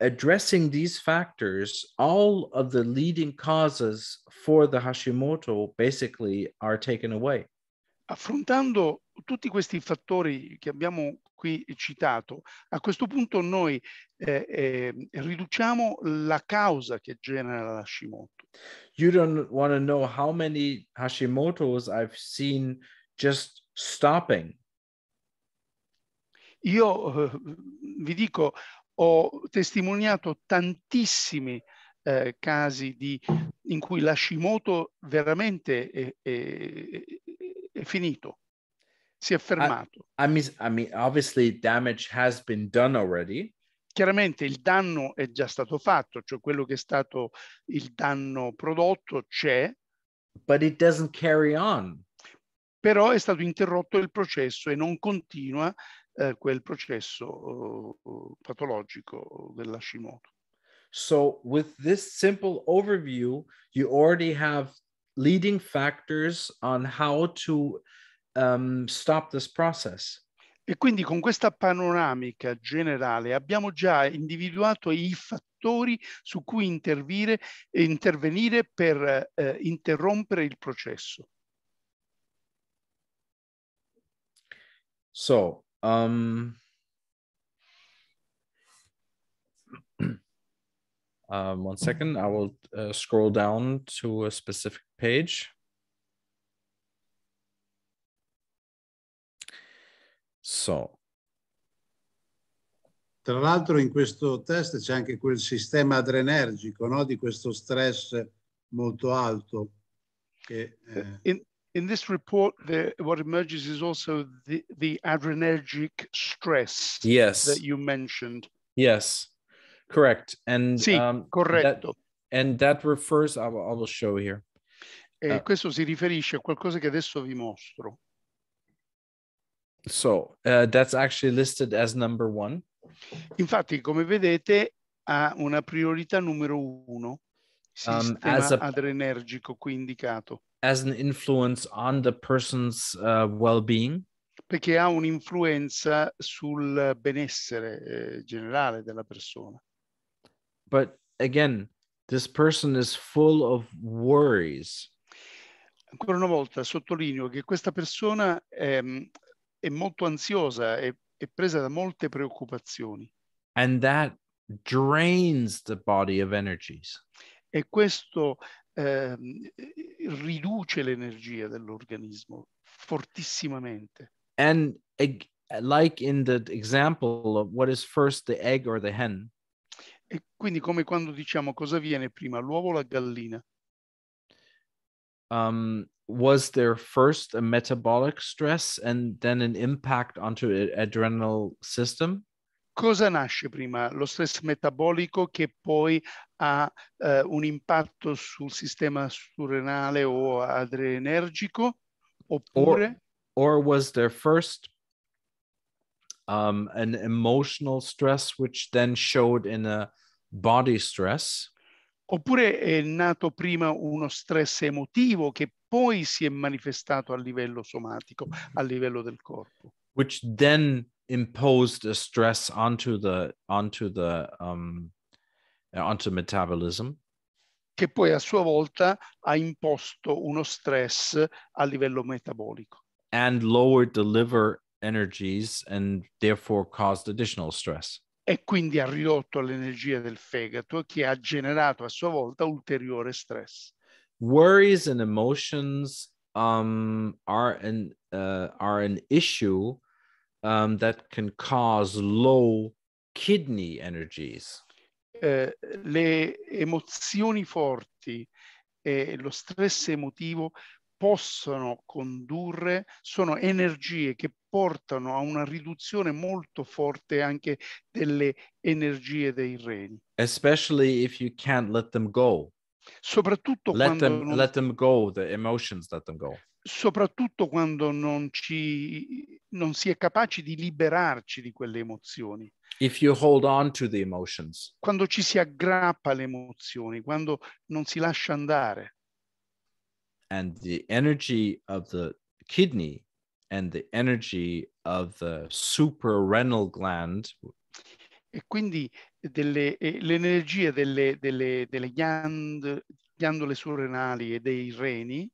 addressing these factors, all of the leading causes for the Hashimoto basically are taken away. Affrontando tutti questi fattori che abbiamo qui citato, a questo punto noi eh, eh, riduciamo la causa che genera Hashimoto. You don't want to know how many Hashimoto's I've seen just stopping. Io eh, vi dico, ho testimoniato tantissimi eh, casi di, in cui l'Hashimoto veramente è, è, è finito, si è ah, fermato. I, I, mean, I mean, obviously damage has been done already. Chiaramente il danno è già stato fatto, cioè quello che è stato il danno prodotto c'è. But it doesn't carry on però è stato interrotto il processo e non continua eh, quel processo eh, patologico della Hashimoto. So with this simple overview, you already have leading factors on how to um, stop this process. E quindi con questa panoramica generale abbiamo già individuato i fattori su cui intervire, intervenire per eh, interrompere il processo. So, Um, [CLEARS THROAT] um, one second, I will uh, scroll down to a specific page. So. Tra l'altro in questo test c'è anche quel sistema adrenergico no? di questo stress molto alto. Che, eh... in, In this report, the, what emerges is also the, the adrenergic stress yes. that you mentioned. Yes, correct. And, sì, um, corretto. That, and that refers, I will, I will show here. Eh, uh, questo si riferisce a qualcosa che adesso vi mostro. So, uh, that's actually listed as number one. Infatti, come vedete, ha una priorità numero uno, um, sistema um, a, adrenergico qui indicato. as an influence on the person's uh, well-being? Perché ha un'influenza sul benessere eh, generale della persona. But again, this person is full of worries. Ancora una volta sottolineo che questa persona ehm, è molto ansiosa e è presa da molte preoccupazioni. And that drains the body of energies. E questo eh, riduce l'energia dell'organismo fortissimamente. And egg, like in the example of what is first the egg or the hen. E quindi come quando diciamo cosa viene prima, l'uovo o la gallina? Um, was there first a metabolic stress and then an impact onto the adrenal system? Cosa nasce prima? Lo stress metabolico che poi ha eh, un impatto sul sistema surrenale o adrenergico oppure or, or was there first um, an emotional stress which then showed in a body stress oppure è nato prima uno stress emotivo che poi si è manifestato a livello somatico a livello del corpo which then imposed a stress onto the onto the um, Eh, onto metabolism. Che poi a sua volta ha imposto uno stress a livello metabolico. And lowered the liver energies and therefore caused additional stress. E quindi ha ridotto l'energia del fegato che ha generato a sua volta ulteriore stress. Worries and emotions um, are an uh, are an issue um, that can cause low kidney energies. Eh, le emozioni forti e lo stress emotivo possono condurre, sono energie che portano a una riduzione molto forte anche delle energie dei reni. Especially if you can't let them go. Soprattutto let quando them, non... let them go, the emotions let them go soprattutto quando non, ci, non si è capaci di liberarci di quelle emozioni. If you hold on to the emotions. Quando ci si aggrappa alle emozioni, quando non si lascia andare. And the energy of the kidney and the energy of the suprarenal gland. E quindi delle, eh, l'energia delle, delle, delle ghiand, ghiandole surrenali e dei reni.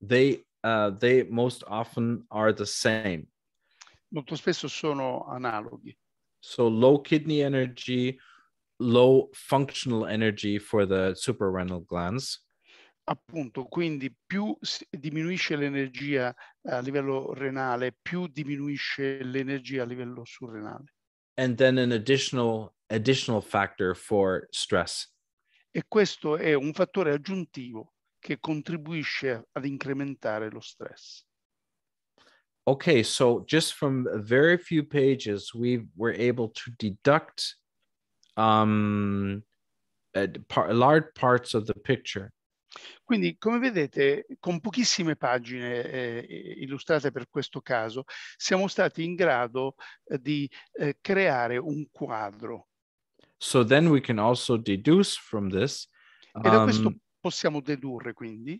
They, uh, they most often are the same. Molto spesso sono analoghi. So low kidney energy, low functional energy for the suprarenal glands. Appunto, quindi più diminuisce l'energia eh, a livello renale, più diminuisce l'energia a livello surrenale. And then an additional additional factor for stress. E questo è un fattore aggiuntivo che contribuisce ad incrementare lo stress. okay, so just from very few pages, we were able to deduct um, par- large parts of the picture. Quindi, come vedete, con pochissime pagine eh, illustrate per questo caso, siamo stati in grado eh, di eh, creare un quadro. So then we can also deduce from this. Um, e da questo um, possiamo dedurre quindi.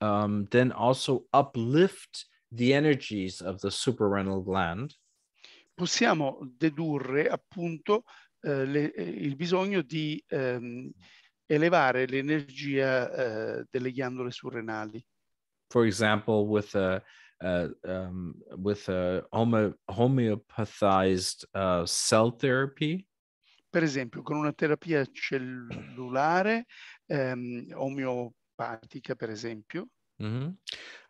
Um, then also uplift the energies of the suprarenal gland. Possiamo dedurre appunto eh, le, eh, il bisogno di ehm, elevare l'energia eh, delle ghiandole surrenali. For example, with a, uh, um, with a homo- homeopathized uh, cell therapy. Per esempio, con una terapia cellulare ehm, omeopatica, per esempio. Mm-hmm.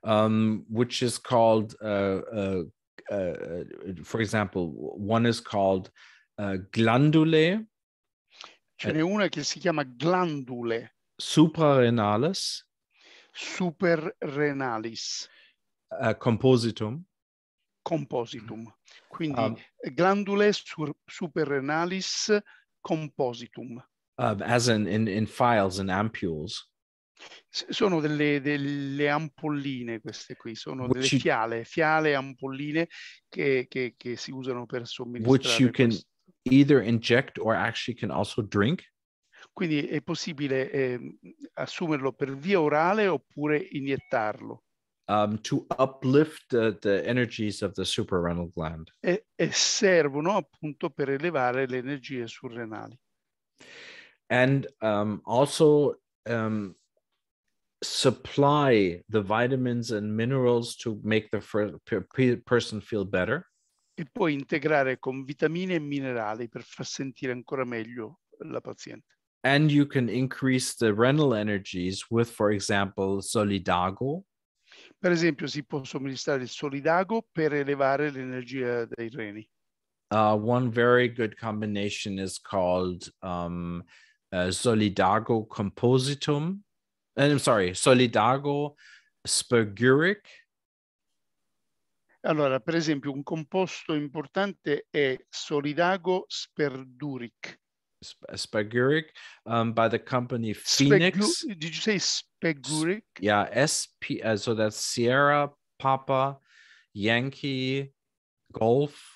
um, which is called, uh, uh, uh, uh, for example, one is called glandule. Ce n'è una che si chiama glandule. Suprarenales. Superrenalis. compositum. Compositum. Mm-hmm. Quindi um, glandule sur, superrenalis compositum. Uh, as in, in, in files and ampules. Sono delle, delle, ampolline queste qui, sono delle you, fiale, fiale ampolline che, che, che si usano per somministrare. Which you can questo. either inject or actually can also drink. Quindi è possibile eh, assumerlo per via orale oppure iniettarlo. Um, to uplift uh, the energies of the suprarenal gland. E, e servono appunto per elevare le energie surrenali. And um, also um, supply the vitamins and minerals to make the per person feel better. E poi integrare con vitamine e minerali per far sentire ancora meglio la paziente. And you can increase the renal energies with, for example, Solidago. Per esempio, si può somministrare il Solidago per elevare l'energia dei reni. Uh, one very good combination is called um, uh, Solidago Compositum and I'm sorry, Solidago Sperguric. Allora, per esempio, un composto importante è Solidago Sperduric. Spaguric um, by the company Phoenix. Spegu- Did you say Spaguric? Yeah, S P. Uh, so that's Sierra Papa Yankee Golf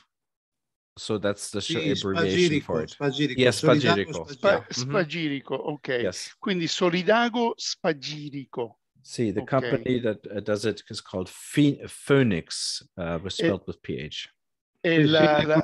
so that's the sì, abbreviation for it. Spagirico. Yes, Spagirico. Spagirico. Mm-hmm. Spagirico, okay. Yes. Quindi Solidago Spagirico. See, the okay. company that uh, does it is called Phoenix, uh, spelled e, with PH. E la, la,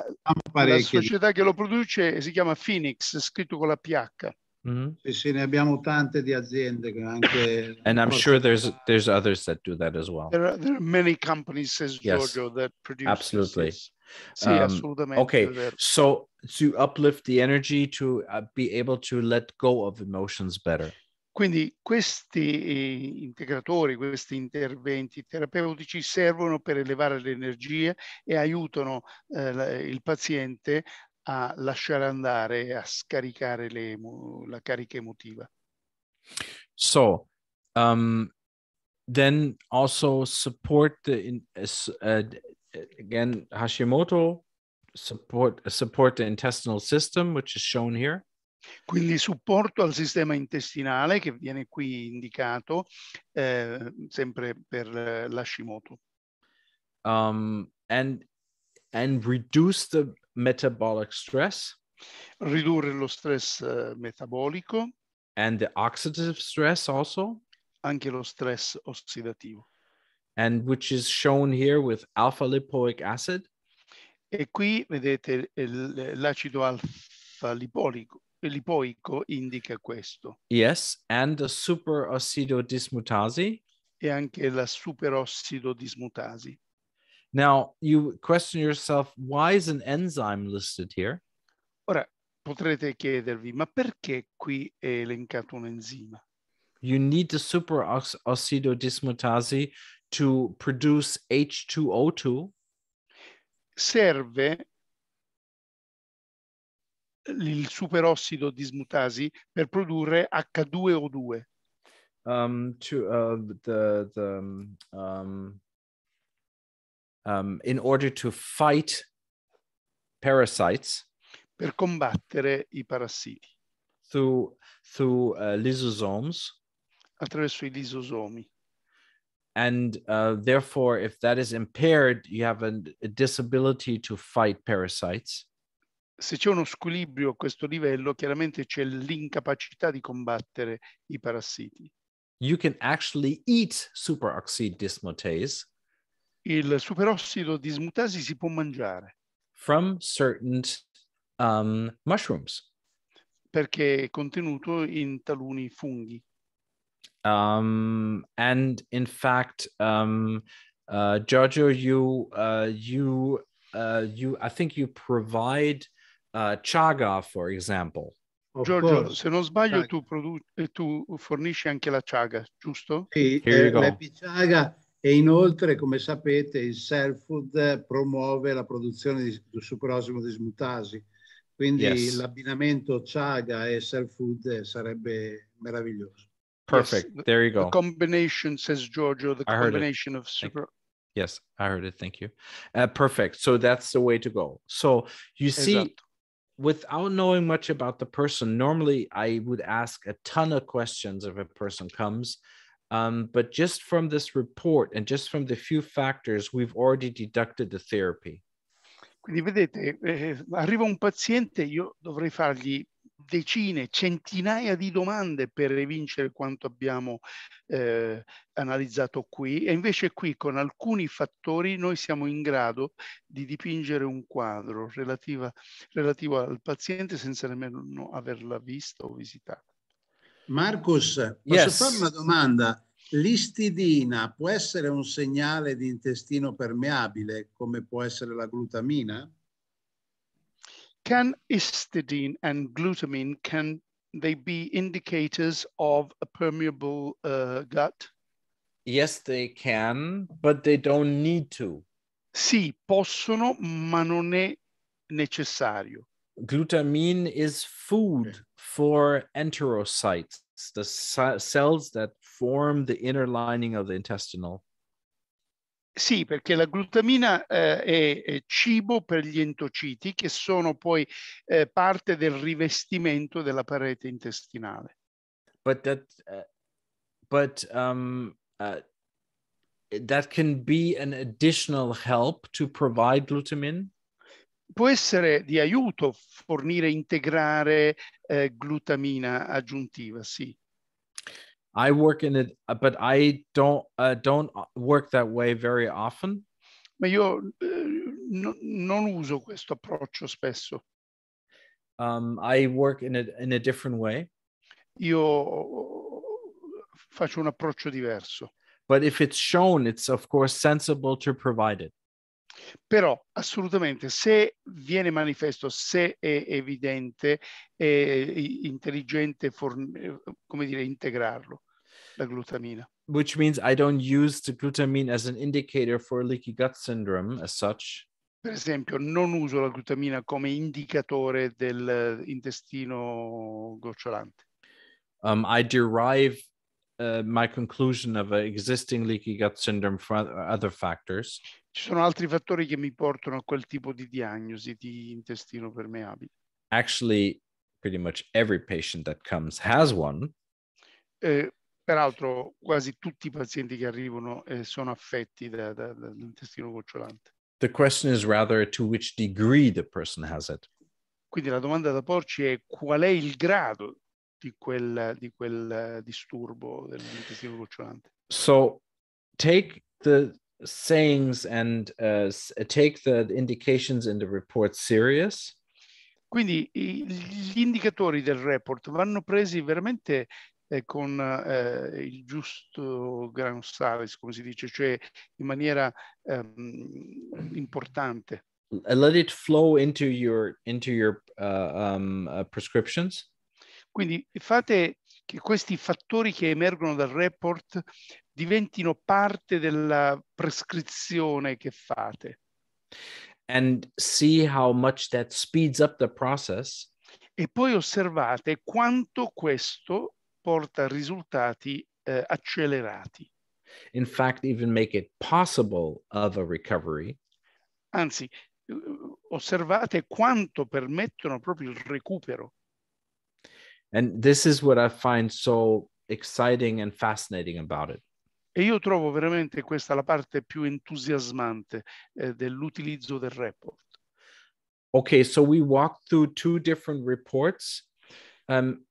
la, società che lo produce si chiama Phoenix, scritto con la PH. Mm-hmm. Sì, sì, ne abbiamo tante di aziende che anche... [COUGHS] And I'm sure there's, there's others that do that as well. There are, there are many companies, says yes. Giorgio, that produce Absolutely. This. Sì, um, assolutamente. Ok, so to uplift the energy, to uh, be able to let go of emotions better. Quindi questi eh, integratori, questi interventi terapeutici servono per elevare l'energia e aiutano eh, il paziente a lasciare andare, a scaricare le, la carica emotiva. So, um, then also support the, uh, again, Hashimoto support, support the intestinal system, which is shown here. Quindi supporto al sistema intestinale che viene qui indicato eh, sempre per eh, l'Hashimoto. Um, and, and reduce the metabolic stress. Ridurre lo stress eh, metabolico. And the oxidative stress also. Anche lo stress ossidativo. and which is shown here with alpha lipoic acid. E qui vedete l'acido alfa lipolico, lipoico indica questo. Yes, and the superacido dismutasi. E anche la superossido dismutasi. Now, you question yourself, why is an enzyme listed here? Ora, potrete chiedervi, ma perché qui è elencato un enzima? You need the superacido dismutasi to produce H2O2? Serve il superossido dismutasi per produrre H2O2. Um, to, uh, the, the, um, um, um, in order to fight parasites. Per combattere i parassiti. Through, through uh, lysosomes. Attraverso i lisosomi. and uh, therefore if that is impaired you have an, a disability to fight parasites se c'è uno squilibrio a questo livello chiaramente c'è l'incapacità di combattere i parassiti you can actually eat superoxide dismutase il superossido dismutasi si può mangiare from certain um, mushrooms perché è contenuto in taluni funghi Um, and in fact, um, uh, Giorgio, you uh, you uh, you I think you provide uh, chaga, for example. Of Giorgio, course. se non sbaglio, chaga. tu, produ- eh, tu fornisci anche la chaga, giusto? Sì, eh, l'epichaga e inoltre, come sapete, il self food promuove la produzione di, di superosimo dismutasi. Quindi yes. l'abbinamento chaga e self food sarebbe meraviglioso. Perfect. Yes, there you go. The combination says Giorgio. The I combination of super. Yes, I heard it. Thank you. Uh, perfect. So that's the way to go. So you see, exactly. without knowing much about the person, normally I would ask a ton of questions if a person comes. Um, but just from this report and just from the few factors, we've already deducted the therapy. Quindi vedete, eh, eh arriva un paziente, io dovrei fargli decine, centinaia di domande per evincere quanto abbiamo eh, analizzato qui e invece qui con alcuni fattori noi siamo in grado di dipingere un quadro relativa, relativo al paziente senza nemmeno averla vista o visitata. Marcus, posso yes. fare una domanda? L'istidina può essere un segnale di intestino permeabile come può essere la glutamina? Can histidine and glutamine, can they be indicators of a permeable uh, gut? Yes, they can, but they don't need to. Sì, possono, ma non è necessario. Glutamine is food okay. for enterocytes, the cells that form the inner lining of the intestinal Sì, perché la glutamina eh, è, è, cibo per gli entociti che sono poi eh, parte del rivestimento della parete intestinale. But that, uh, but um, uh, that can be an additional help to provide glutamine? Può essere di aiuto fornire, integrare eh, glutamina aggiuntiva, sì. I work in it, uh, but I don't uh, don't uh, work that way very often. Ma io eh, no, non uso questo approccio spesso. Um, I work in a in a different way. Io faccio un approccio diverso. But if it's shown, it's of course sensible to provide it. Però assolutamente, se viene manifesto, se è evidente, è intelligente, come dire, integrarlo the glutamine. Which means I don't use the glutamine as an indicator for leaky gut syndrome as such. Per esempio, non uso la glutamina come indicatore dell'intestino eh, gocciolante. Um, I derive uh, my conclusion of uh, existing leaky gut syndrome from other factors. Ci sono altri fattori che mi portano a quel tipo di diagnosi di intestino permeabile. Actually, pretty much every patient that comes has one. Uh, Peraltro quasi tutti i pazienti che arrivano eh, sono affetti da, da, da un gocciolante. The question is rather to which degree the person has it. Quindi la domanda da porci è qual è il grado di quel, di quel eh, disturbo dell'intestino gocciolante. So take the sayings and uh, take the indications in the report serious. Quindi gli indicatori del report vanno presi veramente eh, con eh, il giusto gran salis, come si dice, cioè in maniera um, importante. Let it flow into your, into your uh, um, uh, prescriptions. Quindi fate che questi fattori che emergono dal report diventino parte della prescrizione che fate. And see how much that speeds up the process. E poi osservate quanto questo porta risultati eh, accelerati. In fact, even make it possible of a recovery. Anzi, osservate quanto permettono proprio il recupero. And this is what I find so exciting and fascinating about it. E io trovo veramente questa la parte più entusiasmante eh, dell'utilizzo del report. Ok, so we walked through two different reports. Um,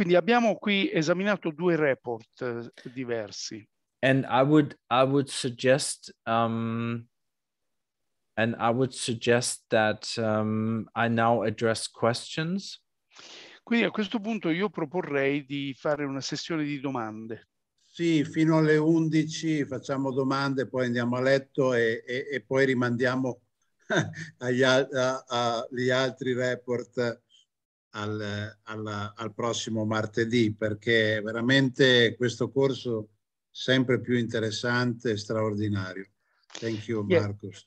quindi abbiamo qui esaminato due report eh, diversi. And I would, I would suggest, um, and I would suggest that um, I now address questions. Quindi a questo punto io proporrei di fare una sessione di domande. Sì, fino alle 11 facciamo domande, poi andiamo a letto e, e, e poi rimandiamo [LAUGHS] agli, a, a, agli altri report al, al, al prossimo martedì perché veramente questo corso sempre più interessante e straordinario. Thank you, Marcus.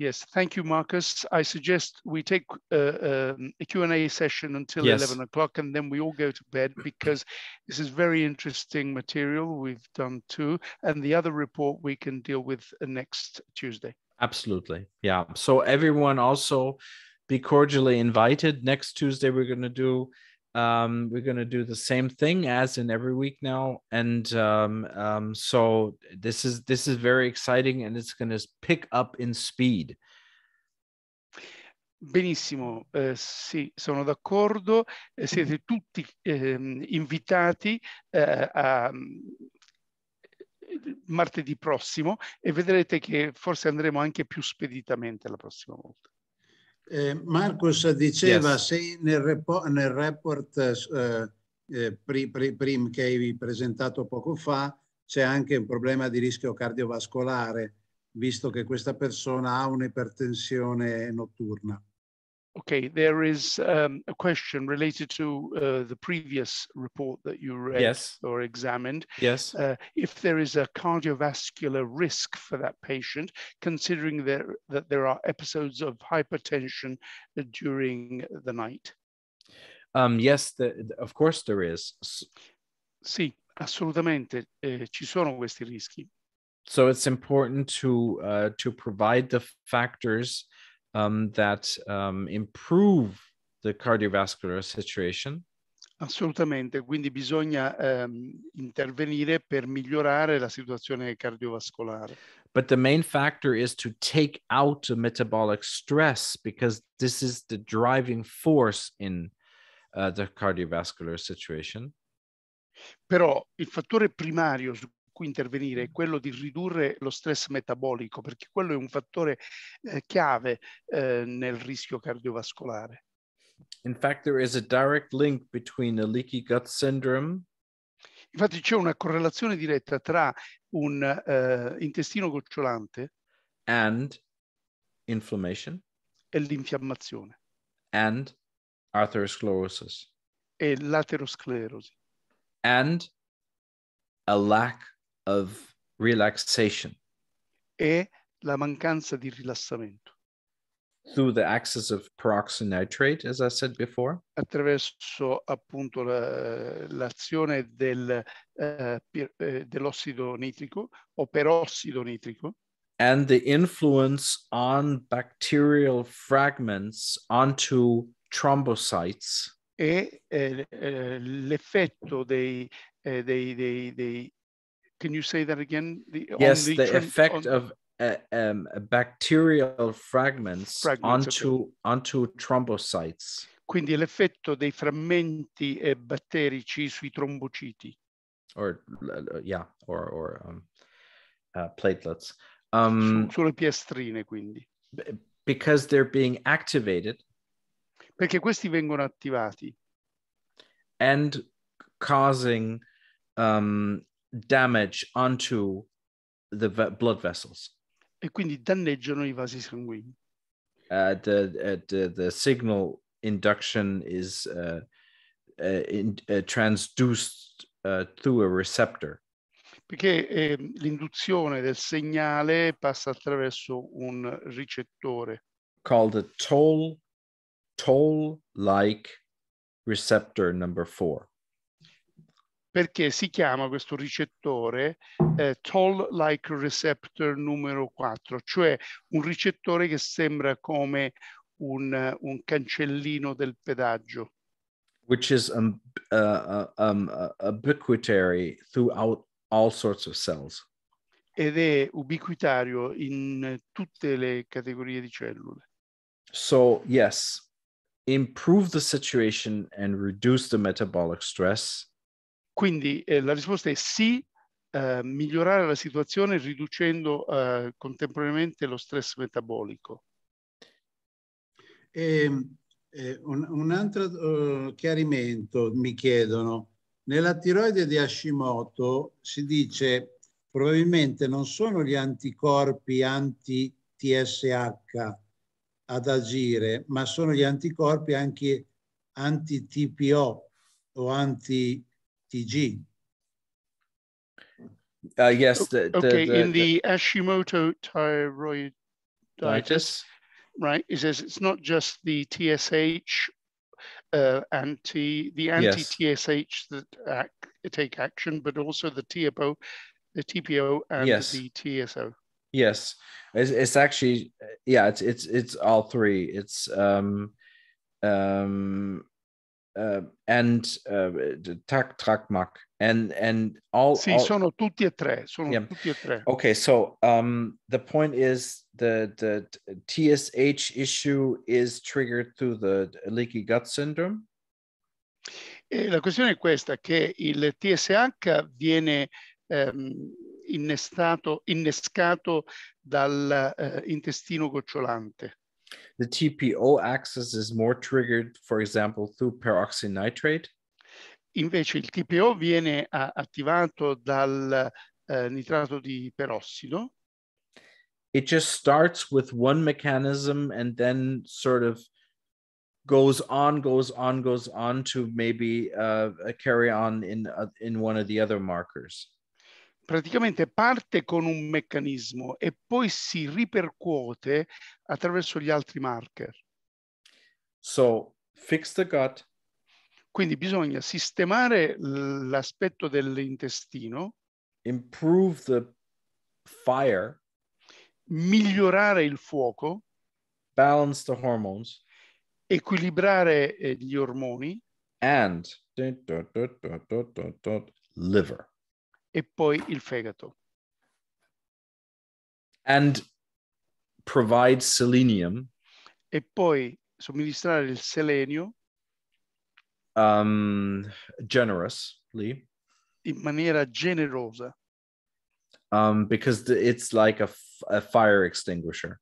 Yes, thank you, Marcus. I suggest we take uh, um, a Q&A session until yes. 11 o'clock and then we all go to bed because this is very interesting material we've done too. And the other report we can deal with next Tuesday. Absolutely. Yeah. So everyone also be cordially invited. Next Tuesday, we're going to do um, we're going to do the same thing as in every week now, and um, um, so this is this is very exciting, and it's going to pick up in speed. Benissimo, eh, sì, sono d'accordo. Eh, siete mm-hmm. tutti ehm, eh, invitati a mm, martedì prossimo e vedrete che forse andremo anche più speditamente la prossima volta. Eh, Marcus diceva yes. se nel, repo, nel report eh, prim, eh, eh, prim, prim che hai presentato poco fa c'è anche un problema di rischio cardiovascolare, visto che questa persona ha un'ipertensione notturna. Okay, there is um, a question related to uh, the previous report that you read yes. or examined. Yes. Uh, if there is a cardiovascular risk for that patient, considering there, that there are episodes of hypertension during the night. Um, yes, the, of course there is. Sì, assolutamente, eh, ci sono questi rischi. So it's important to uh, to provide the factors um, that um, improve the cardiovascular situation? Assolutamente, quindi bisogna um, intervenire per migliorare la situazione cardiovascolare. But the main factor is to take out the metabolic stress because this is the driving force in uh, the cardiovascular situation. Però il fattore primario su cui intervenire è quello di ridurre lo stress metabolico, perché quello è un fattore eh, chiave eh, nel rischio cardiovascolare. In fact, there is a direct link between a leaky gut syndrome Infatti c'è una correlazione diretta tra un uh, intestino gocciolante and inflammation e l'infiammazione and atherosclerosis e l'aterosclerosi and a lack of relaxation. E la mancanza di rilassamento. Through the axis of peroxynitrate, as I said before. Attraverso appunto l'azione del, eh, per, eh, dell'ossido nitrico o perossido nitrico. And the influence on bacterial fragments onto thrombocytes. E eh, eh l'effetto eh, dei, dei, dei, dei can you say that again? The, yes, the, the effect on... of uh, um, bacterial fragments, fragments onto, okay. onto thrombocytes. Quindi l'effetto dei frammenti eh, batterici sui trombociti. Or, uh, yeah, or, or um, uh, platelets. Um, Sulle piastrine, quindi. Because they're being activated. Perché questi vengono attivati. And causing um, damage onto the ve- blood vessels. E quindi danneggiano i vasi sanguigni. Uh, the, uh, the, the signal induction is uh, uh in, uh, transduced through a receptor. Perché eh, l'induzione del segnale passa attraverso un ricettore. Called a toll, toll-like receptor number four. perché si chiama questo ricettore eh, Toll-like receptor numero 4, cioè un ricettore che sembra come un, un cancellino del pedaggio. Which is um, uh, uh um, uh, ubiquitary throughout all sorts of cells. Ed è ubiquitario in tutte le categorie di cellule. So, yes, improve the situation and reduce the metabolic stress. Quindi eh, la risposta è sì, eh, migliorare la situazione riducendo eh, contemporaneamente lo stress metabolico. Ehm, eh, un, un altro eh, chiarimento mi chiedono. Nella tiroide di Hashimoto si dice probabilmente non sono gli anticorpi anti-TSH ad agire, ma sono gli anticorpi anche anti-TPO o anti DG. Uh, yes. The, the, okay, the, in the, Hashimoto thyroiditis, right? It says it's not just the TSH uh, anti the anti TSH that act, take action, but also the TPO, the TPO, and yes. the TSO. Yes, it's, it's, actually yeah, it's it's it's all three. It's um um uh, and uh, eh, Tak Trakmak and and all. Sì, all... sono tutti e tre. Sono yeah. tutti e tre. Okay, so um, the point is the the TSH issue is triggered through the leaky gut syndrome. E eh, la questione è questa, che il TSH viene ehm, innestato, innescato dall'intestino eh, gocciolante. The TPO axis is more triggered, for example, through peroxynitrate. Invece il TPO viene uh, attivato dal uh, nitrato di perossido. It just starts with one mechanism and then sort of goes on, goes on, goes on to maybe uh, carry on in uh, in one of the other markers. praticamente parte con un meccanismo e poi si ripercuote attraverso gli altri marker. So, fix the gut. Quindi bisogna sistemare l'aspetto dell'intestino. Improve the fire. Migliorare il fuoco. Balance the hormones. Equilibrare eh, gli ormoni. And dun, dun, dun, liver e poi il fegato. And provide selenium. E poi somministrare il selenio. Um, generously. In maniera generosa. Um, because it's like a, a fire extinguisher.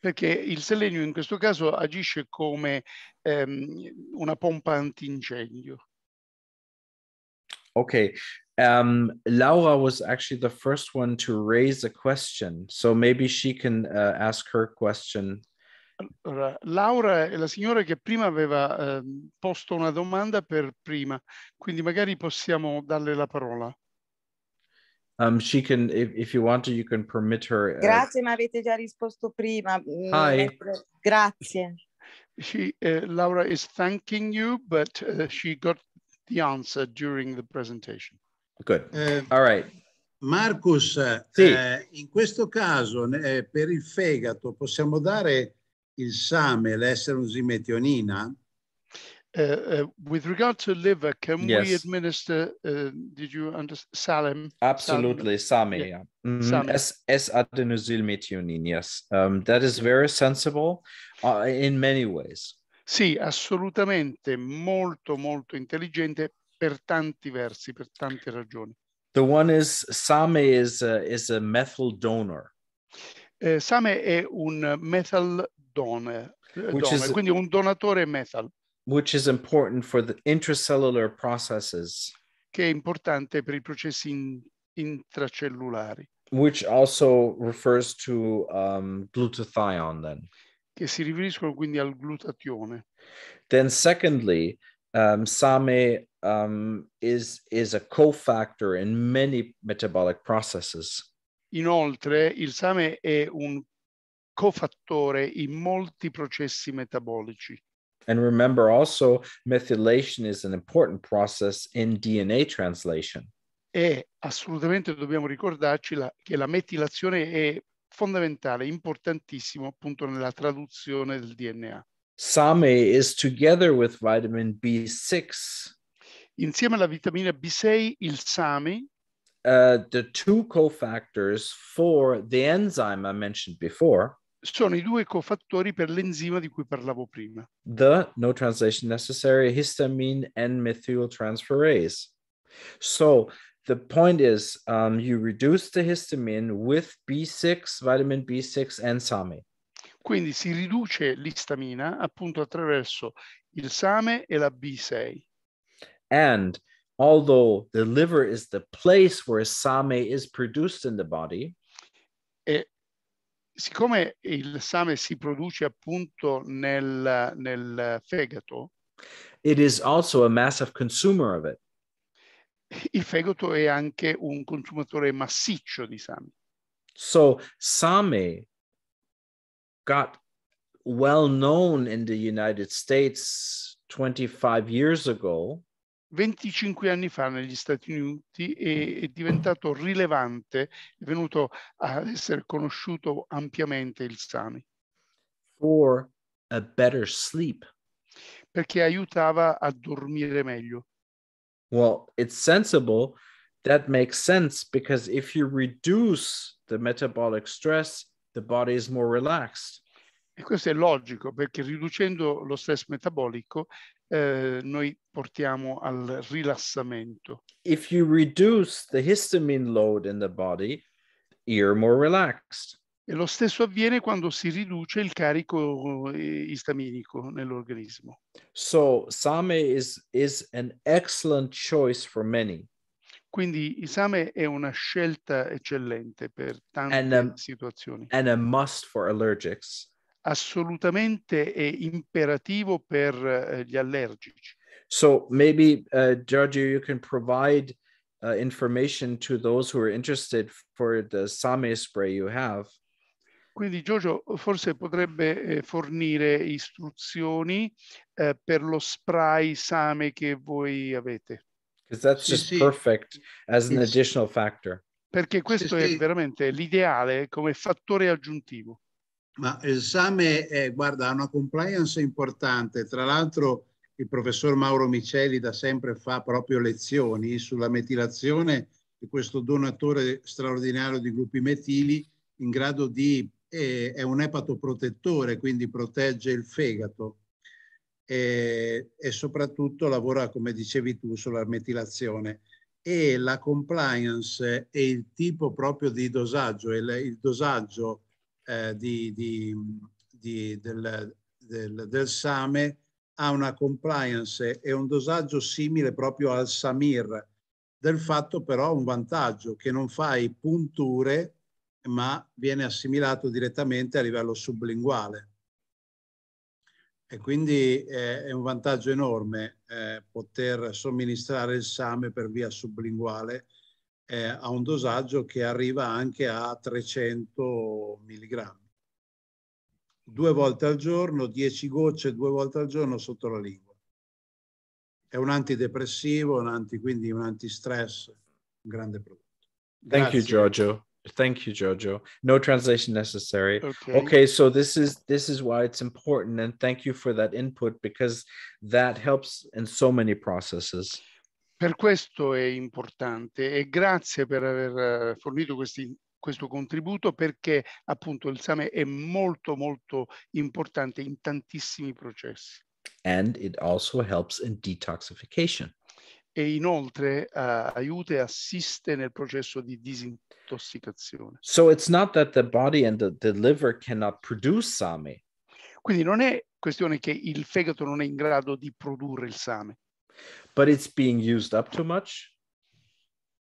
Perché il selenio in questo caso agisce come um, una pompa antincendio. Okay. Um, Laura was actually the first one to raise a question, so maybe she can uh, ask her question. Allora, Laura è la signora che prima aveva eh, posto una domanda per prima, quindi magari possiamo darle la parola. Um, she can, if, if you want to, you can permit her. Uh... Grazie, ma avete già risposto prima. Mm, Hi. Eh, grazie. She, uh, Laura is thanking you, but uh, she got the answer during the presentation. Good. Uh, All right. Marcus, sì. eh, in questo caso eh, per il fegato possiamo dare il SAME, l'eseronzimetionina? Uh, eh, uh, eh, with regard to liver, can yes. we administer, uh, did you understand, Salem? Absolutely, SAME, yeah. yeah. Mm -hmm. SAME. Mm-hmm. S, S adenosylmethionine, yes. Um, that is very sensible uh, in many ways. Sì, assolutamente molto molto intelligente per tanti versi, per tante ragioni. The one is Same is a, eh, is a methyl donor. Eh, Same è un methyl donor, eh, donor is, quindi un donatore methyl. Which is important for the intracellular processes. Che è importante per i processi in, intracellulari. Which also refers to um, glutathione then che si riferiscono quindi al glutatione. Then secondly, um, same um, is, is a cofactor in many metabolic processes. Inoltre, il same è un cofattore in molti processi metabolici. And remember also, methylation is an important process in DNA translation. E assolutamente dobbiamo ricordarci la, che la metilazione è fondamentale, importantissimo appunto nella traduzione del DNA. SAMe is together with vitamin B6. Insieme alla vitamina B6, il SAMe Uh, the two cofactors for the enzyme I mentioned before. Sono i due cofattori per l'enzima di cui parlavo prima. The no translation necessary histamine and methyltransferase. So the point is um, you reduce the histamine with B6, vitamin B6 and SAMe. Quindi si riduce l'istamina appunto attraverso il SAMe e la B6. And although the liver is the place where SAMe is produced in the body, e siccome il SAMe si produce appunto nel, nel fegato, it is also a massive consumer of it. il fegato è anche un consumatore massiccio di sami. So sami got well known in the United States 25 years ago. 25 anni fa negli Stati Uniti è, è diventato rilevante, è venuto ad essere conosciuto ampiamente il sami. For a better sleep. Perché aiutava a dormire meglio. Well, it's sensible. That makes sense because if you reduce the metabolic stress, the body is more relaxed. E questo è logico perché riducendo lo stress metabolico eh, noi portiamo al rilassamento. If you reduce the histamine load in the body, you're more relaxed. E lo stesso avviene quando si riduce il carico eh, istaminico nell'organismo. So, same is, is an excellent choice for many. Quindi Isame è una scelta eccellente per tante and a, situazioni. And a must for allergics. Assolutamente è imperativo per eh, gli allergici. So maybe uh, Giorgio you can provide uh, information to those who are interested for the Same spray you have. Quindi Giorgio forse potrebbe eh, fornire istruzioni eh, per lo spray SAME che voi avete. Because that's sì, just sì. perfect as an additional factor. Perché questo sì, è veramente l'ideale come fattore aggiuntivo. Ma il SAME, è, guarda, ha una compliance importante. Tra l'altro il professor Mauro Miceli da sempre fa proprio lezioni sulla metilazione di questo donatore straordinario di gruppi metili in grado di e è un epatoprotettore, quindi protegge il fegato e, e soprattutto lavora, come dicevi tu, sulla metilazione. E la compliance e il tipo proprio di dosaggio, il, il dosaggio eh, di, di, di, del, del, del SAME ha una compliance e un dosaggio simile proprio al SAMIR, del fatto però un vantaggio che non fai punture ma viene assimilato direttamente a livello sublinguale. E quindi eh, è un vantaggio enorme eh, poter somministrare il same per via sublinguale eh, a un dosaggio che arriva anche a 300 mg. Due volte al giorno, 10 gocce due volte al giorno sotto la lingua. È un antidepressivo, un anti, quindi un antistress, un grande prodotto. Grazie. Thank you, Giorgio. Thank you, Jojo. No translation necessary. Okay. okay, so this is this is why it's important, and thank you for that input because that helps in so many processes. Per questo è importante e grazie per aver eh, fornito questi questo contributo perché appunto il SAME è molto molto importante in tantissimi processi. And it also helps in detoxification. e inoltre uh, aiuta e assiste nel processo di disintossicazione. So it's not that the body and the, the liver cannot produce same. Quindi non è questione che il fegato non è in grado di produrre il same. But it's being used up too much?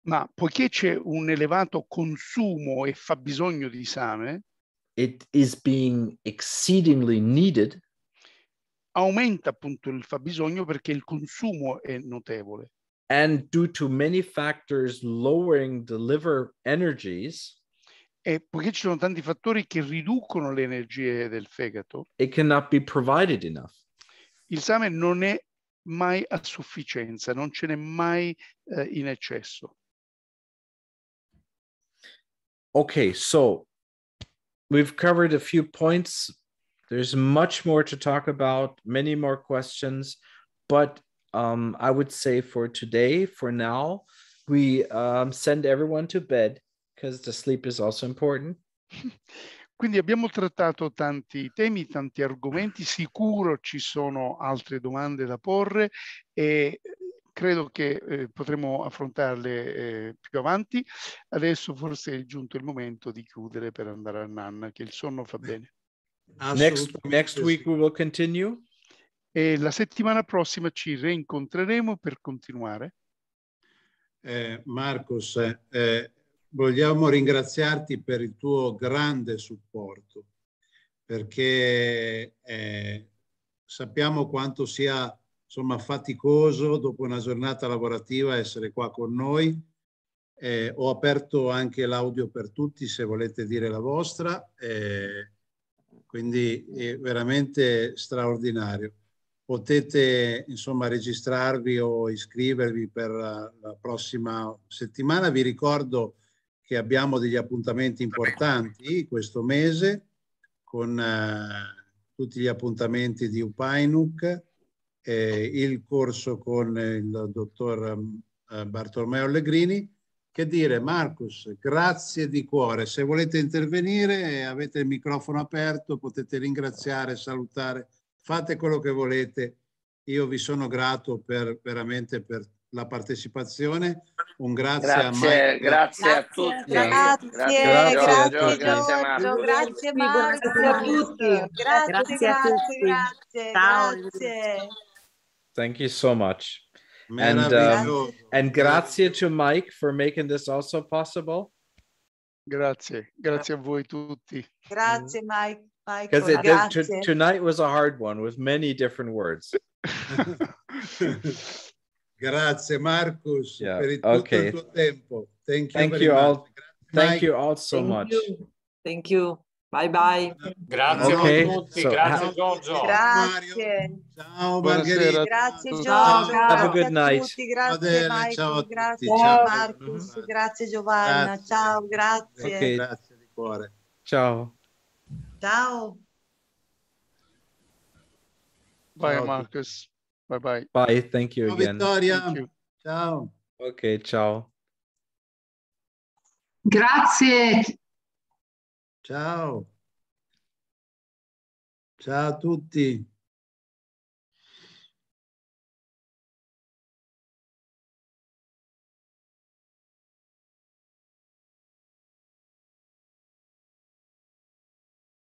Ma poiché c'è un elevato consumo e fabbisogno di same, it is being exceedingly needed. Aumenta appunto il fabbisogno perché il consumo è notevole. and due to many factors lowering the liver energies, e poiché ci sono tanti fattori che riducono le energie del fegato, it cannot be provided enough. il same non è mai a sufficienza, non ce n'è mai eh, in eccesso. Okay, so we've covered a few points. There's much more to talk about, many more questions, but um, I would say for today, for now, we um, send everyone to bed because the sleep is also important. [LAUGHS] Quindi abbiamo trattato tanti temi, tanti argomenti, sicuro ci sono altre domande da porre e eh, credo che eh, potremo affrontarle eh, più avanti. Adesso forse è giunto il momento di chiudere per andare a nanna, che il sonno fa bene. Next, next week we will continue e la settimana prossima ci rincontreremo per continuare. Eh, Marcos, eh, eh, vogliamo ringraziarti per il tuo grande supporto, perché eh, sappiamo quanto sia insomma, faticoso dopo una giornata lavorativa essere qua con noi. Eh, ho aperto anche l'audio per tutti se volete dire la vostra, eh, quindi è veramente straordinario potete insomma registrarvi o iscrivervi per eh, la prossima settimana. Vi ricordo che abbiamo degli appuntamenti importanti questo mese con uh, tutti gli appuntamenti di Upainuk, eh, il corso con il dottor uh, Bartolomeo Allegrini. Che dire, Marcus, grazie di cuore. Se volete intervenire avete il microfono aperto, potete ringraziare, salutare fate quello che volete. Io vi sono grato per, veramente per la partecipazione. Un grazie, grazie, a, grazie a tutti. Grazie, grazie, grazie, grazie Marco. a tutti. Grazie, a tutti. Grazie, grazie. Thank you so much. And, um, and grazie to Mike for making this also possible. Grazie, grazie a voi tutti. Grazie Mike. because t- tonight was a hard one with many different words. [LAUGHS] Grazie, Marcus. Yeah. okay. Thank you. Thank you all. Thank you all so Thank much. You. Thank you. Bye bye. Grazie okay. a tutti. grazie Giorgio. Grazie. Ciao Margherita. Grazie Giorgio. Ciao, Have a good night. Grazie ciao grazie Marcus, grazie Giovanna. Ciao, grazie. Grazie di cuore. Ciao. tal. Bye, Marcus. Bye bye. Bye. Thank you again. boa Thank Ciao. Ok, ciao. Grazie. Ciao. Ciao a tutti.